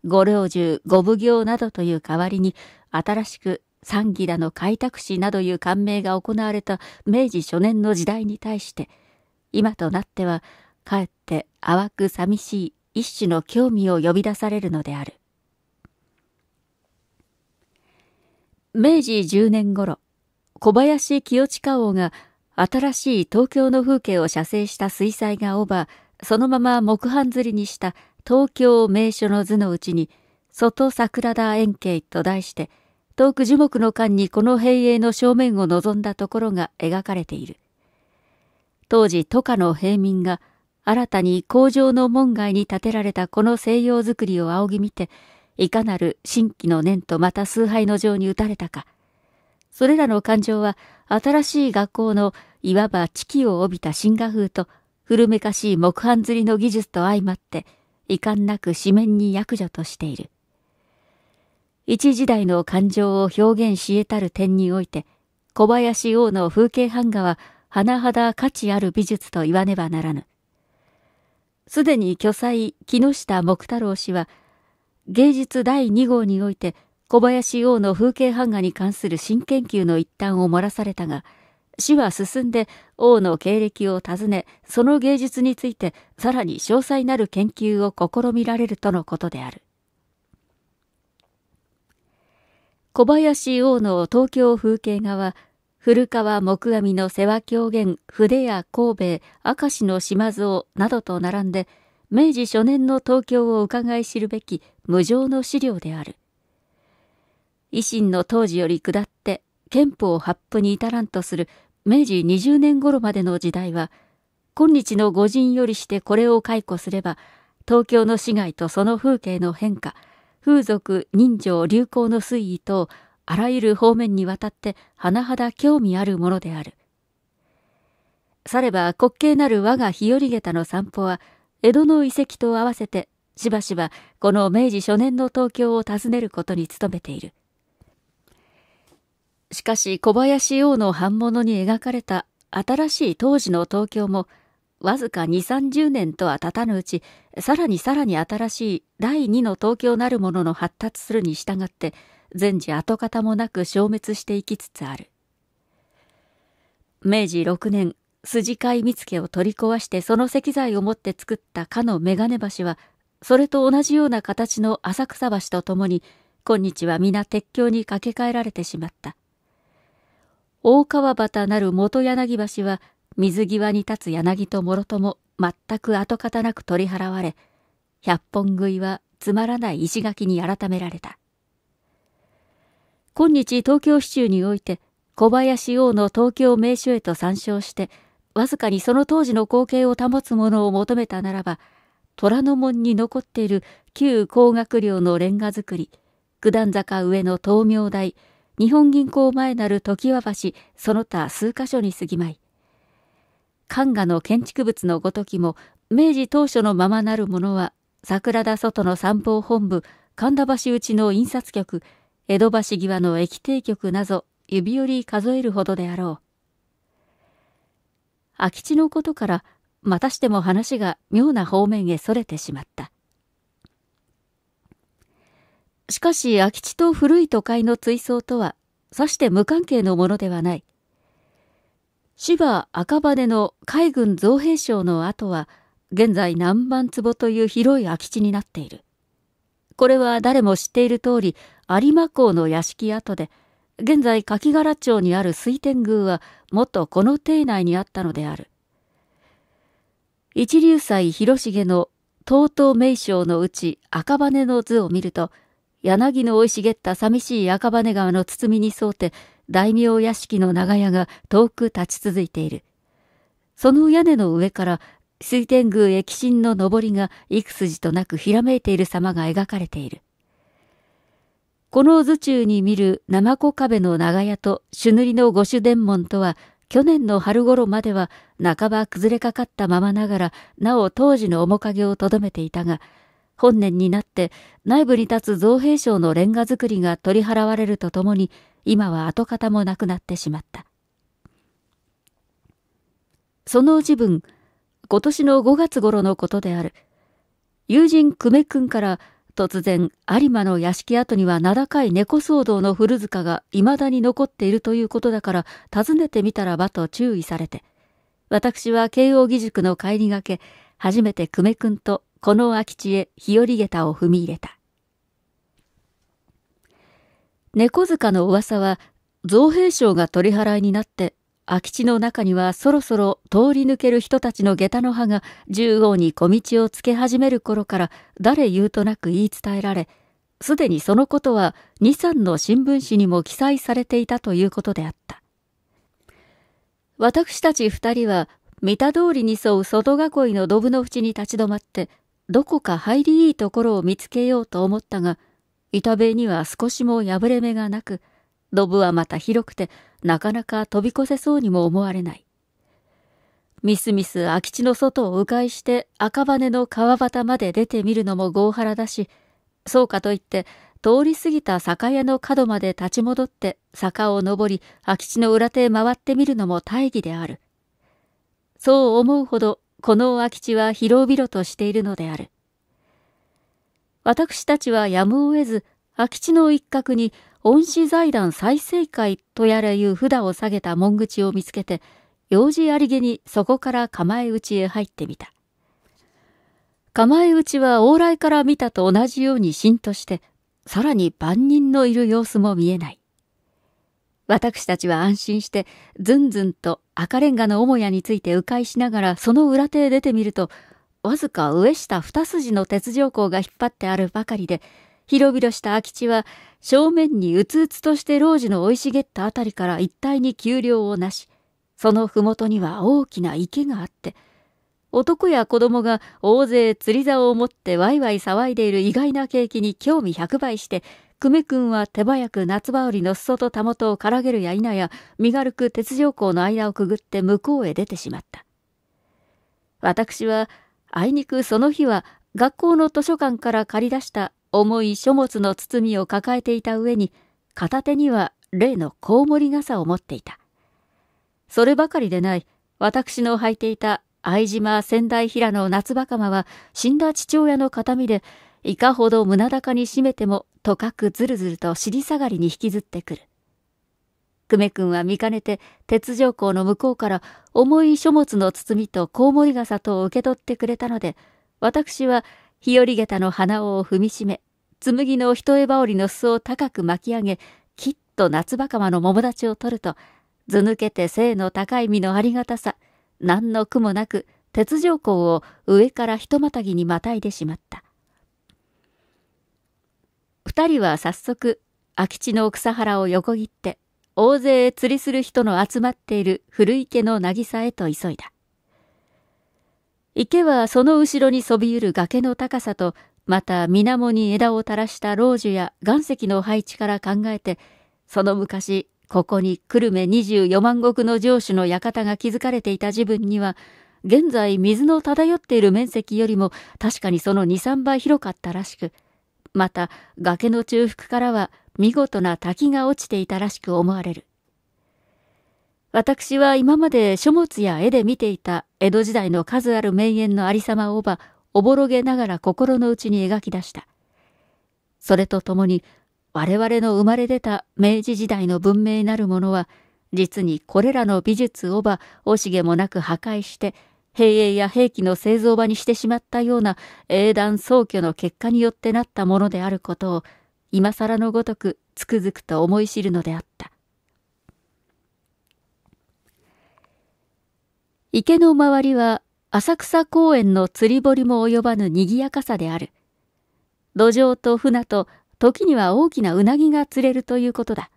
A: 五領中、五奉行などという代わりに、新しく三義だの開拓史などいう官名が行われた明治初年の時代に対して、今となっては、かえって淡く寂しい一種の興味を呼び出されるのである。明治10年頃、小林清親王が新しい東京の風景を写生した水彩画オーバー、そのまま木版釣りにした東京名所の図のうちに、外桜田円形と題して、遠く樹木の間にこの平影の正面を望んだところが描かれている。当時、都下の平民が新たに工場の門外に建てられたこの西洋造りを仰ぎ見て、いかなる新規の念とまた崇拝の情に打たれたか、それらの感情は新しい学校のいわば知球を帯びた新画風と古めかしい木版釣りの技術と相まって、遺憾なく紙面に役所としている。一時代の感情を表現し得たる点において、小林王の風景版画は甚だ価値ある美術と言わねばならぬ。すでに巨彩木下木太郎氏は芸術第2号において小林王の風景版画に関する新研究の一端を漏らされたが、市は進んで王の経歴を尋ね、その芸術についてさらに詳細なる研究を試みられるとのことである。小林王の東京風景画は、古川木阿弥の世話狂言、筆屋神戸、明石の島津をなどと並んで、明治初年の東京を伺い知るべき無常の資料である。維新の当時より下って憲法発布に至らんとする明治20年頃までの時代は、今日の御人よりしてこれを解雇すれば、東京の市街とその風景の変化、風俗、人情、流行の推移等、あらゆる方面にわたって甚だ興味あるものである。されば滑稽なる我が日和下駄の散歩は、江戸の遺跡と合わせてしばしばこの明治初年の東京を訪ねることに努めているしかし小林王の版物に描かれた新しい当時の東京もわずか2 3 0年とは経たぬうちさらにさらに新しい第二の東京なるものの発達するに従って全時跡形もなく消滅していきつつある明治6年筋飼い見附を取り壊してその石材を持って作ったかの眼鏡橋はそれと同じような形の浅草橋とともに今日は皆鉄橋に架け替えられてしまった大川端なる元柳橋は水際に立つ柳ともろとも全く跡形なく取り払われ百本食いはつまらない石垣に改められた今日東京市中において小林王の東京名所へと参照してわずかにその当時の光景を保つものを求めたならば、虎ノ門に残っている旧高学寮のレンガ造り、九段坂上の東明台、日本銀行前なる常盤橋、その他数箇所に過ぎまい。漢画の建築物のごときも、明治当初のままなるものは、桜田外の三方本部、神田橋内の印刷局、江戸橋際の駅定局など、指折り数えるほどであろう。空き地のことからまたしても話が妙な方面へそれてしまったしかし空き地と古い都会の追走とはさして無関係のものではない芝赤羽の海軍造兵廠の跡は現在南蛮坪という広い空き地になっているこれは誰も知っている通り有馬港の屋敷跡で現在柿柄町にある水天宮は元この邸内にあったのである。一流斎広重の東東名称のうち赤羽の図を見ると、柳の生い茂った寂しい赤羽川の包みに沿うて、大名屋敷の長屋が遠く立ち続いている。その屋根の上から、水天宮駅神のの上りが幾筋となくひらめいている様が描かれている。この図中に見るナマコ壁の長屋と朱塗りの五種伝門とは、去年の春頃までは半ば崩れかかったままながら、なお当時の面影をとどめていたが、本年になって内部に立つ造幣省のレンガ作りが取り払われるとともに、今は跡形もなくなってしまった。その自分、今年の5月頃のことである。友人久米君から突然、有馬の屋敷跡には名高い猫騒動の古塚がいまだに残っているということだから、訪ねてみたらばと注意されて、私は慶應義塾の帰りがけ、初めて久米君とこの空き地へ日和下駄を踏み入れた。猫塚の噂は、造兵商が取り払いになって空き地の中にはそろそろ通り抜ける人たちの下駄の葉が縦横に小道をつけ始める頃から誰言うとなく言い伝えられ、すでにそのことは二三の新聞紙にも記載されていたということであった。私たち二人は見た通りに沿う外囲いのドブの淵に立ち止まって、どこか入りいいところを見つけようと思ったが、板塀には少しも破れ目がなく、ドブはまた広くて、なかなか飛び越せそうにも思われない。みすみす空き地の外を迂回して赤羽の川端まで出てみるのも豪原だし、そうかといって通り過ぎた酒屋の角まで立ち戻って坂を登り空き地の裏手へ回ってみるのも大義である。そう思うほどこの空き地は広々としているのである。私たちはやむを得ず空き地の一角に恩師財団再生会とやらいう札を下げた門口を見つけて、用事ありげにそこから構え打ちへ入ってみた。構え打ちは往来から見たと同じようにしんとして、さらに万人のいる様子も見えない。私たちは安心して、ずんずんと赤レンガの母屋について迂回しながらその裏手へ出てみると、わずか上下二筋の鉄条項が引っ張ってあるばかりで、広々した空き地は正面にうつうつとして老樹の生い茂った辺りから一帯に丘陵をなし、その麓には大きな池があって、男や子供が大勢釣り竿を持ってワイワイ騒いでいる意外な景気に興味100倍して、久米君は手早く夏羽織の裾とたもとをからげるや否や、身軽く鉄条工の間をくぐって向こうへ出てしまった。私は、あいにくその日は学校の図書館から借り出した重い書物の包みを抱えていた上に、片手には例のコウモリ傘を持っていた。そればかりでない、私の履いていた相島仙台平の夏バカマは死んだ父親の形見でいかほど胸高に締めてもとかくずるずると尻下がりに引きずってくる。久米君は見かねて鉄条項の向こうから重い書物の包みとコウモリ傘とを受け取ってくれたので私は日和下駄の鼻緒を踏みしめ、紬の一重羽織の裾を高く巻き上げ、きっと夏バカマの桃立ちを取ると、図抜けて背の高い身のありがたさ、何の苦もなく、鉄条項を上からひとまたぎにまたいでしまった。二人は早速、空き地の草原を横切って、大勢釣りする人の集まっている古池の渚へと急いだ。池はその後ろにそびゆる崖の高さと、また水面に枝を垂らした老樹や岩石の配置から考えて、その昔、ここに久留米24万石の城主の館が築かれていた自分には、現在水の漂っている面積よりも確かにその2、3倍広かったらしく、また崖の中腹からは見事な滝が落ちていたらしく思われる。私は今まで書物や絵で見ていた江戸時代の数ある名演のありさまをば、おぼろげながら心の内に描き出した。それとともに、我々の生まれ出た明治時代の文明なるものは、実にこれらの美術をば惜しげもなく破壊して、兵営や兵器の製造場にしてしまったような英断宗教の結果によってなったものであることを、今更のごとくつくづくと思い知るのであった。池の周りは浅草公園の釣り堀も及ばぬ賑やかさである。土壌と船と時には大きなうなぎが釣れるということだ。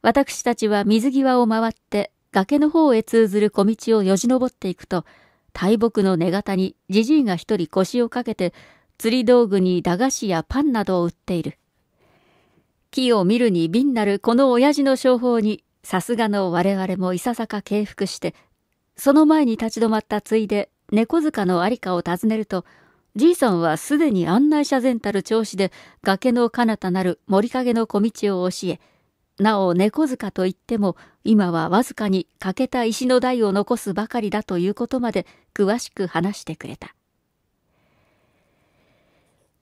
A: 私たちは水際を回って崖の方へ通ずる小道をよじ登っていくと、大木の根型にじじいが一人腰をかけて釣り道具に駄菓子やパンなどを売っている。木を見るに瓶なるこの親父の商法にさすがの我々もいささか敬服してその前に立ち止まったついで、猫塚のありかを尋ねると、じいさんはすでに案内者全たる調子で崖の彼方なる森陰の小道を教え、なお猫塚といっても今はわずかに欠けた石の台を残すばかりだということまで詳しく話してくれた。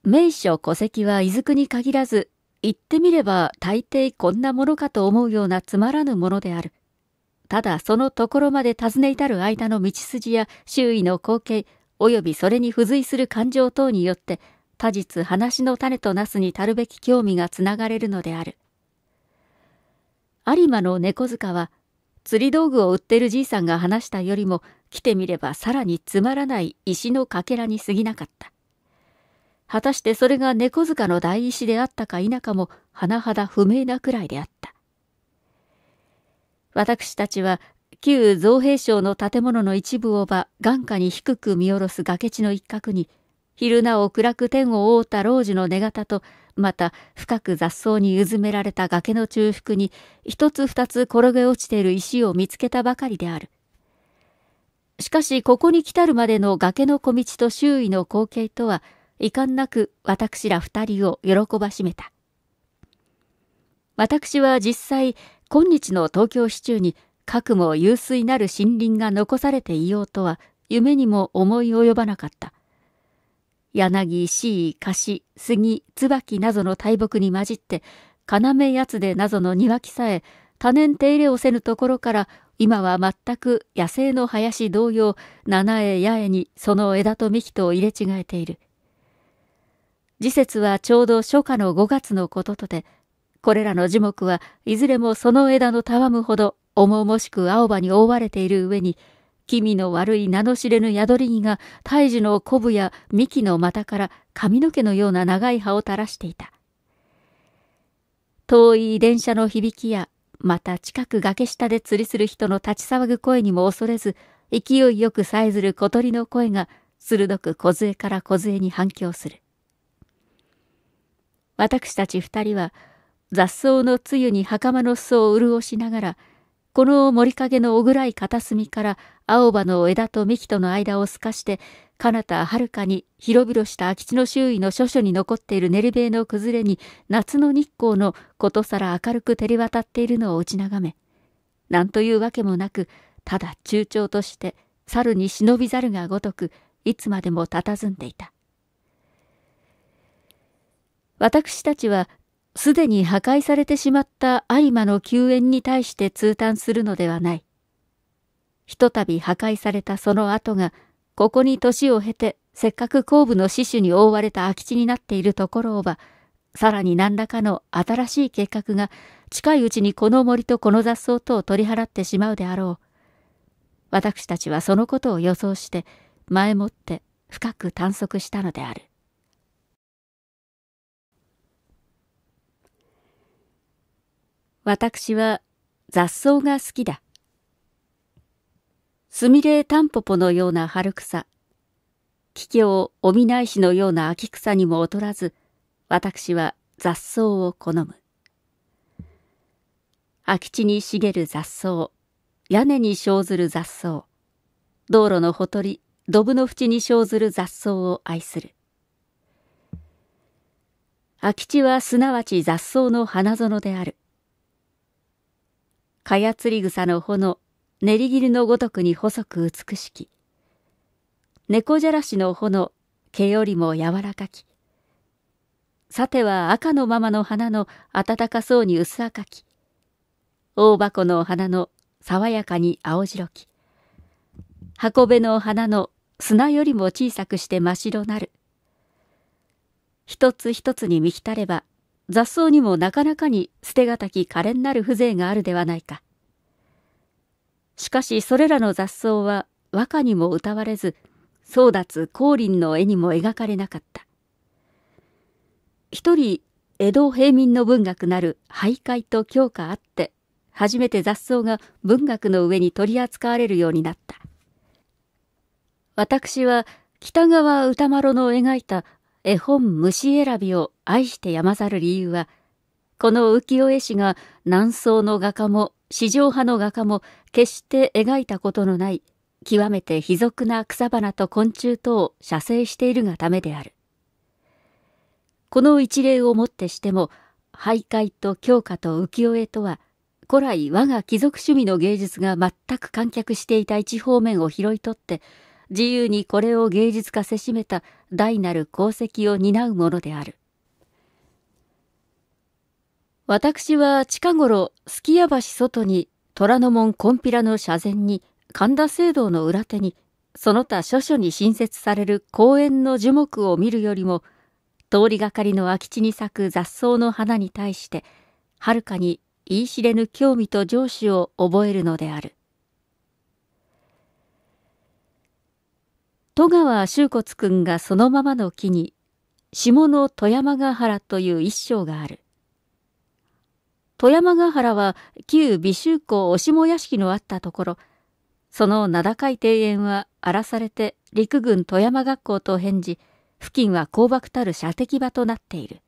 A: 名所戸籍は伊豆に限らず、言ってみれば大抵こんなものかと思うようなつまらぬものである。ただそのところまで尋ね至る間の道筋や周囲の光景、およびそれに付随する感情等によって、他日話の種となすに足るべき興味がつながれるのである。有馬の猫塚は、釣り道具を売ってるじいさんが話したよりも、来てみればさらにつまらない石のかけらに過ぎなかった。果たしてそれが猫塚の大石であったか否かも、甚だ不明なくらいであった。私たちは旧造幣省の建物の一部をば眼下に低く見下ろす崖地の一角に、昼なお暗く天を覆った老樹の根型と、また深く雑草にうずめられた崖の中腹に、一つ二つ転げ落ちている石を見つけたばかりである。しかし、ここに来たるまでの崖の小道と周囲の光景とは、遺憾なく私ら二人を喜ばしめた。私は実際、今日の東京市中に核も有水なる森林が残されていようとは夢にも思い及ばなかった。柳、シイ、カシ、杉、椿などの大木に混じって、要やつでなどの庭木さえ、多年手入れをせぬところから、今は全く野生の林同様、七重八重にその枝と幹とを入れ違えている。時節はちょうど初夏の5月のこととて、これらの樹木はいずれもその枝のたわむほど重々しく青葉に覆われている上に、気味の悪い名の知れぬ宿り木が胎児のコブや幹の股から髪の毛のような長い葉を垂らしていた。遠い電車の響きや、また近く崖下で釣りする人の立ち騒ぐ声にも恐れず、勢いよくさえずる小鳥の声が鋭く小から小に反響する。私たち二人は、雑草の露に袴の裾を潤しながら、この森陰の小暗い片隅から青葉の枝と幹との間を透かして、彼方はるかに広々した空き地の周囲の諸所に残っている練り塀の崩れに夏の日光のことさら明るく照り渡っているのを打ち眺め、なんというわけもなく、ただ中長として猿に忍びざるがごとく、いつまでも佇んでいた。私たちはすでに破壊されてしまった有馬の救援に対して通嘆するのではない。ひとたび破壊されたその跡が、ここに年を経てせっかく後部の死守に覆われた空き地になっているところをば、さらに何らかの新しい計画が近いうちにこの森とこの雑草とを取り払ってしまうであろう。私たちはそのことを予想して前もって深く探索したのである。私は雑草が好きだ。すみれタンポポのような春草、桔梗お見ないしのような秋草にも劣らず、私は雑草を好む。空き地に茂る雑草、屋根に生ずる雑草、道路のほとり、ドブの淵に生ずる雑草を愛する。空き地はすなわち雑草の花園である。かやつり草の穂の練り切りのごとくに細く美しき猫じゃらしの穂の毛よりも柔らかきさては赤のままの花の暖かそうに薄赤き大箱の花の爽やかに青白き箱辺の花の砂よりも小さくして真白なる一つ一つに満きたれば雑草にもなかなかに捨てがたき可憐なる風情があるではないか。しかしそれらの雑草は和歌にも歌われず、争奪光琳の絵にも描かれなかった。一人、江戸平民の文学なる徘徊と強化あって、初めて雑草が文学の上に取り扱われるようになった。私は北川歌丸の描いた絵本虫選びを愛してやまざる理由は、この浮世絵師が南宋の画家も史上派の画家も決して描いたことのない極めて卑俗な草花と昆虫とを写生しているがためである。この一例をもってしても、徘徊と強化と浮世絵とは、古来我が貴族趣味の芸術が全く観客していた一方面を拾い取って、自由にこれを芸術化せしめた大なる功績を担うものである。私は近頃、すき屋橋外に、虎ノ門金ン羅の社前に、神田聖堂の裏手に、その他諸所に新設される公園の樹木を見るよりも、通りがかりの空き地に咲く雑草の花に対して、はるかに言い知れぬ興味と情緒を覚えるのである。戸川修骨くんがそのままの木に、下の富山ヶ原という一章がある。富山ヶ原は旧美州校お下屋敷のあったところ、その名高い庭園は荒らされて陸軍富山学校と返事、付近は高爆たる射的場となっている。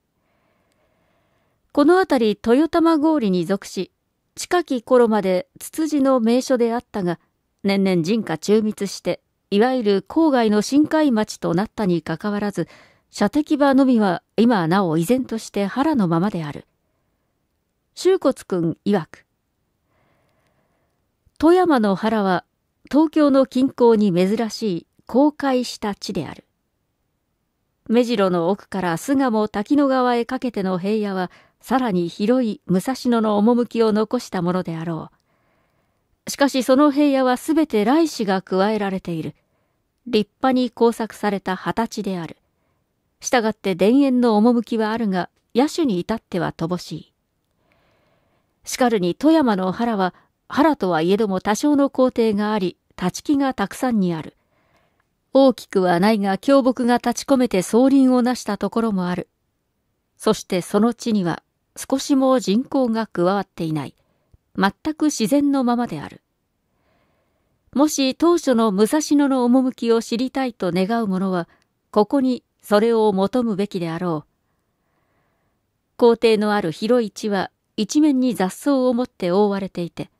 A: この辺り豊玉郡に属し、近き頃までツツジの名所であったが、年々人家中密していわゆる郊外の深海町となったにかかわらず、射的場のみは今なお依然として腹のままである。周骨君曰く、富山の原は東京の近郊に珍しい公開した地である。目白の奥から巣鴨滝野川へかけての平野は、さらに広い武蔵野の趣を残したものであろう。しかしその平野はすべて来氏が加えられている。立派に工作された歳である。従って田園の趣はあるが、野手に至っては乏しい。しかるに富山の原は、原とはいえども多少の工程があり、立ち木がたくさんにある。大きくはないが凶木が立ち込めて草林をなしたところもある。そしてその地には少しも人口が加わっていない。全く自然のままである。もし当初の武蔵野の趣を知りたいと願う者は、ここにそれを求むべきであろう。皇帝のある広い地は一面に雑草を持って覆われていて、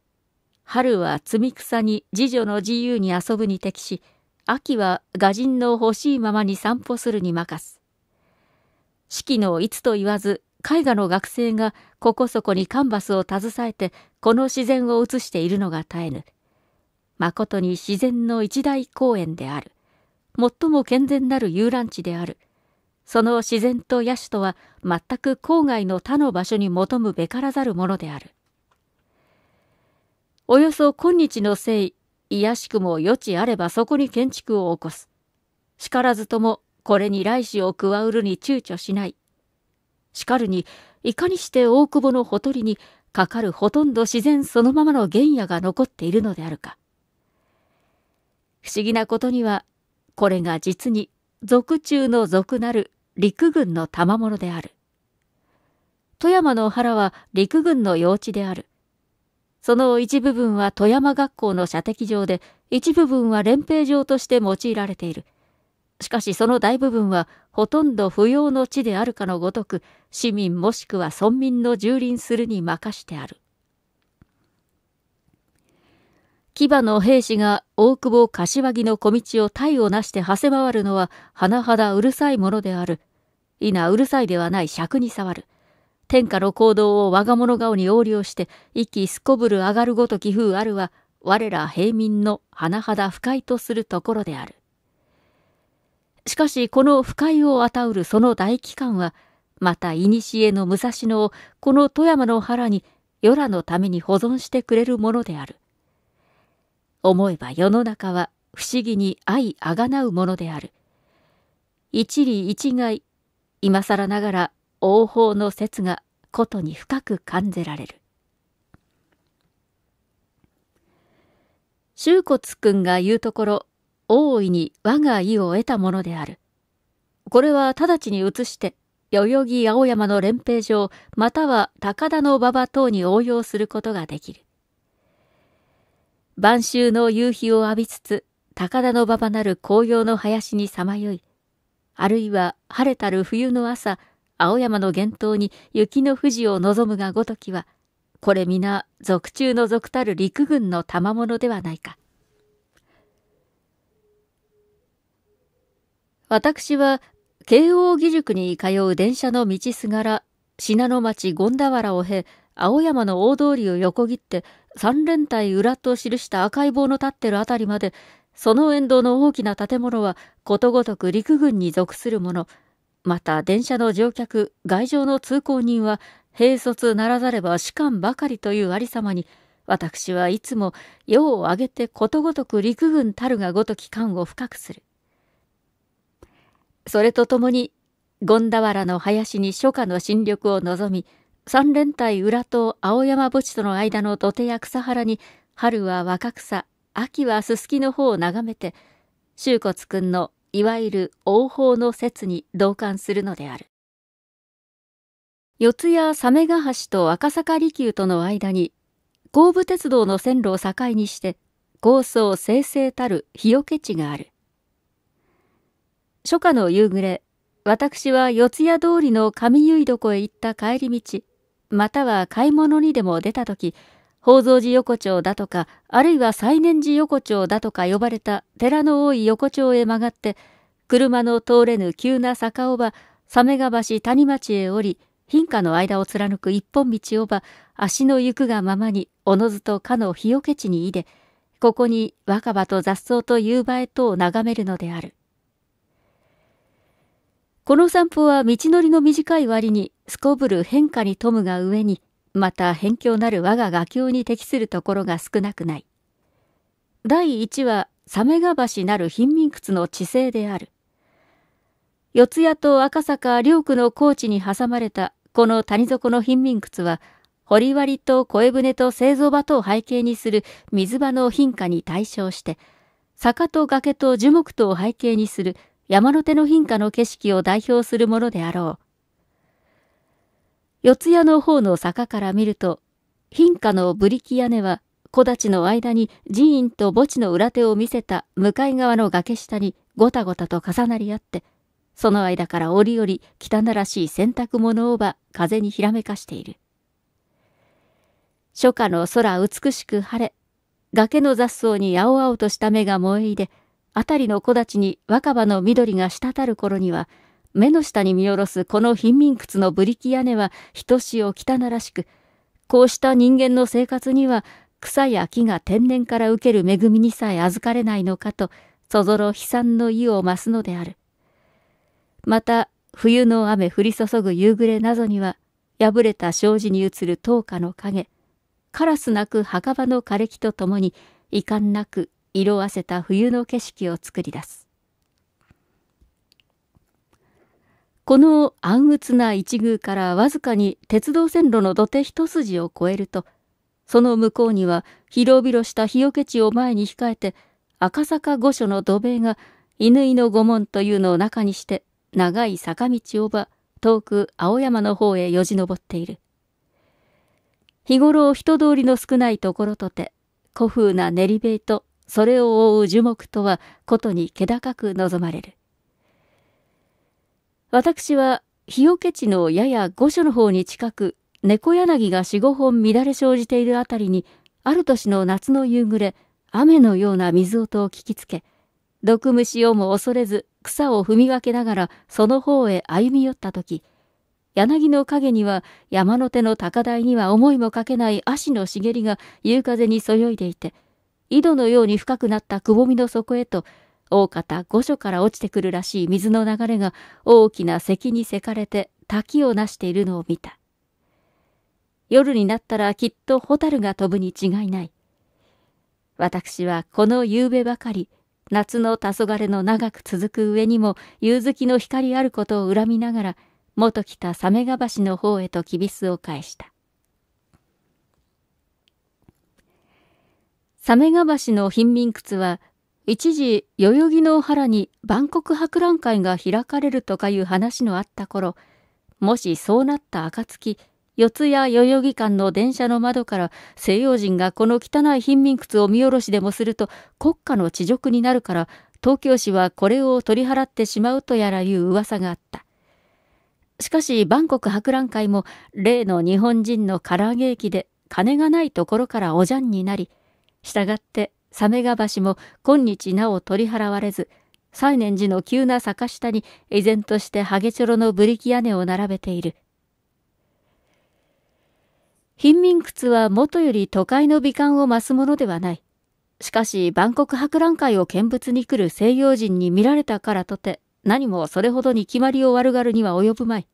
A: 春は積草に次女の自由に遊ぶに適し、秋は画人の欲しいままに散歩するに任す。四季のいつと言わず、絵画の学生がここそこにカンバスを携えてこの自然を映しているのが絶えぬ。とに自然の一大公園である。最も健全なる遊覧地である。その自然と野手とは全く郊外の他の場所に求むべからざるものである。およそ今日のせい、卑しくも余地あればそこに建築を起こす。しからずともこれに来子を加うるに躊躇しない。しかるに、いかにして大久保のほとりにかかるほとんど自然そのままの原野が残っているのであるか。不思議なことには、これが実に俗中の俗なる陸軍の賜物である。富山の原は陸軍の用地である。その一部分は富山学校の射的場で、一部分は連兵場として用いられている。しかしその大部分はほとんど不要の地であるかのごとく市民もしくは村民の蹂躙するに任してある。騎馬の兵士が大久保柏木の小道を体をなして馳せ回るのは甚だうるさいものである。否うるさいではない尺に触る。天下の行動を我が物顔に横領して、息すこぶる上がるごとき風あるは、我ら平民の甚だ不快とするところである。しかしこの不快をあたうるその大機関は、また古の武蔵野をこの富山の原に与良のために保存してくれるものである。思えば世の中は不思議に相あがなうものである。一理一概、今更ながら王法の説がことに深く感じられる。周骨君が言うところ、大いに我が意を得たものである。これは直ちに移して、代々木青山の連兵場、または高田の馬場等に応用することができる。晩秋の夕日を浴びつつ、高田の馬場なる紅葉の林にさまよい、あるいは晴れたる冬の朝、青山の源頭に雪の富士を望むがごときは、これ皆、俗中の俗たる陸軍の賜物ではないか。私は慶応義塾に通う電車の道すがら、信濃町権田原を経、青山の大通りを横切って、三連隊裏と記した赤い棒の立ってるあたりまで、その沿道の大きな建物はことごとく陸軍に属するもの、また電車の乗客、外乗の通行人は、兵卒ならざれば士官ばかりというありさまに、私はいつも世を挙げてことごとく陸軍たるがごとき感を深くする。それとともに、権田原の林に初夏の新緑を望み、三連隊裏と青山墓地との間の土手や草原に、春は若草、秋はすすきの方を眺めて、周骨くんのいわゆる王法の説に同感するのである。四谷鮫ヶ橋と赤坂離宮との間に、神武鉄道の線路を境にして、高層清々たる日よけ地がある。初夏の夕暮れ、私は四谷通りの上結床へ行った帰り道、または買い物にでも出た時、宝蔵寺横丁だとか、あるいは西念寺横丁だとか呼ばれた寺の多い横丁へ曲がって、車の通れぬ急な坂をば、鮫ヶ橋谷町へ降り、貧下の間を貫く一本道をば、足の行くがままに、おのずとかの日よけ地にいで、ここに若葉と雑草と夕映えとを眺めるのである。この散歩は道のりの短い割に、すこぶる変化に富むが上に、また辺境なる我が画境に適するところが少なくない。第一は、サメガ橋なる貧民窟の地勢である。四谷と赤坂両区の高地に挟まれたこの谷底の貧民窟は、掘割と小舟と製造場とを背景にする水場の貧下に対象して、坂と崖と樹木とを背景にする山手の貧下の景色を代表するものであろう。四谷の方の坂から見ると、貧貨のブリキ屋根は、木立の間に寺院と墓地の裏手を見せた向かい側の崖下にごたごたと重なり合って、その間から折々汚らしい洗濯物をば風にひらめかしている。初夏の空美しく晴れ、崖の雑草に青々とした目が燃え入で、辺りの木立に若葉の緑が滴る頃には、目の下に見下ろすこの貧民窟のブリキ屋根はひとしお汚らしく、こうした人間の生活には草や木が天然から受ける恵みにさえ預かれないのかと、そぞろ悲惨の意を増すのである。また、冬の雨降り注ぐ夕暮れなどには、破れた障子に映る灯火の影、カラスなく墓場の枯れ木とともに、遺憾なく色あせた冬の景色を作り出す。この暗鬱な一宮からわずかに鉄道線路の土手一筋を越えると、その向こうには広々した日よけ地を前に控えて、赤坂御所の土塀が乾の御門というのを中にして長い坂道をば遠く青山の方へよじ登っている。日頃人通りの少ないところとて古風な練り塀とそれを覆う樹木とはことに気高く望まれる。私は日よけ地のやや御所の方に近く、猫柳が四五本乱れ生じているあたりに、ある年の夏の夕暮れ、雨のような水音を聞きつけ、毒虫をも恐れず草を踏み分けながらその方へ歩み寄った時、柳の陰には山の手の高台には思いもかけない足の茂りが夕風にそよいでいて、井戸のように深くなったくぼみの底へと、大方御所から落ちてくるらしい水の流れが大きな咳にせかれて滝をなしているのを見た。夜になったらきっと蛍が飛ぶに違いない。私はこの夕べばかり、夏の黄昏の長く続く上にも夕月の光あることを恨みながら、元来た鮫ヶ橋の方へときびすを返した。鮫川橋の貧民窟は、一時、代々木の原に万国博覧会が開かれるとかいう話のあった頃、もしそうなった暁、四谷代々木間の電車の窓から西洋人がこの汚い貧民窟を見下ろしでもすると国家の恥辱になるから東京市はこれを取り払ってしまうとやらいう噂があった。しかし万国博覧会も例の日本人の唐揚げ駅で金がないところからおじゃんになりしたがって、鮫ヶ橋も今日なお取り払われず、西念寺の急な坂下に依然としてハゲチョロのブリキ屋根を並べている。貧民窟はもとより都会の美観を増すものではない。しかし、万国博覧会を見物に来る西洋人に見られたからとて、何もそれほどに決まりを悪がるには及ぶまい。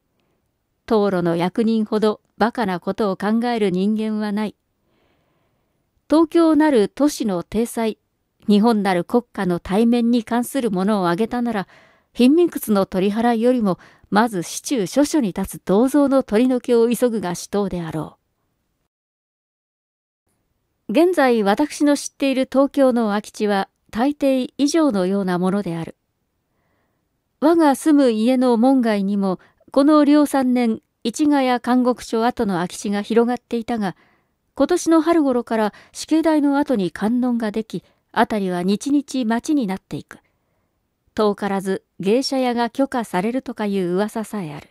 A: 灯路の役人ほど馬鹿なことを考える人間はない。東京なる都市の体裁、日本なる国家の対面に関するものを挙げたなら、貧民窟の取り払いよりも、まず市中諸所に立つ銅像の取り除きを急ぐが主党であろう。現在私の知っている東京の空き地は大抵以上のようなものである。我が住む家の門外にも、この両三年、市ヶ谷監獄所跡の空き地が広がっていたが、今年の春頃から死刑台の後に観音ができ、辺りは日々町になっていく。遠からず芸者屋が許可されるとかいう噂さえある。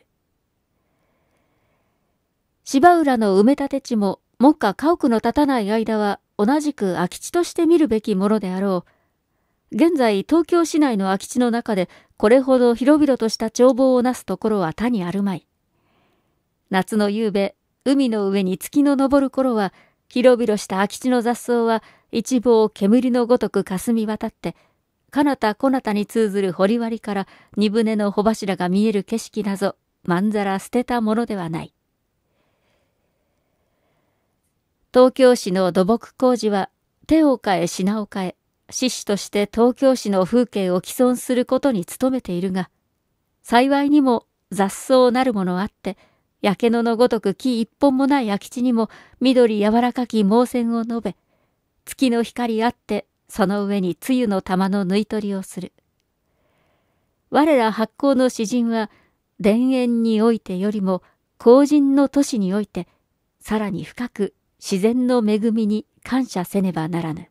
A: 芝浦の埋め立て地も、目下家屋の立たない間は同じく空き地として見るべきものであろう。現在、東京市内の空き地の中で、これほど広々とした眺望をなすところは他にあるまい。夏の夕べ、海の上に月の昇る頃は、広々した空き地の雑草は一望煙のごとく霞み渡って、彼方こなたに通ずる掘割から荷船の帆柱が見える景色なぞ、まんざら捨てたものではない。東京市の土木工事は、手を変え品を変え、志士として東京市の風景を既存することに努めているが、幸いにも雑草なるものあって、焼け野のごとく木一本もない空き地にも緑柔らかき毛線を述べ、月の光あってその上に露の玉の縫い取りをする。我ら発行の詩人は、田園においてよりも、後人の都市において、さらに深く自然の恵みに感謝せねばならぬ。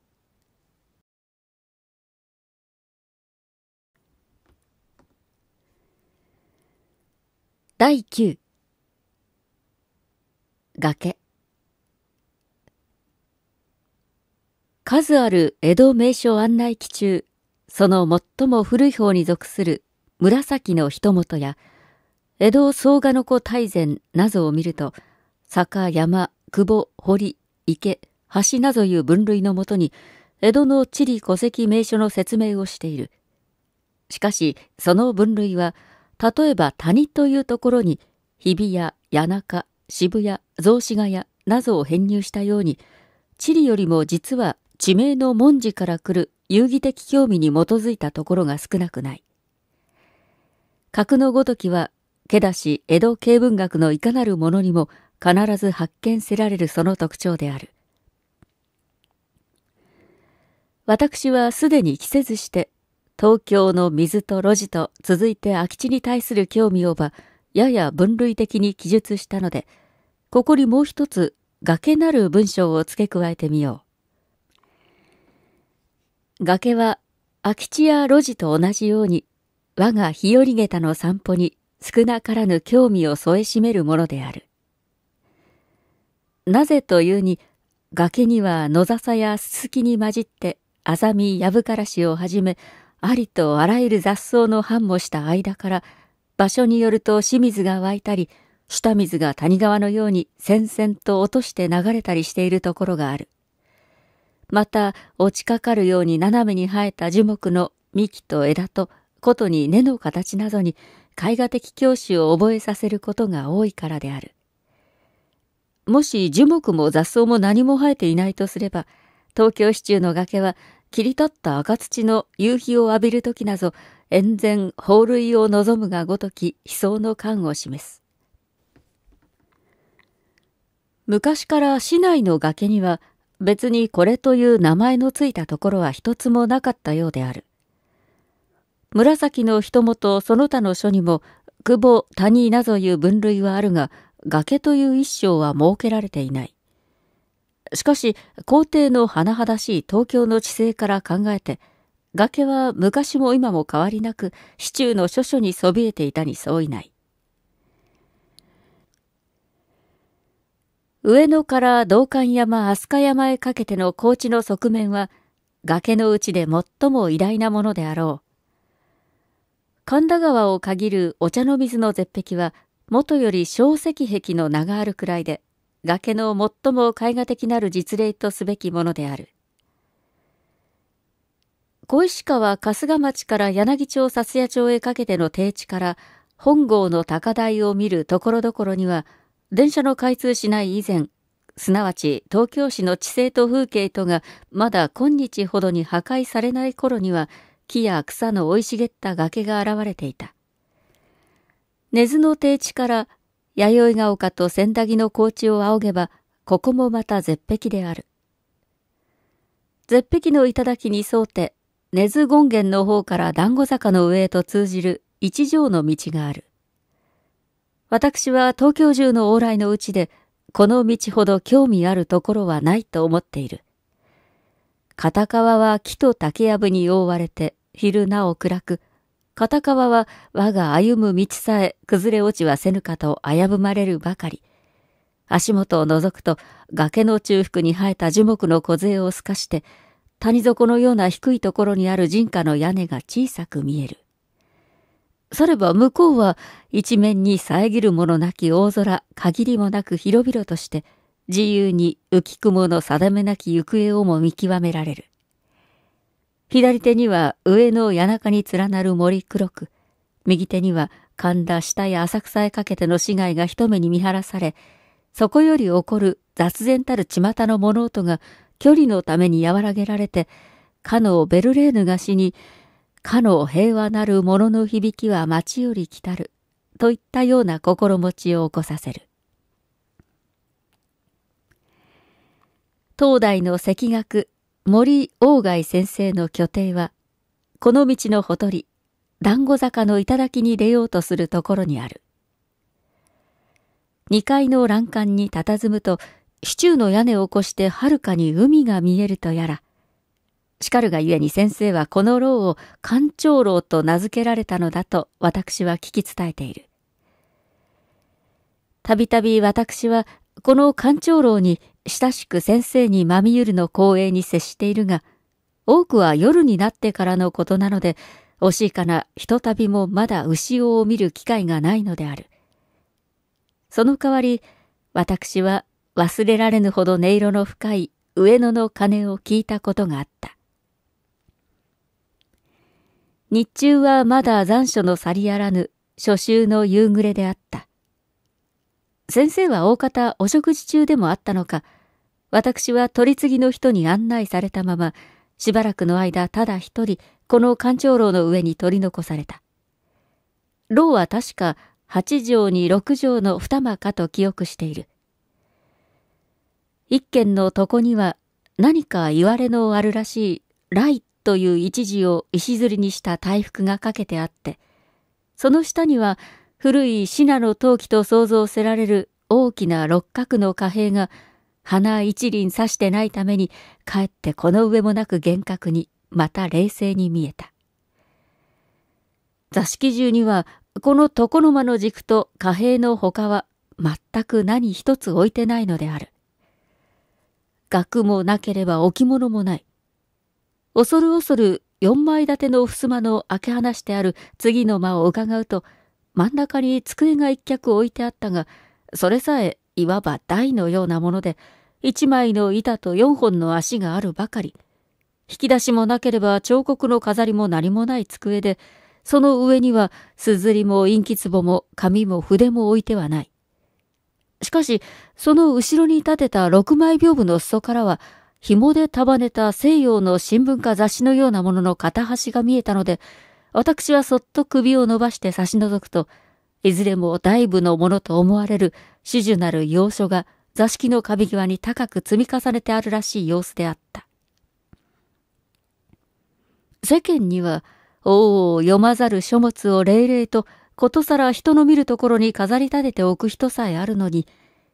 A: 第9崖数ある江戸名所案内記中その最も古い方に属する紫の一元や江戸総賀の子大前などを見ると坂山久保堀池橋などいう分類のもとに江戸の地理戸籍名所の説明をしているしかしその分類は例えば谷というところに日比谷谷中渋谷、雑司ヶ谷などを編入したように、地理よりも実は地名の文字から来る遊戯的興味に基づいたところが少なくない。格のごときは、けだし江戸経文学のいかなるものにも必ず発見せられるその特徴である。私はすでに着せずして、東京の水と路地と続いて空き地に対する興味をば、やや分類的に記述したので、ここにもう一つ崖なる文章を付け加えてみよう。崖は空き地や路地と同じように我が日和下駄の散歩に少なからぬ興味を添えしめるものである。なぜというに崖には野笹やすすきに混じってあざみやぶからしをはじめありとあらゆる雑草の繁茂した間から場所によると清水が湧いたり下水が谷川のように戦々と落として流れたりしているところがある。また、落ちかかるように斜めに生えた樹木の幹と枝と、ことに根の形などに、絵画的教師を覚えさせることが多いからである。もし樹木も雑草も何も生えていないとすれば、東京市中の崖は切り立った赤土の夕日を浴びる時など、沿然放類を望むがごとき悲壮の感を示す。昔から市内の崖には別にこれという名前のついたところは一つもなかったようである。紫の人もとその他の書にも久保谷などいう分類はあるが崖という一章は設けられていない。しかし皇帝の甚だしい東京の地勢から考えて崖は昔も今も変わりなく市中の諸書にそびえていたに相違ない。上野から道館山、飛鳥山へかけての高地の側面は、崖のうちで最も偉大なものであろう。神田川を限るお茶の水の絶壁は、元より小石壁の名があるくらいで、崖の最も絵画的なる実例とすべきものである。小石川春日町から柳町笹谷町へかけての低地から、本郷の高台を見るところどころには、電車の開通しない以前、すなわち東京市の地勢と風景とがまだ今日ほどに破壊されない頃には木や草の生い茂った崖が現れていた。根津の低地から弥生が丘と千駄木の高地を仰げば、ここもまた絶壁である。絶壁の頂に沿うて、根津権現の方から団子坂の上へと通じる一条の道がある。私は東京中の往来のうちで、この道ほど興味あるところはないと思っている。片川は木と竹やぶに覆われて、昼なお暗く、片川は我が歩む道さえ崩れ落ちはせぬかと危ぶまれるばかり。足元を覗くと崖の中腹に生えた樹木の小杖を透かして、谷底のような低いところにある人家の屋根が小さく見える。されば向こうは一面に遮るものなき大空、限りもなく広々として、自由に浮雲の定めなき行方をも見極められる。左手には上の谷中に連なる森黒く、右手には神田下や浅草へかけての市街が一目に見晴らされ、そこより起こる雑然たる巷の物音が距離のために和らげられて、かのベルレーヌが死に、かの平和なる者の響きは町より来たる、といったような心持ちを起こさせる。東大の赤学森鴎外先生の拠点は、この道のほとり、団子坂の頂に出ようとするところにある。2階の欄干に佇むと、市中の屋根を越してはるかに海が見えるとやら、しかるがゆえに先生はこの牢を官長牢と名付けられたのだと私は聞き伝えている。たびたび私はこの官長牢に親しく先生にまみゆるの光栄に接しているが、多くは夜になってからのことなので、惜しいかなひとたびもまだ牛尾を見る機会がないのである。その代わり、私は忘れられぬほど音色の深い上野の鐘を聞いたことがあった。日中はまだ残暑の去りやらぬ、初秋の夕暮れであった。先生は大方お食事中でもあったのか、私は取り次ぎの人に案内されたまま、しばらくの間ただ一人、この官長楼の上に取り残された。楼は確か八畳に六畳の二間かと記憶している。一軒の床には何か言われのあるらしい、ライという一字を石摺りにした大福がかけてあって、その下には古い信濃陶器と想像せられる大きな六角の貨幣が花一輪刺してないためにかえってこの上もなく厳格にまた冷静に見えた。座敷中にはこの床の間の軸と貨幣の他は全く何一つ置いてないのである。額もなければ置物もない。恐る恐る四枚建ての襖の開け放してある次の間を伺うと、真ん中に机が一脚置いてあったが、それさえいわば台のようなもので、一枚の板と四本の足があるばかり。引き出しもなければ彫刻の飾りも何もない机で、その上にはすずりも陰気壺も紙も筆も置いてはない。しかし、その後ろに立てた六枚屏風の裾からは、紐で束ねた西洋の新聞か雑誌のようなものの片端が見えたので、私はそっと首を伸ばして差し除くと、いずれも大部のものと思われる主樹なる要所が座敷の壁際に高く積み重ねてあるらしい様子であった。世間には、おお読まざる書物を霊々とことさら人の見るところに飾り立てておく人さえあるのに、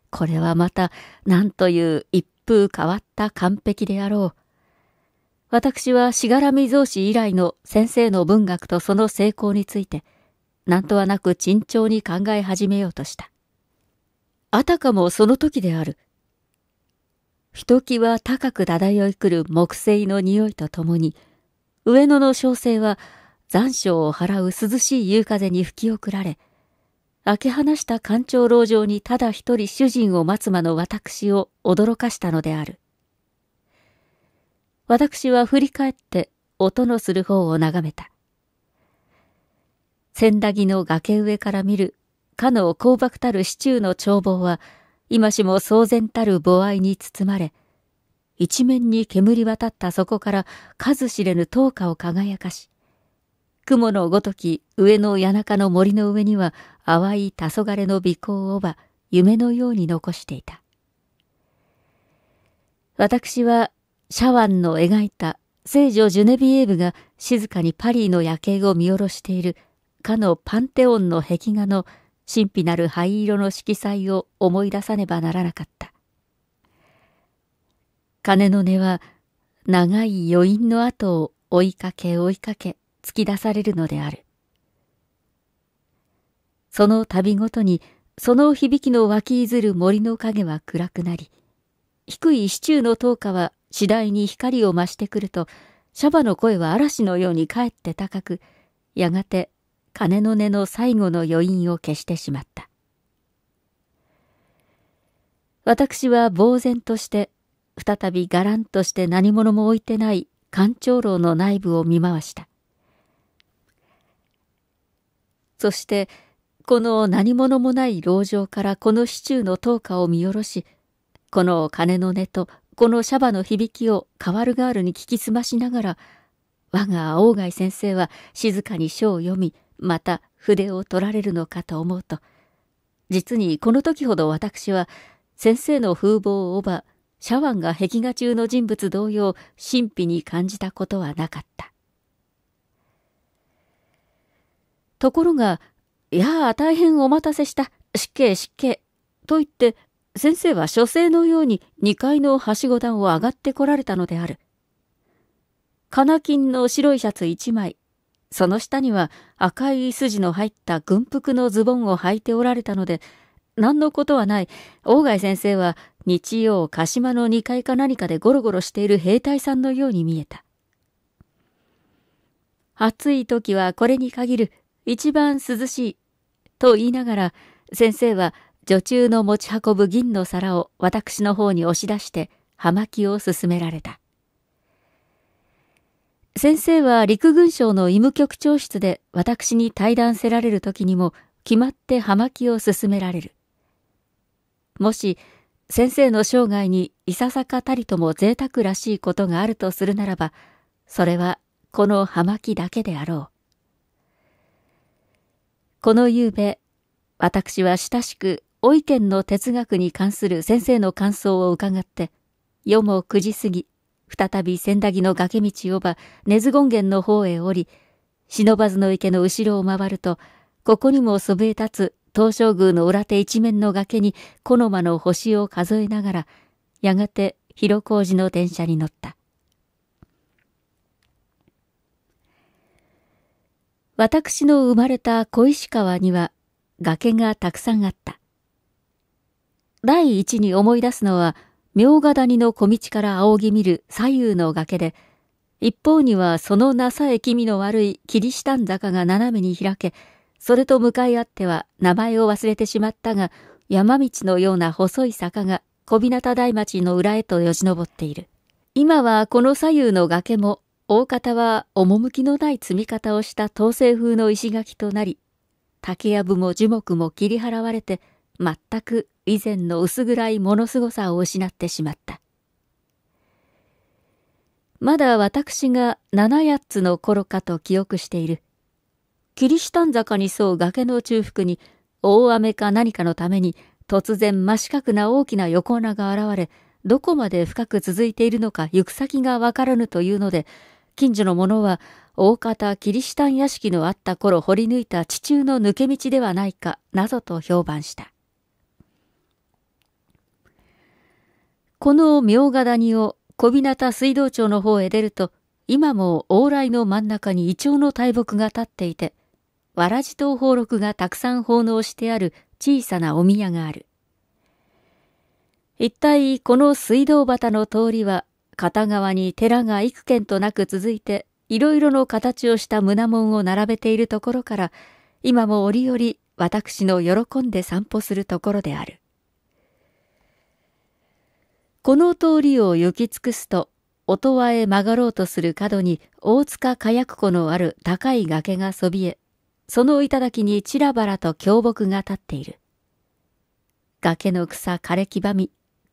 A: これはまたなんという一風変わった完璧であろう。私はしがらみ増子以来の先生の文学とその成功について、なんとはなく慎重に考え始めようとした。あたかもその時である。ひときわ高く漂いくる木星の匂いとともに、上野の小生は残暑を払う涼しい夕風に吹き送られ、開け放した官庁牢城にただ一人主人を待つ間の私を驚かしたのである。私は振り返って音のする方を眺めた。千駄木の崖上から見るかの光漠たる市中の眺望は、今しも騒然たる母愛に包まれ、一面に煙渡ったそこから数知れぬ灯火を輝かし、雲のごとき上の谷中の森の上には淡い黄昏の微光をば夢のように残していた。私はシャワンの描いた聖女ジュネビエーブが静かにパリの夜景を見下ろしているかのパンテオンの壁画の神秘なる灰色の色彩を思い出さねばならなかった。鐘の音は長い余韻の後を追いかけ追いかけ突き出されるのである。その度ごとに、その響きの湧き譲る森の影は暗くなり、低い市中の灯火は次第に光を増してくると、シャバの声は嵐のようにかえって高く、やがて鐘の音の最後の余韻を消してしまった。私は呆然として、再びがらんとして何者も置いてない官庁楼の内部を見回した。そして、この何者もない牢城からこの市中の灯火を見下ろし、この鐘の音とこのシャバの響きをカワルガールに聞き澄ましながら、我が鴎貝先生は静かに書を読み、また筆を取られるのかと思うと、実にこの時ほど私は、先生の風貌をば、シャワンが壁画中の人物同様、神秘に感じたことはなかった。ところが、いやあ、大変お待たせした。失敬失敬。と言って、先生は書生のように2階のはしご段を上がってこられたのである。金金の白いシャツ1枚、その下には赤い筋の入った軍服のズボンを履いておられたので、何のことはない、大貝先生は日曜鹿島の2階か何かでゴロゴロしている兵隊さんのように見えた。暑い時はこれに限る一番涼しい。と言いながら、先生は女中の持ち運ぶ銀の皿を私の方に押し出して、葉巻を勧められた。先生は陸軍省の医務局長室で私に対談せられる時にも決まって葉巻を勧められる。もし先生の生涯にいささかたりとも贅沢らしいことがあるとするならば、それはこの葉巻だけであろう。この夕べ、私は親しく、お意見の哲学に関する先生の感想を伺って、夜も9時過ぎ、再び千駄木の崖道をば、根津権現の方へ降り、忍ばずの池の後ろを回ると、ここにもそびえ立つ東照宮の裏手一面の崖に、この間の星を数えながら、やがて広小路の電車に乗った。私の生まれた小石川には崖がたくさんあった。第一に思い出すのは、明賀谷の小道から仰ぎ見る左右の崖で、一方にはそのなさえ気味の悪いキリシタン坂が斜めに開け、それと向かい合っては名前を忘れてしまったが、山道のような細い坂が小日向台町の裏へとよじ登っている。今はこの左右の崖も大方は趣のない積み方をした統制風の石垣となり、竹やぶも樹木も切り払われて、全く以前の薄暗いものすごさを失ってしまった。まだ私が七八つの頃かと記憶している。キリシタン坂に沿う崖の中腹に、大雨か何かのために、突然真四角な大きな横穴が現れ、どこまで深く続いているのか行く先がわからぬというので、近所の者は大方キリシタン屋敷のあった頃掘り抜いた地中の抜け道ではないかなどと評判した。この明賀谷を小日向水道町の方へ出ると、今も往来の真ん中にイチョウの大木が立っていて、わらじと宝禄がたくさん奉納してある小さなお宮がある。一体この水道端の通りは片側に寺が幾軒となく続いて、いろいろの形をした胸門を並べているところから、今も折々私の喜んで散歩するところである。この通りを行き尽くすと、音羽へ曲がろうとする角に大塚火薬庫のある高い崖がそびえ、その頂にちらばらと凶木が立っている。崖の草枯れ木ばみ、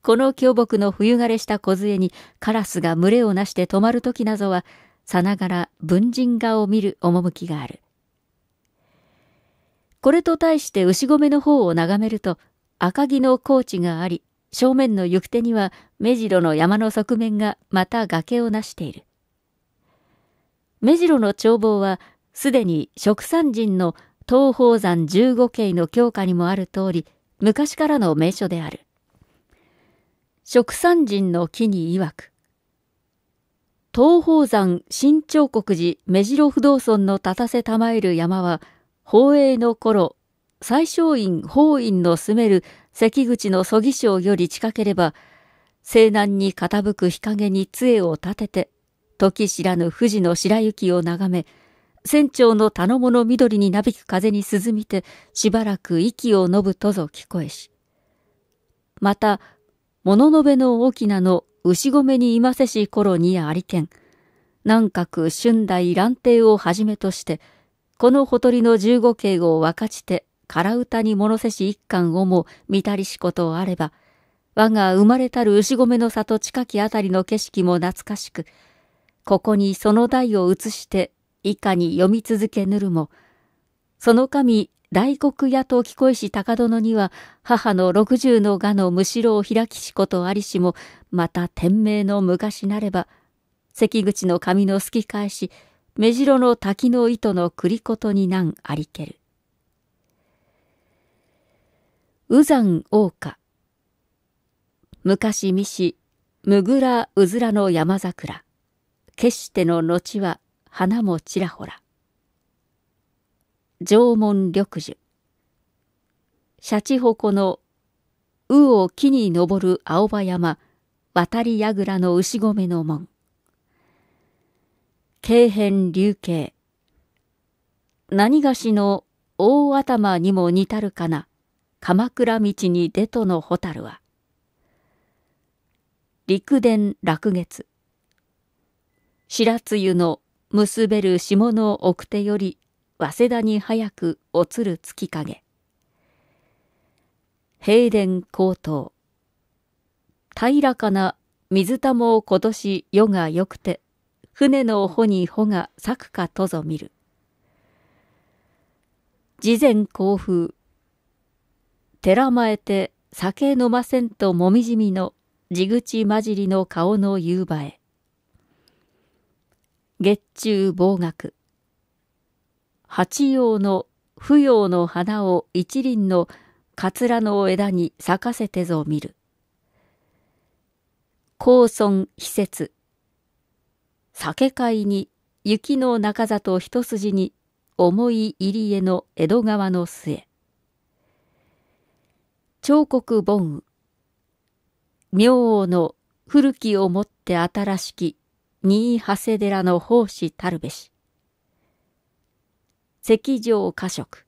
A: この凶木の冬枯れした梢にカラスが群れをなして止まる時などは、さながら文人画を見る趣がある。これと対して牛込の方を眺めると、赤城の高地があり、正面の行く手には目白の山の側面がまた崖をなしている。目白の眺望は、すでに植山人の東方山15景の強化にもある通り、昔からの名所である。植産人の木に曰く、東方山新彫刻寺目白不動尊の立たせたまえる山は、宝永の頃、最小院法院の住める関口の曽儀省より近ければ、西南に傾く日陰に杖を立てて、時知らぬ富士の白雪を眺め、船長の田の物緑になびく風に涼みて、しばらく息をのぶとぞ聞こえし。また、物のべの大きなの牛込に今せし頃にありけん、南閣春代乱亭をはじめとして、このほとりの十五景を分かちて、空歌に物せし一巻をも見たりしことあれば、我が生まれたる牛込の里近きあたりの景色も懐かしく、ここにその台を移して、以下に読み続けぬるも、その神大黒屋と聞こえし高殿には、母の六十の蛾のむしろを開きしことありしも、また天命の昔なれば、関口の髪のすき返し、目白の滝の糸のりことになんありける。右山王家昔見し、むぐらうずらの山桜。決しての後は花もちらほら。縄文緑樹シャチホコの右を木に登る青葉山渡り櫓の牛込の門京変流形何菓子の大頭にも似たるかな鎌倉道に出との蛍は陸伝落月白露の結べる下の奥手より早稲田に早くおつる月影平殿高等平らかな水たも今年夜がよくて船の穂に穂が咲くかとぞ見る事前興風寺前て酒飲ませんともみじみの地口混じりの顔の夕映え月中望学八葉の扶葉の花を一輪の桂の枝に咲かせてぞ見る。高村非節酒会に雪の中里一筋に重い入り江の江戸川の末。彫刻盆雨明王の古きをもって新しき新長谷寺の奉仕たるべし。石上華食。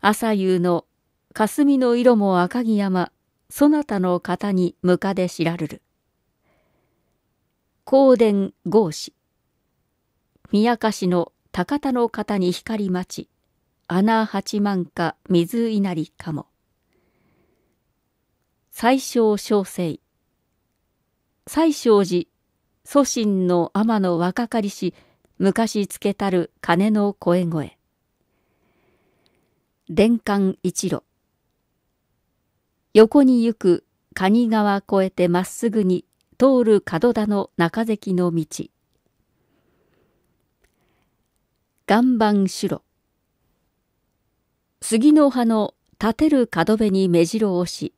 A: 朝夕の霞の色も赤城山、そなたの方に向かで知らるる。光殿豪子。宮家市の高田の方に光待ち、穴八万か水稲荷かも。最小小生。最小寺、祖神の天の若かりし、昔つけたる鐘の声声。伝官一路。横に行く蟹川越えてまっすぐに通る門田の中関の道。岩盤白。杉の葉の立てる角辺に目白をし、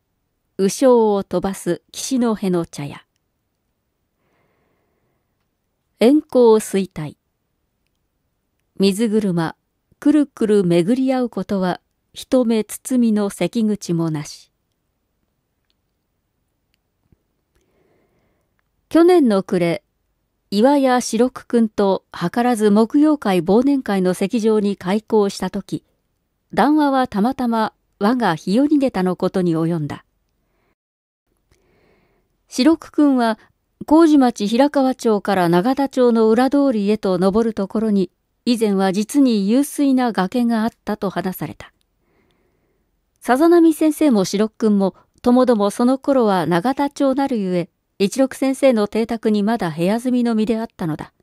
A: 鵜匠を飛ばす岸の辺の茶屋。遠行衰退。水車、くるくる巡り合うことは、一目包みの関口もなし。去年の暮れ、岩屋四六君と図らず木曜会忘年会の席上に開講した時、談話はたまたま我が日よ逃げたのことに及んだ。四六君は麹町平川町から永田町の裏通りへと登るところに以前は実に有水な崖があったと話された。さざなみ先生も四六君も、ともどもその頃は永田町なるゆえ、一六先生の邸宅にまだ部屋住みの身であったのだ。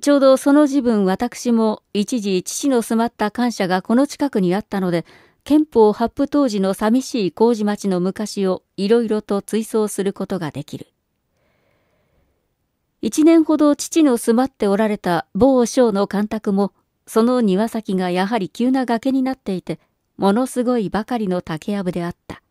A: ちょうどその時分私も一時父の住まった感謝がこの近くにあったので、憲法発布当時の寂しい麹町の昔をいろいろと追想することができる。一年ほど父の住まっておられた某将の干拓も、その庭先がやはり急な崖になっていて、ものすごいばかりの竹やぶであった。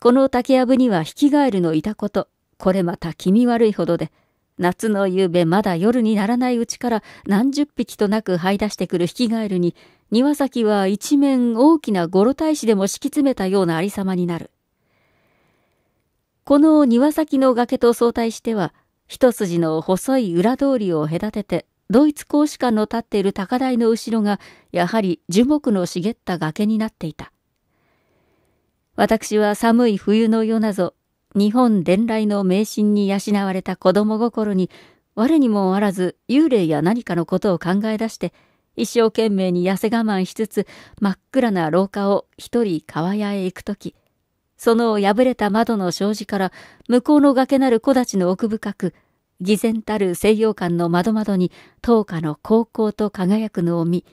A: この竹やぶにはヒキガエルのいたこと、これまた気味悪いほどで、夏の夕べまだ夜にならないうちから何十匹となく這い出してくるヒキガエルに、庭先は一面大きな五ロ大使でも敷き詰めたようなありさまになる。この庭先の崖と相対しては、一筋の細い裏通りを隔てて、ドイツ公使館の立っている高台の後ろが、やはり樹木の茂った崖になっていた。私は寒い冬の夜なぞ、日本伝来の迷信に養われた子供心に、我にもあらず幽霊や何かのことを考え出して、一生懸命に痩せ我慢しつつ、真っ暗な廊下を一人川屋へ行くとき、その破れた窓の障子から向こうの崖なる木立の奥深く、偽善たる西洋館の窓窓に灯火の高校と輝くのを見、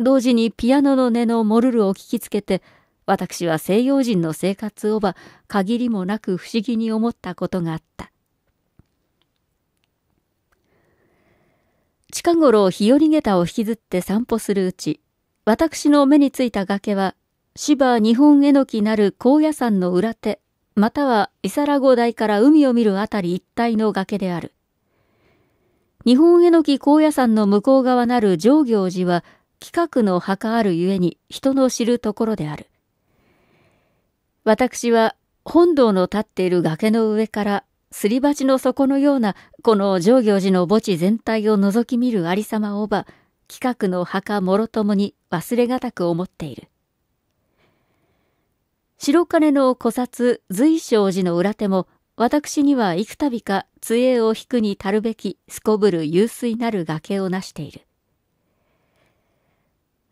A: 同時にピアノの音のモルルを聞きつけて、私は西洋人の生活をば限りもなく不思議に思ったことがあった。近頃日和下駄を引きずって散歩するうち、私の目についた崖は芝日本えのきなる高野山の裏手、または伊皿子台から海を見るあたり一帯の崖である。日本えのき高野山の向こう側なる上行寺は、規格の墓あるゆえに人の知るところである。私は本堂の立っている崖の上からすり鉢の底のようなこの上行寺の墓地全体を覗き見る有様をば、規格の墓もろともに忘れがたく思っている。白金の古刹随章寺の裏手も、私には幾度か杖を引くに足るべきすこぶる湧水なる崖をなしている。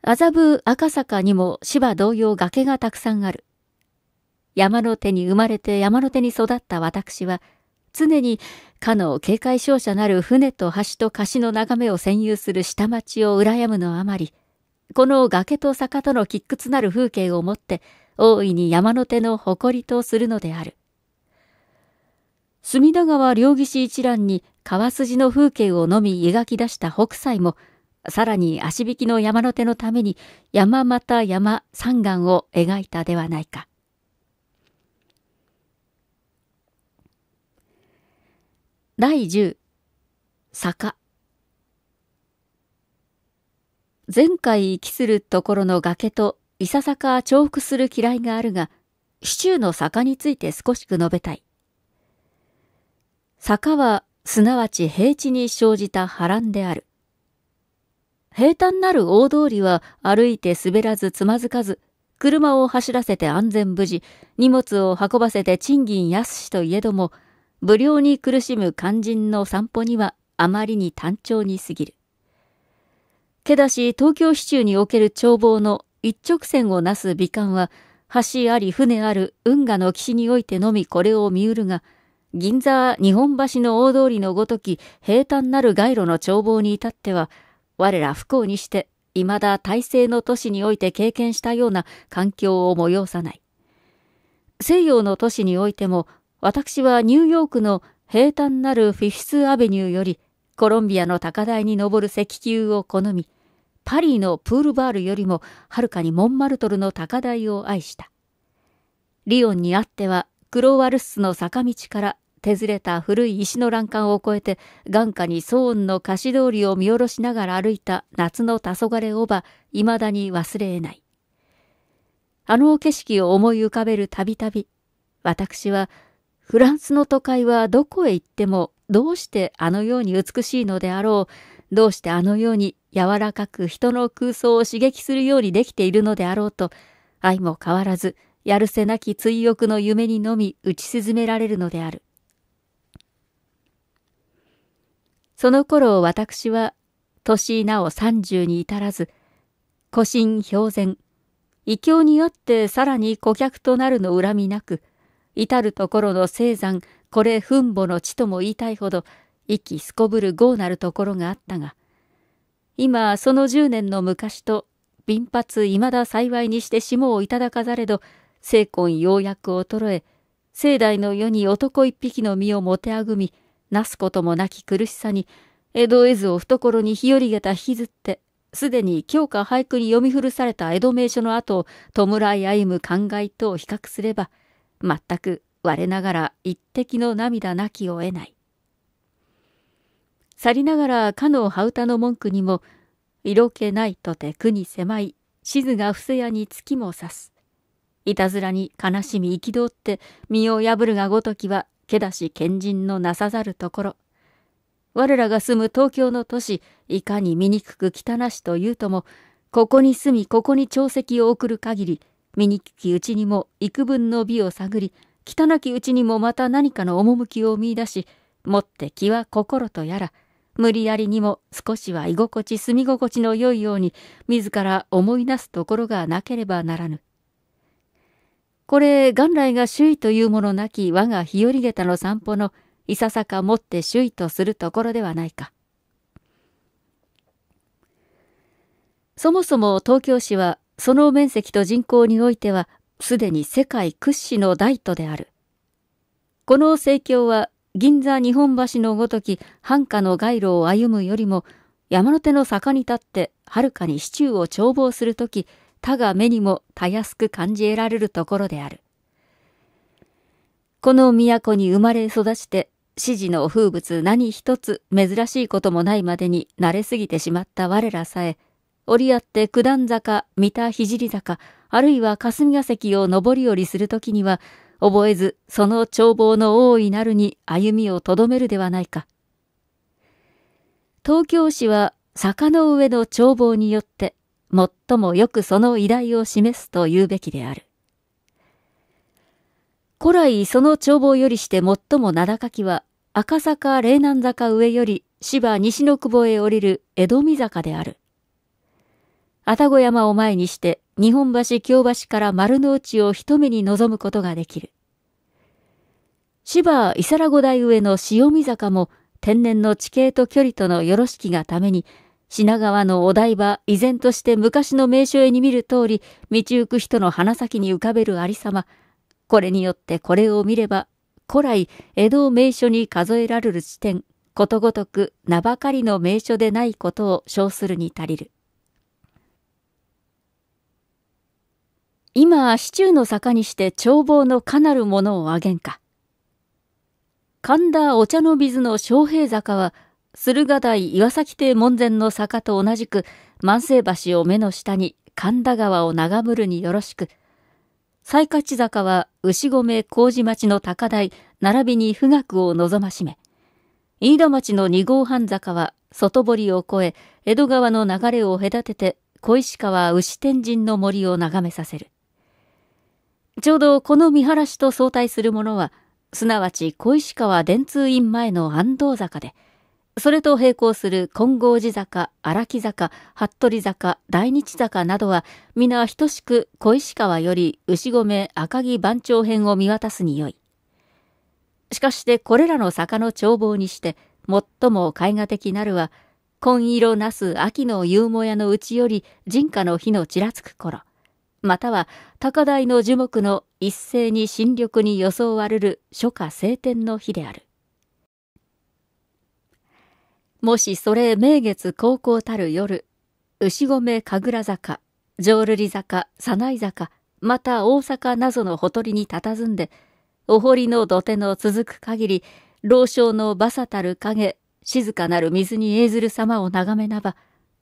A: 麻布赤坂にも芝同様崖がたくさんある。山の手に生まれて山の手に育った私は、常にかの警戒勝者なる船と橋と貸の眺めを占有する下町を羨むのあまり、この崖と坂との喫屈なる風景をもって、大いに山の手の誇りとするのである。隅田川両岸一覧に川筋の風景をのみ描き出した北斎も、さらに足引きの山の手のために山また山三眼を描いたではないか。第10坂前回きするところの崖といささか重複する嫌いがあるが、シチューの坂について少しく述べたい。坂は、すなわち平地に生じた波乱である。平坦なる大通りは歩いて滑らずつまずかず、車を走らせて安全無事、荷物を運ばせて賃金安しといえども、無料に苦しむ肝心の散歩にはあまりに単調に過ぎる。けだし東京市中における眺望の一直線をなす美観は、橋あり船ある運河の岸においてのみこれを見うるが、銀座日本橋の大通りのごとき平坦なる街路の眺望に至っては、我ら不幸にして、未だ大制の都市において経験したような環境を催さない。西洋の都市においても、私はニューヨークの平坦なるフィフスアベニューより、コロンビアの高台に登る石球を好み、パリのプールバールよりもはるかにモンマルトルの高台を愛した。リオンにあってはクロワルスの坂道から手ずれた古い石の欄干を越えて眼下にソーンの菓子通りを見下ろしながら歩いた夏の黄昏おば未だに忘れえない。あの景色を思い浮かべるたびたび私はフランスの都会はどこへ行ってもどうしてあのように美しいのであろうどうしてあのように柔らかく人の空想を刺激するようにできているのであろうと、愛も変わらず、やるせなき追憶の夢にのみ打ち進められるのである。その頃私は、年なお三十に至らず、古心表然、異教によってさらに顧客となるの恨みなく、至るところの生産、これ墳母の地とも言いたいほど、息すこぶる豪なるところがあったが、今その10年の昔と、貧発いまだ幸いにして霜をいただかざれど、精魂ようやく衰え、盛代の世に男一匹の身をもてあぐみ、なすこともなき苦しさに、江戸絵図を懐に日和げた引きずって、すでに京科俳句に読み古された江戸名所の後を弔い歩む感慨と比較すれば、全く我ながら一滴の涙なきを得ない。去りながらかの羽歌の文句にも、色気ないとて苦に狭い、静が伏せ屋に月も刺す。いたずらに悲しみ憤って、身を破るがごときは、けだし賢人のなさざるところ。我らが住む東京の都市、いかに醜く汚しというとも、ここに住み、ここに朝夕を送る限り、醜きうちにも幾分の美を探り、汚きうちにもまた何かの趣を見出し、もって気は心とやら、無理やりにも少しは居心地住み心地の良いように自ら思い出すところがなければならぬ。これ元来が周囲というものなき我が日和下駄の散歩のいささかもって首位とするところではないか。そもそも東京市はその面積と人口においてはすでに世界屈指の大都である。この盛況は銀座日本橋のごとき繁華の街路を歩むよりも山手の坂に立ってはるかに市中を眺望するとき他が目にもたやすく感じ得られるところである。この都に生まれ育ちて指示の風物何一つ珍しいこともないまでに慣れすぎてしまった我らさえ折り合って九段坂三田聖坂あるいは霞が関を上り下りするときには覚えずその眺望の大いなるに歩みをとどめるではないか。東京市は坂の上の眺望によって最もよくその偉大を示すと言うべきである。古来その眺望よりして最も名高きは赤坂霊南坂上より芝西の久保へ降りる江戸見坂である。愛宕山を前にして日本橋京橋から丸の内を一目に望むことができる。芝伊皿五台上の潮見坂も天然の地形と距離とのよろしきがために、品川のお台場依然として昔の名所絵に見る通り、道行く人の鼻先に浮かべるありさま、これによってこれを見れば、古来江戸名所に数えられる地点、ことごとく名ばかりの名所でないことを称するに足りる。今市中の坂にして眺望のかなるものをあげんか。神田お茶の水の昌平坂は、駿河台岩崎邸門前の坂と同じく、万世橋を目の下に神田川を眺むるによろしく、西勝坂は牛込麹町の高台、並びに富岳を望ましめ、飯田町の二号半坂は外堀を越え、江戸川の流れを隔てて小石川牛天神の森を眺めさせる。ちょうどこの見晴らしと相対するものは、すなわち小石川電通院前の安藤坂で、それと並行する金剛寺坂、荒木坂、服部坂、大日坂などは、皆等しく小石川より牛込赤城番長編を見渡すに良い。しかしてこれらの坂の眺望にして、最も絵画的なるは、紺色なす秋の夕もやのうちより人家の火のちらつく頃。または高台の樹木の一斉に新緑に装われる初夏晴天の日である。もしそれ名月高校たる夜、牛込神楽坂、浄瑠璃坂、早苗坂、また大阪などのほとりに佇んで、お堀の土手の続く限り、老少の馬車たる影、静かなる水に映ずる様を眺めなば、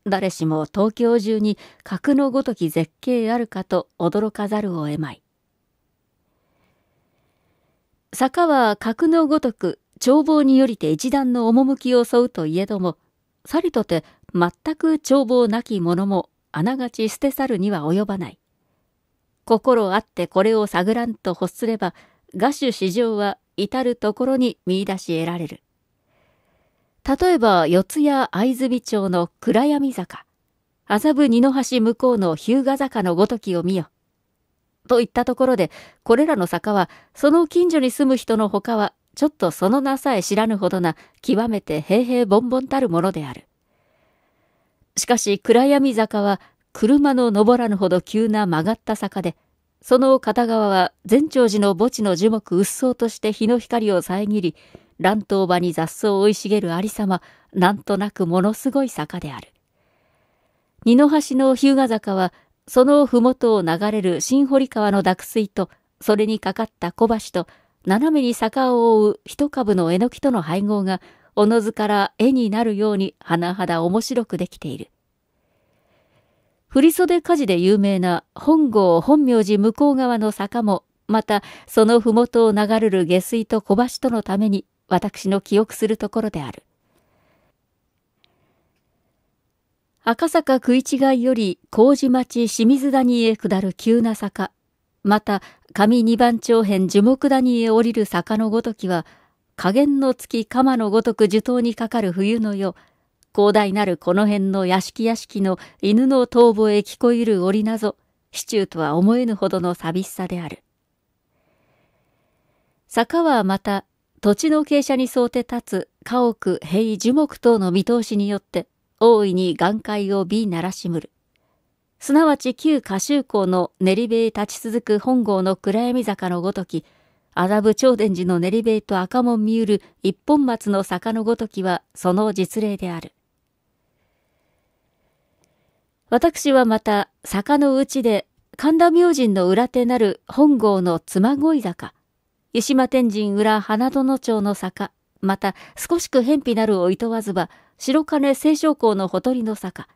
A: 誰しも東京中に格のごとき絶景あるかと驚かざるを得まい。坂は格のごとく眺望によりて一段の趣を沿うといえども、さりとて全く眺望なき者もあながち捨て去るには及ばない。心あってこれを探らんと欲すれば、画手市場は至る所に見出し得られる。例えば四谷藍住町の暗闇坂、麻布二の橋向こうの日向坂のごときを見よ。といったところで、これらの坂は、その近所に住む人の他は、ちょっとその名さえ知らぬほどな、極めて平々凡々たるものである。しかし、暗闇坂は、車の登らぬほど急な曲がった坂で、その片側は、全長寺の墓地の樹木うっそうとして日の光を遮り、乱闘場に雑草を生い茂る有様、なんとなくものすごい坂である。二の橋の日向坂は、その麓を流れる新堀川の濁水と、それにかかった小橋と、斜めに坂を覆う一株のえのきとの配合が、おのずから絵になるように、甚だ面白くできている。振袖火事で有名な本郷本明寺向こう側の坂も、またその麓を流れる下水と小橋とのために私の記憶するところである。赤坂食い違いより麹町清水谷へ下る急な坂、また上二番長編樹木谷へ降りる坂のごときは、加減の月鎌のごとく樹頭にかかる冬の夜、広大なるこの辺の屋敷屋敷の犬の頭部へ聞こえる折なぞ、市中とは思えぬほどの寂しさである。坂はまた土地の傾斜に沿って立つ家屋、塀、樹木等の見通しによって、大いに眼界を美ならしむる。すなわち旧歌集校の練り塀立ち続く本郷の暗闇坂のごとき、麻布長伝寺の練り塀と赤門見うる一本松の坂のごときはその実例である。私はまた坂のうちで神田明神の裏手なる本郷の妻恋坂、湯島天神裏花園町の坂、また少しく偏僻なるをいとわずば、白金清少校のほとりの坂、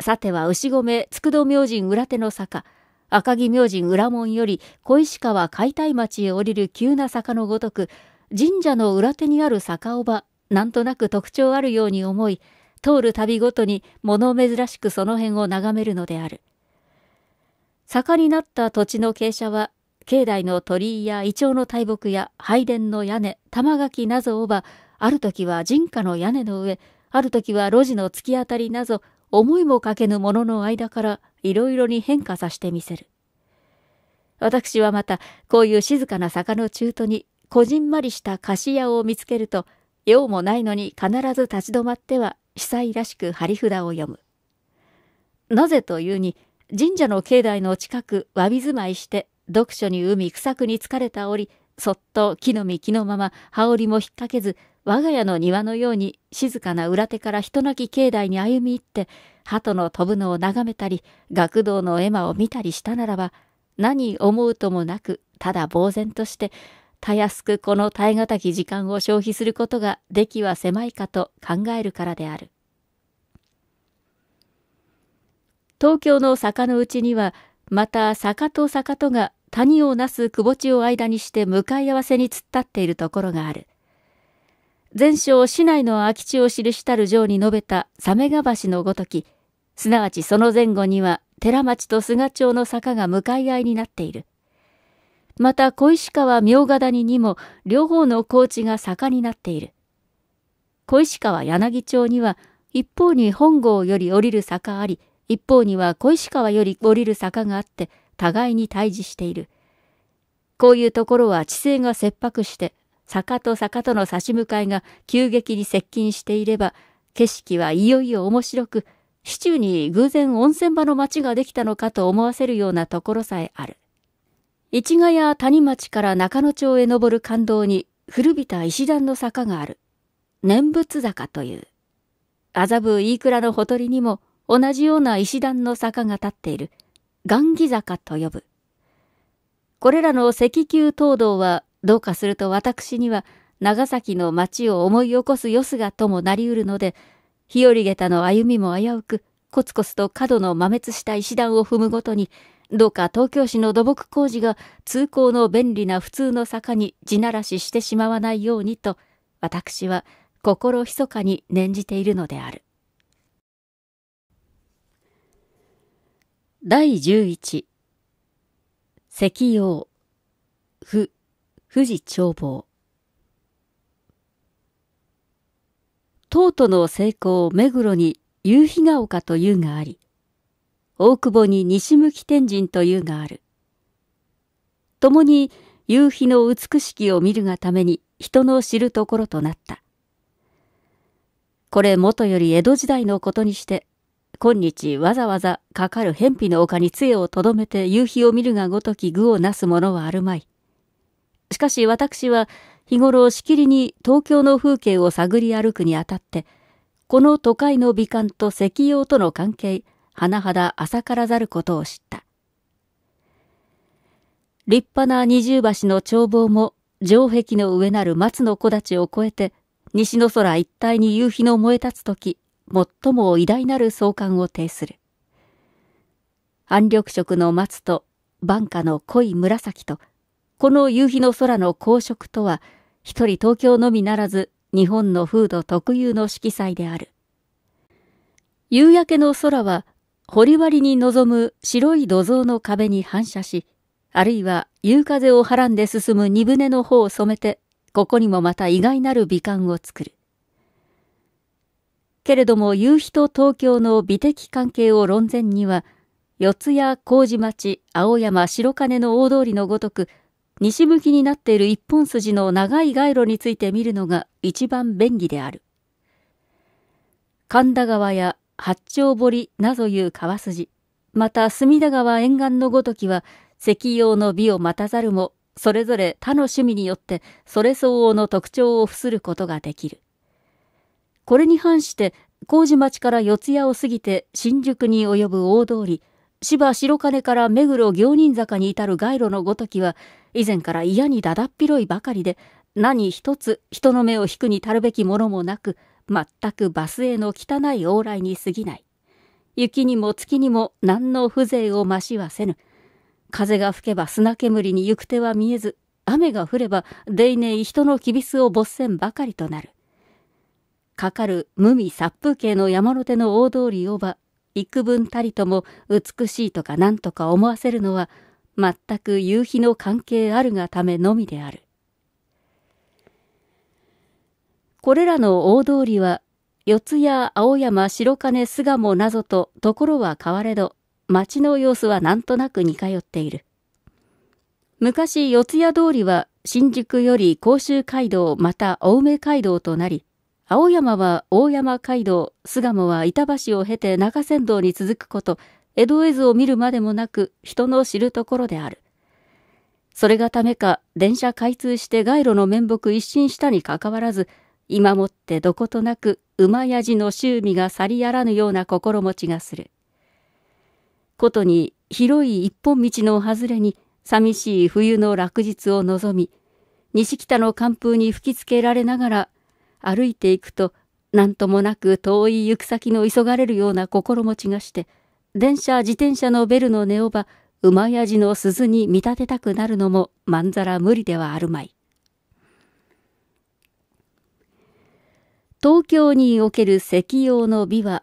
A: さては牛込筑戸明神裏手の坂、赤城明神裏門より小石川解体町へ降りる急な坂のごとく、神社の裏手にある坂おば、なんとなく特徴あるように思い、通る旅ごとに物珍しくその辺を眺めるのである。坂になった土地の傾斜は境内の鳥居やイチョウの大木や拝殿の屋根、玉垣なぞをば、ある時は人家の屋根の上、ある時は路地の突き当たりなぞ、思いもかけぬものの間からいろいろに変化させてみせる。私はまた、こういう静かな坂の中途に、こじんまりした菓子屋を見つけると、用もないのに必ず立ち止まっては、被災らしく張り札を読む。なぜというに、神社の境内の近く、詫び住まいして、読書に海草くに疲れた折、そっと木の幹のまま羽織も引っ掛けず、我が家の庭のように静かな裏手から人なき境内に歩み入って、鳩の飛ぶのを眺めたり、学童の絵馬を見たりしたならば、何思うともなく、ただ呆然として、たやすくこの耐え難き時間を消費することが出来は狭いかと考えるからである。東京の坂のうちには、また坂と坂とが谷をなす窪地を間にして向かい合わせに突っ立っているところがある。前章市内の空き地を記したる城に述べた鮫ヶ橋のごとき、すなわちその前後には寺町と菅町の坂が向かい合いになっている。また小石川明ヶ谷にも両方の高地が坂になっている。小石川柳町には一方に本郷より降りる坂あり、一方には小石川より降りる坂があって、互いに対峙している。こういうところは地勢が切迫して、坂と坂との差し向かいが急激に接近していれば、景色はいよいよ面白く、市中に偶然温泉場の町ができたのかと思わせるようなところさえある。市ヶ谷谷町から中野町へ登る感動に古びた石段の坂がある。念仏坂という。麻布飯倉のほとりにも同じような石段の坂が立っている、雁木坂と呼ぶ。これらの石球東道は、どうかすると私には、長崎の町を思い起こすよすがともなりうるので、日和下駄の歩みも危うく、コツコツと角の摩滅した石段を踏むごとに、どうか東京市の土木工事が通行の便利な普通の坂に地ならししてしまわないようにと、私は心密かに念じているのである。第十一。石陽府富士眺望唐都の成功目黒に夕日が丘というがあり大久保に西向き天神というがある共に夕日の美しきを見るがために人の知るところとなったこれ元より江戸時代のことにして今日わざわざかかる偏僻の丘に杖をとどめて夕日を見るがごとき具をなすものはあるまい。しかし私は日頃しきりに東京の風景を探り歩くにあたって、この都会の美観と石油との関係、甚だ浅からざることを知った。立派な二重橋の眺望も城壁の上なる松の木立を越えて、西の空一帯に夕日の燃え立つ時、最も偉大なる創刊を呈する。安緑色の松と晩夏の濃い紫と、この夕日の空の光色とは、一人東京のみならず日本の風土特有の色彩である。夕焼けの空は、堀割に望む白い土蔵の壁に反射し、あるいは夕風をはらんで進む荷船の方を染めて、ここにもまた意外なる美観を作る。けれども夕日と東京の美的関係を論前には、四谷、麹町、青山、白金の大通りのごとく、西向きになっている一本筋の長い街路について見るのが一番便宜である。神田川や八丁堀などいう川筋、また隅田川沿岸のごときは、石用の美を待たざるも、それぞれ他の趣味によって、それ相応の特徴を付することができる。これに反して、麹町から四谷を過ぎて新宿に及ぶ大通り、芝白金から目黒行人坂に至る街路のごときは、以前から嫌にだだっ広いばかりで、何一つ人の目を引くに足るべきものもなく、全くバスへの汚い往来に過ぎない。雪にも月にも何の風情を増しはせぬ。風が吹けば砂煙に行く手は見えず、雨が降れば、でいねい人のきびすを没線せんばかりとなる。かかる無味殺風景の山手の大通りをば、幾分たりとも美しいとか何とか思わせるのは、全く夕日の関係あるがためのみである。これらの大通りは、四谷、青山、白金、巣鴨などと、ところは変われど、町の様子はなんとなく似通っている。昔、四谷通りは新宿より甲州街道また青梅街道となり、青山は大山街道、巣鴨は板橋を経て中山道に続くこと、江戸絵図を見るまでもなく、人の知るところである。それがためか、電車開通して街路の面目一新したにかかわらず、今もってどことなく、馬やじの周味が去りやらぬような心持ちがする。ことに、広い一本道の外れに、寂しい冬の落日を望み、西北の寒風に吹きつけられながら歩いていくと何ともなく遠い行く先の急がれるような心持ちがして電車自転車のベルの音をば馬やじの鈴に見立てたくなるのもまんざら無理ではあるまい。東京における石用の美は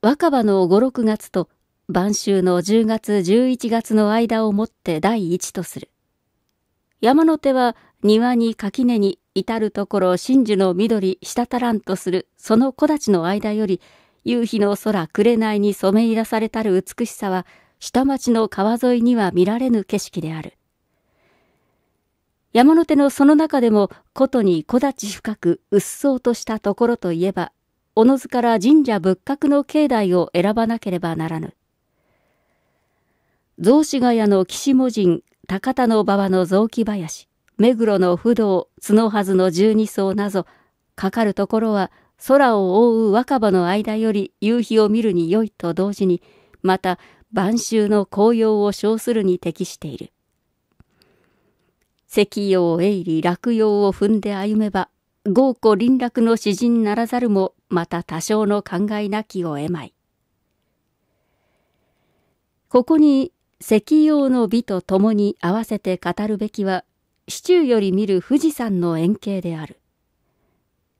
A: 若葉の5、6月と晩秋の10月11月の間をもって第一とする。山の手は庭に垣根に至るところ真珠の緑滴らんとするその木立の間より夕日の空紅に染め入らされたる美しさは下町の川沿いには見られぬ景色である山手のその中でもことに木立深くうっそうとしたところといえばおのずから神社仏閣の境内を選ばなければならぬ雑司ヶ谷の岸門神高田の馬場の雑木林目黒の不動、角はずの十二層なぞ、かかるところは空を覆う若葉の間より夕日を見るに良いと同時に、また晩秋の紅葉を称するに適している。石を鋭利落葉を踏んで歩めば、豪古林落の詩人ならざるも、また多少の考えなきを得まい。ここに石陽の美と共に合わせて語るべきは、市中より見る富士山の円形である。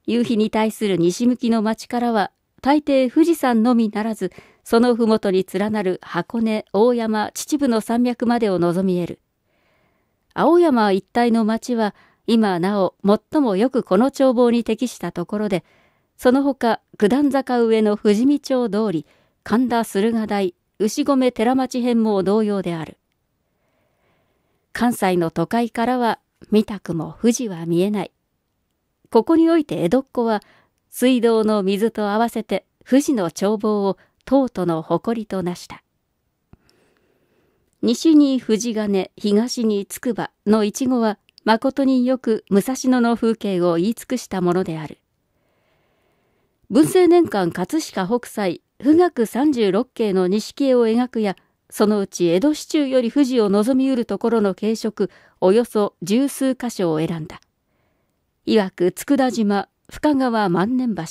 A: 夕日に対する西向きの町からは、大抵富士山のみならず、その麓に連なる箱根、大山、秩父の山脈までを望み得る。青山一帯の町は、今なお最もよくこの眺望に適したところで、その他、九段坂上の富士見町通り、神田駿河台、牛込寺町編も同様である。関西の都会からは見たくも富士は見えない。ここにおいて江戸っ子は水道の水と合わせて富士の眺望をとうとの誇りとなした。西に藤金、東に筑くのいちごは、誠によく武蔵野の風景を言い尽くしたものである。文政年間葛飾北斎、富岳三十六景の錦絵を描くや、そのうち江戸市中より富士を望みうるところの軽食、およそ十数箇所を選んだ。いわく佃島、深川万年橋、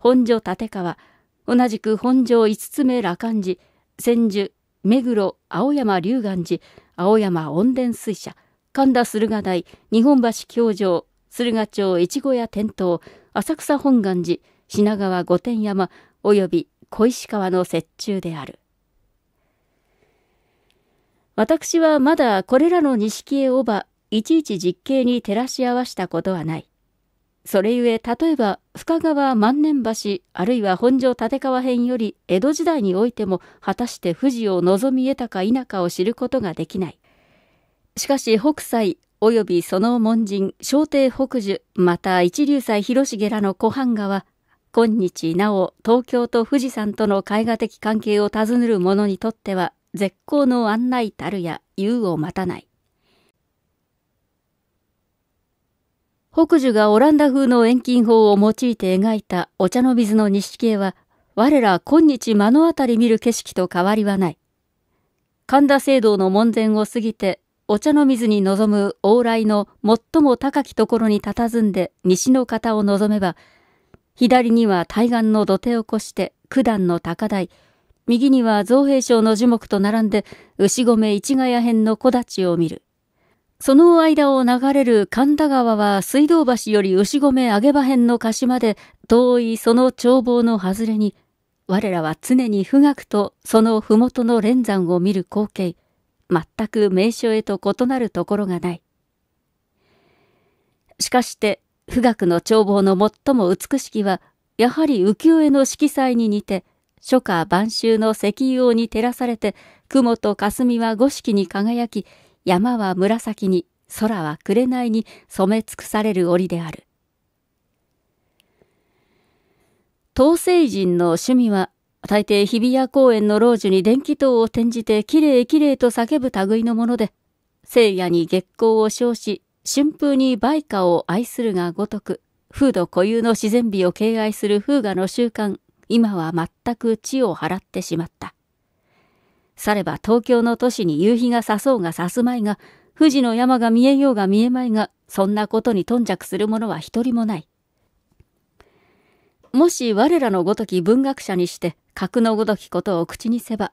A: 本所立川、同じく本所五つ目羅漢寺、千住、目黒、青山龍岩寺、青山温田水社、神田駿河台、日本橋京城、駿河町越後屋天灯、浅草本願寺、品川御殿山、及び小石川の雪中である。私はまだこれらの錦絵をば、いちいち実刑に照らし合わしたことはない。それゆえ、例えば、深川万年橋、あるいは本庄立川編より、江戸時代においても、果たして富士を望み得たか否かを知ることができない。しかし、北斎、およびその門人、小帝北樹、また一流斎広重らの湖畔画は、今日なお東京と富士山との絵画的関係を尋ねる者にとっては絶好の案内たるや言うを待たない。北樹がオランダ風の遠近法を用いて描いたお茶の水の錦絵は、我ら今日目の当たり見る景色と変わりはない。神田聖堂の門前を過ぎて、お茶の水に臨む往来の最も高きところに佇んで西の方を望めば、左には対岸の土手を越して九段の高台、右には造幣省の樹木と並んで、牛込市ヶ谷編の木立を見る。その間を流れる神田川は水道橋より牛込揚げ場編の貸しまで遠いその眺望の外れに、我らは常に富岳とその麓の連山を見る光景、全く名所へと異なるところがない。しかして、富岳の眺望の最も美しきは、やはり浮世絵の色彩に似て、初夏晩秋の石油王に照らされて、雲と霞は五色に輝き、山は紫に、空は紅に染め尽くされる折である。東西人の趣味は、大抵日比谷公園の老樹に電気灯を転じて、きれいきれいと叫ぶ類のもので、聖夜に月光を称し、春風に梅花を愛するがごとく、風土固有の自然美を敬愛する風雅の習慣、今は全く地を払ってしまった。されば東京の都市に夕日がさそうがさすまいが、富士の山が見えようが見えまいが、そんなことに頓着する者は一人もない。もし我らのごとき文学者にして、格のごときことを口にせば、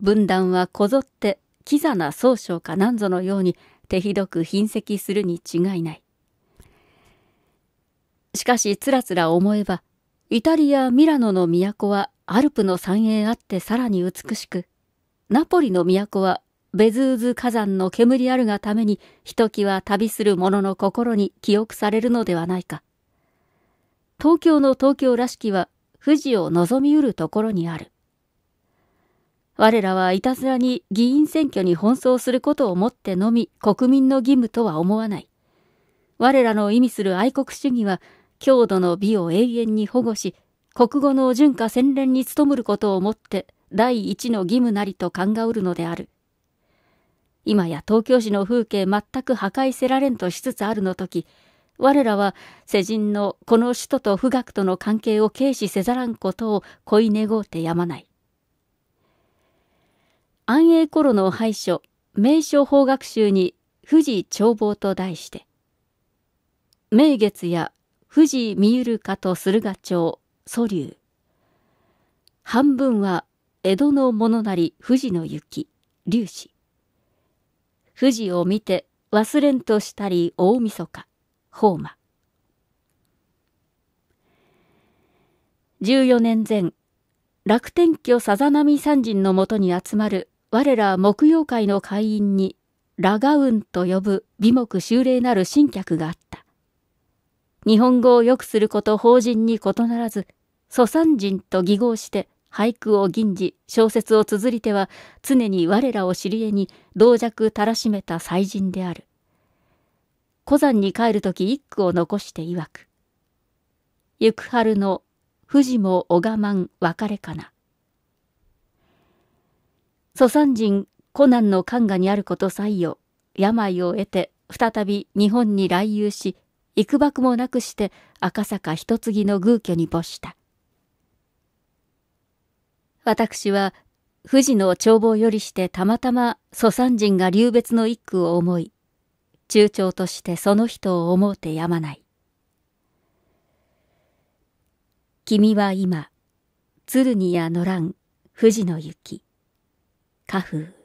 A: 文壇はこぞって、キザな宗匠かなんぞのように、手ひどく貧積するに違いない。しかし、つらつら思えば、イタリア・ミラノの都はアルプの山栄あってさらに美しく、ナポリの都はベズーズ火山の煙あるがために、ひときわ旅する者の心に記憶されるのではないか。東京の東京らしきは、富士を望みうるところにある。我らはいたずらに議員選挙に奔走することをもってのみ国民の義務とは思わない。我らの意味する愛国主義は郷土の美を永遠に保護し、国語の順化洗練に努むることをもって、第一の義務なりと考がうるのである。今や東京市の風景全く破壊せられんとしつつあるの時、我らは世人のこの首都と富岳との関係を軽視せざらんことを恋願うてやまない。安永頃の廃書、名所法学集に富士眺望と題して、名月や富士見ゆるかと駿河町、祖流。半分は、江戸のものなり富士の雪、粒子。富士を見て忘れんとしたり大晦日、宝馬。14年前、楽天居さざ波三人のもとに集まる我ら木曜会の会員に、ラガウンと呼ぶ美目秀麗なる新客があった。日本語を良くすること法人に異ならず、祖三人と義合して俳句を吟じ、小説を綴り手は常に我らを知り得に同弱たらしめた才人である。古山に帰るとき一句を残して曰く。行く春の富士も我慢別れかな。祖三人コナンの漢画にあること採用、病を得て再び日本に来遊し、幾ばくもなくして赤坂一次の宮居に没した。私は富士の眺望よりしてたまたま祖山人が流別の一句を思い、中長としてその人を思うてやまない。君は今、鶴にや乗らん富士の雪、花風。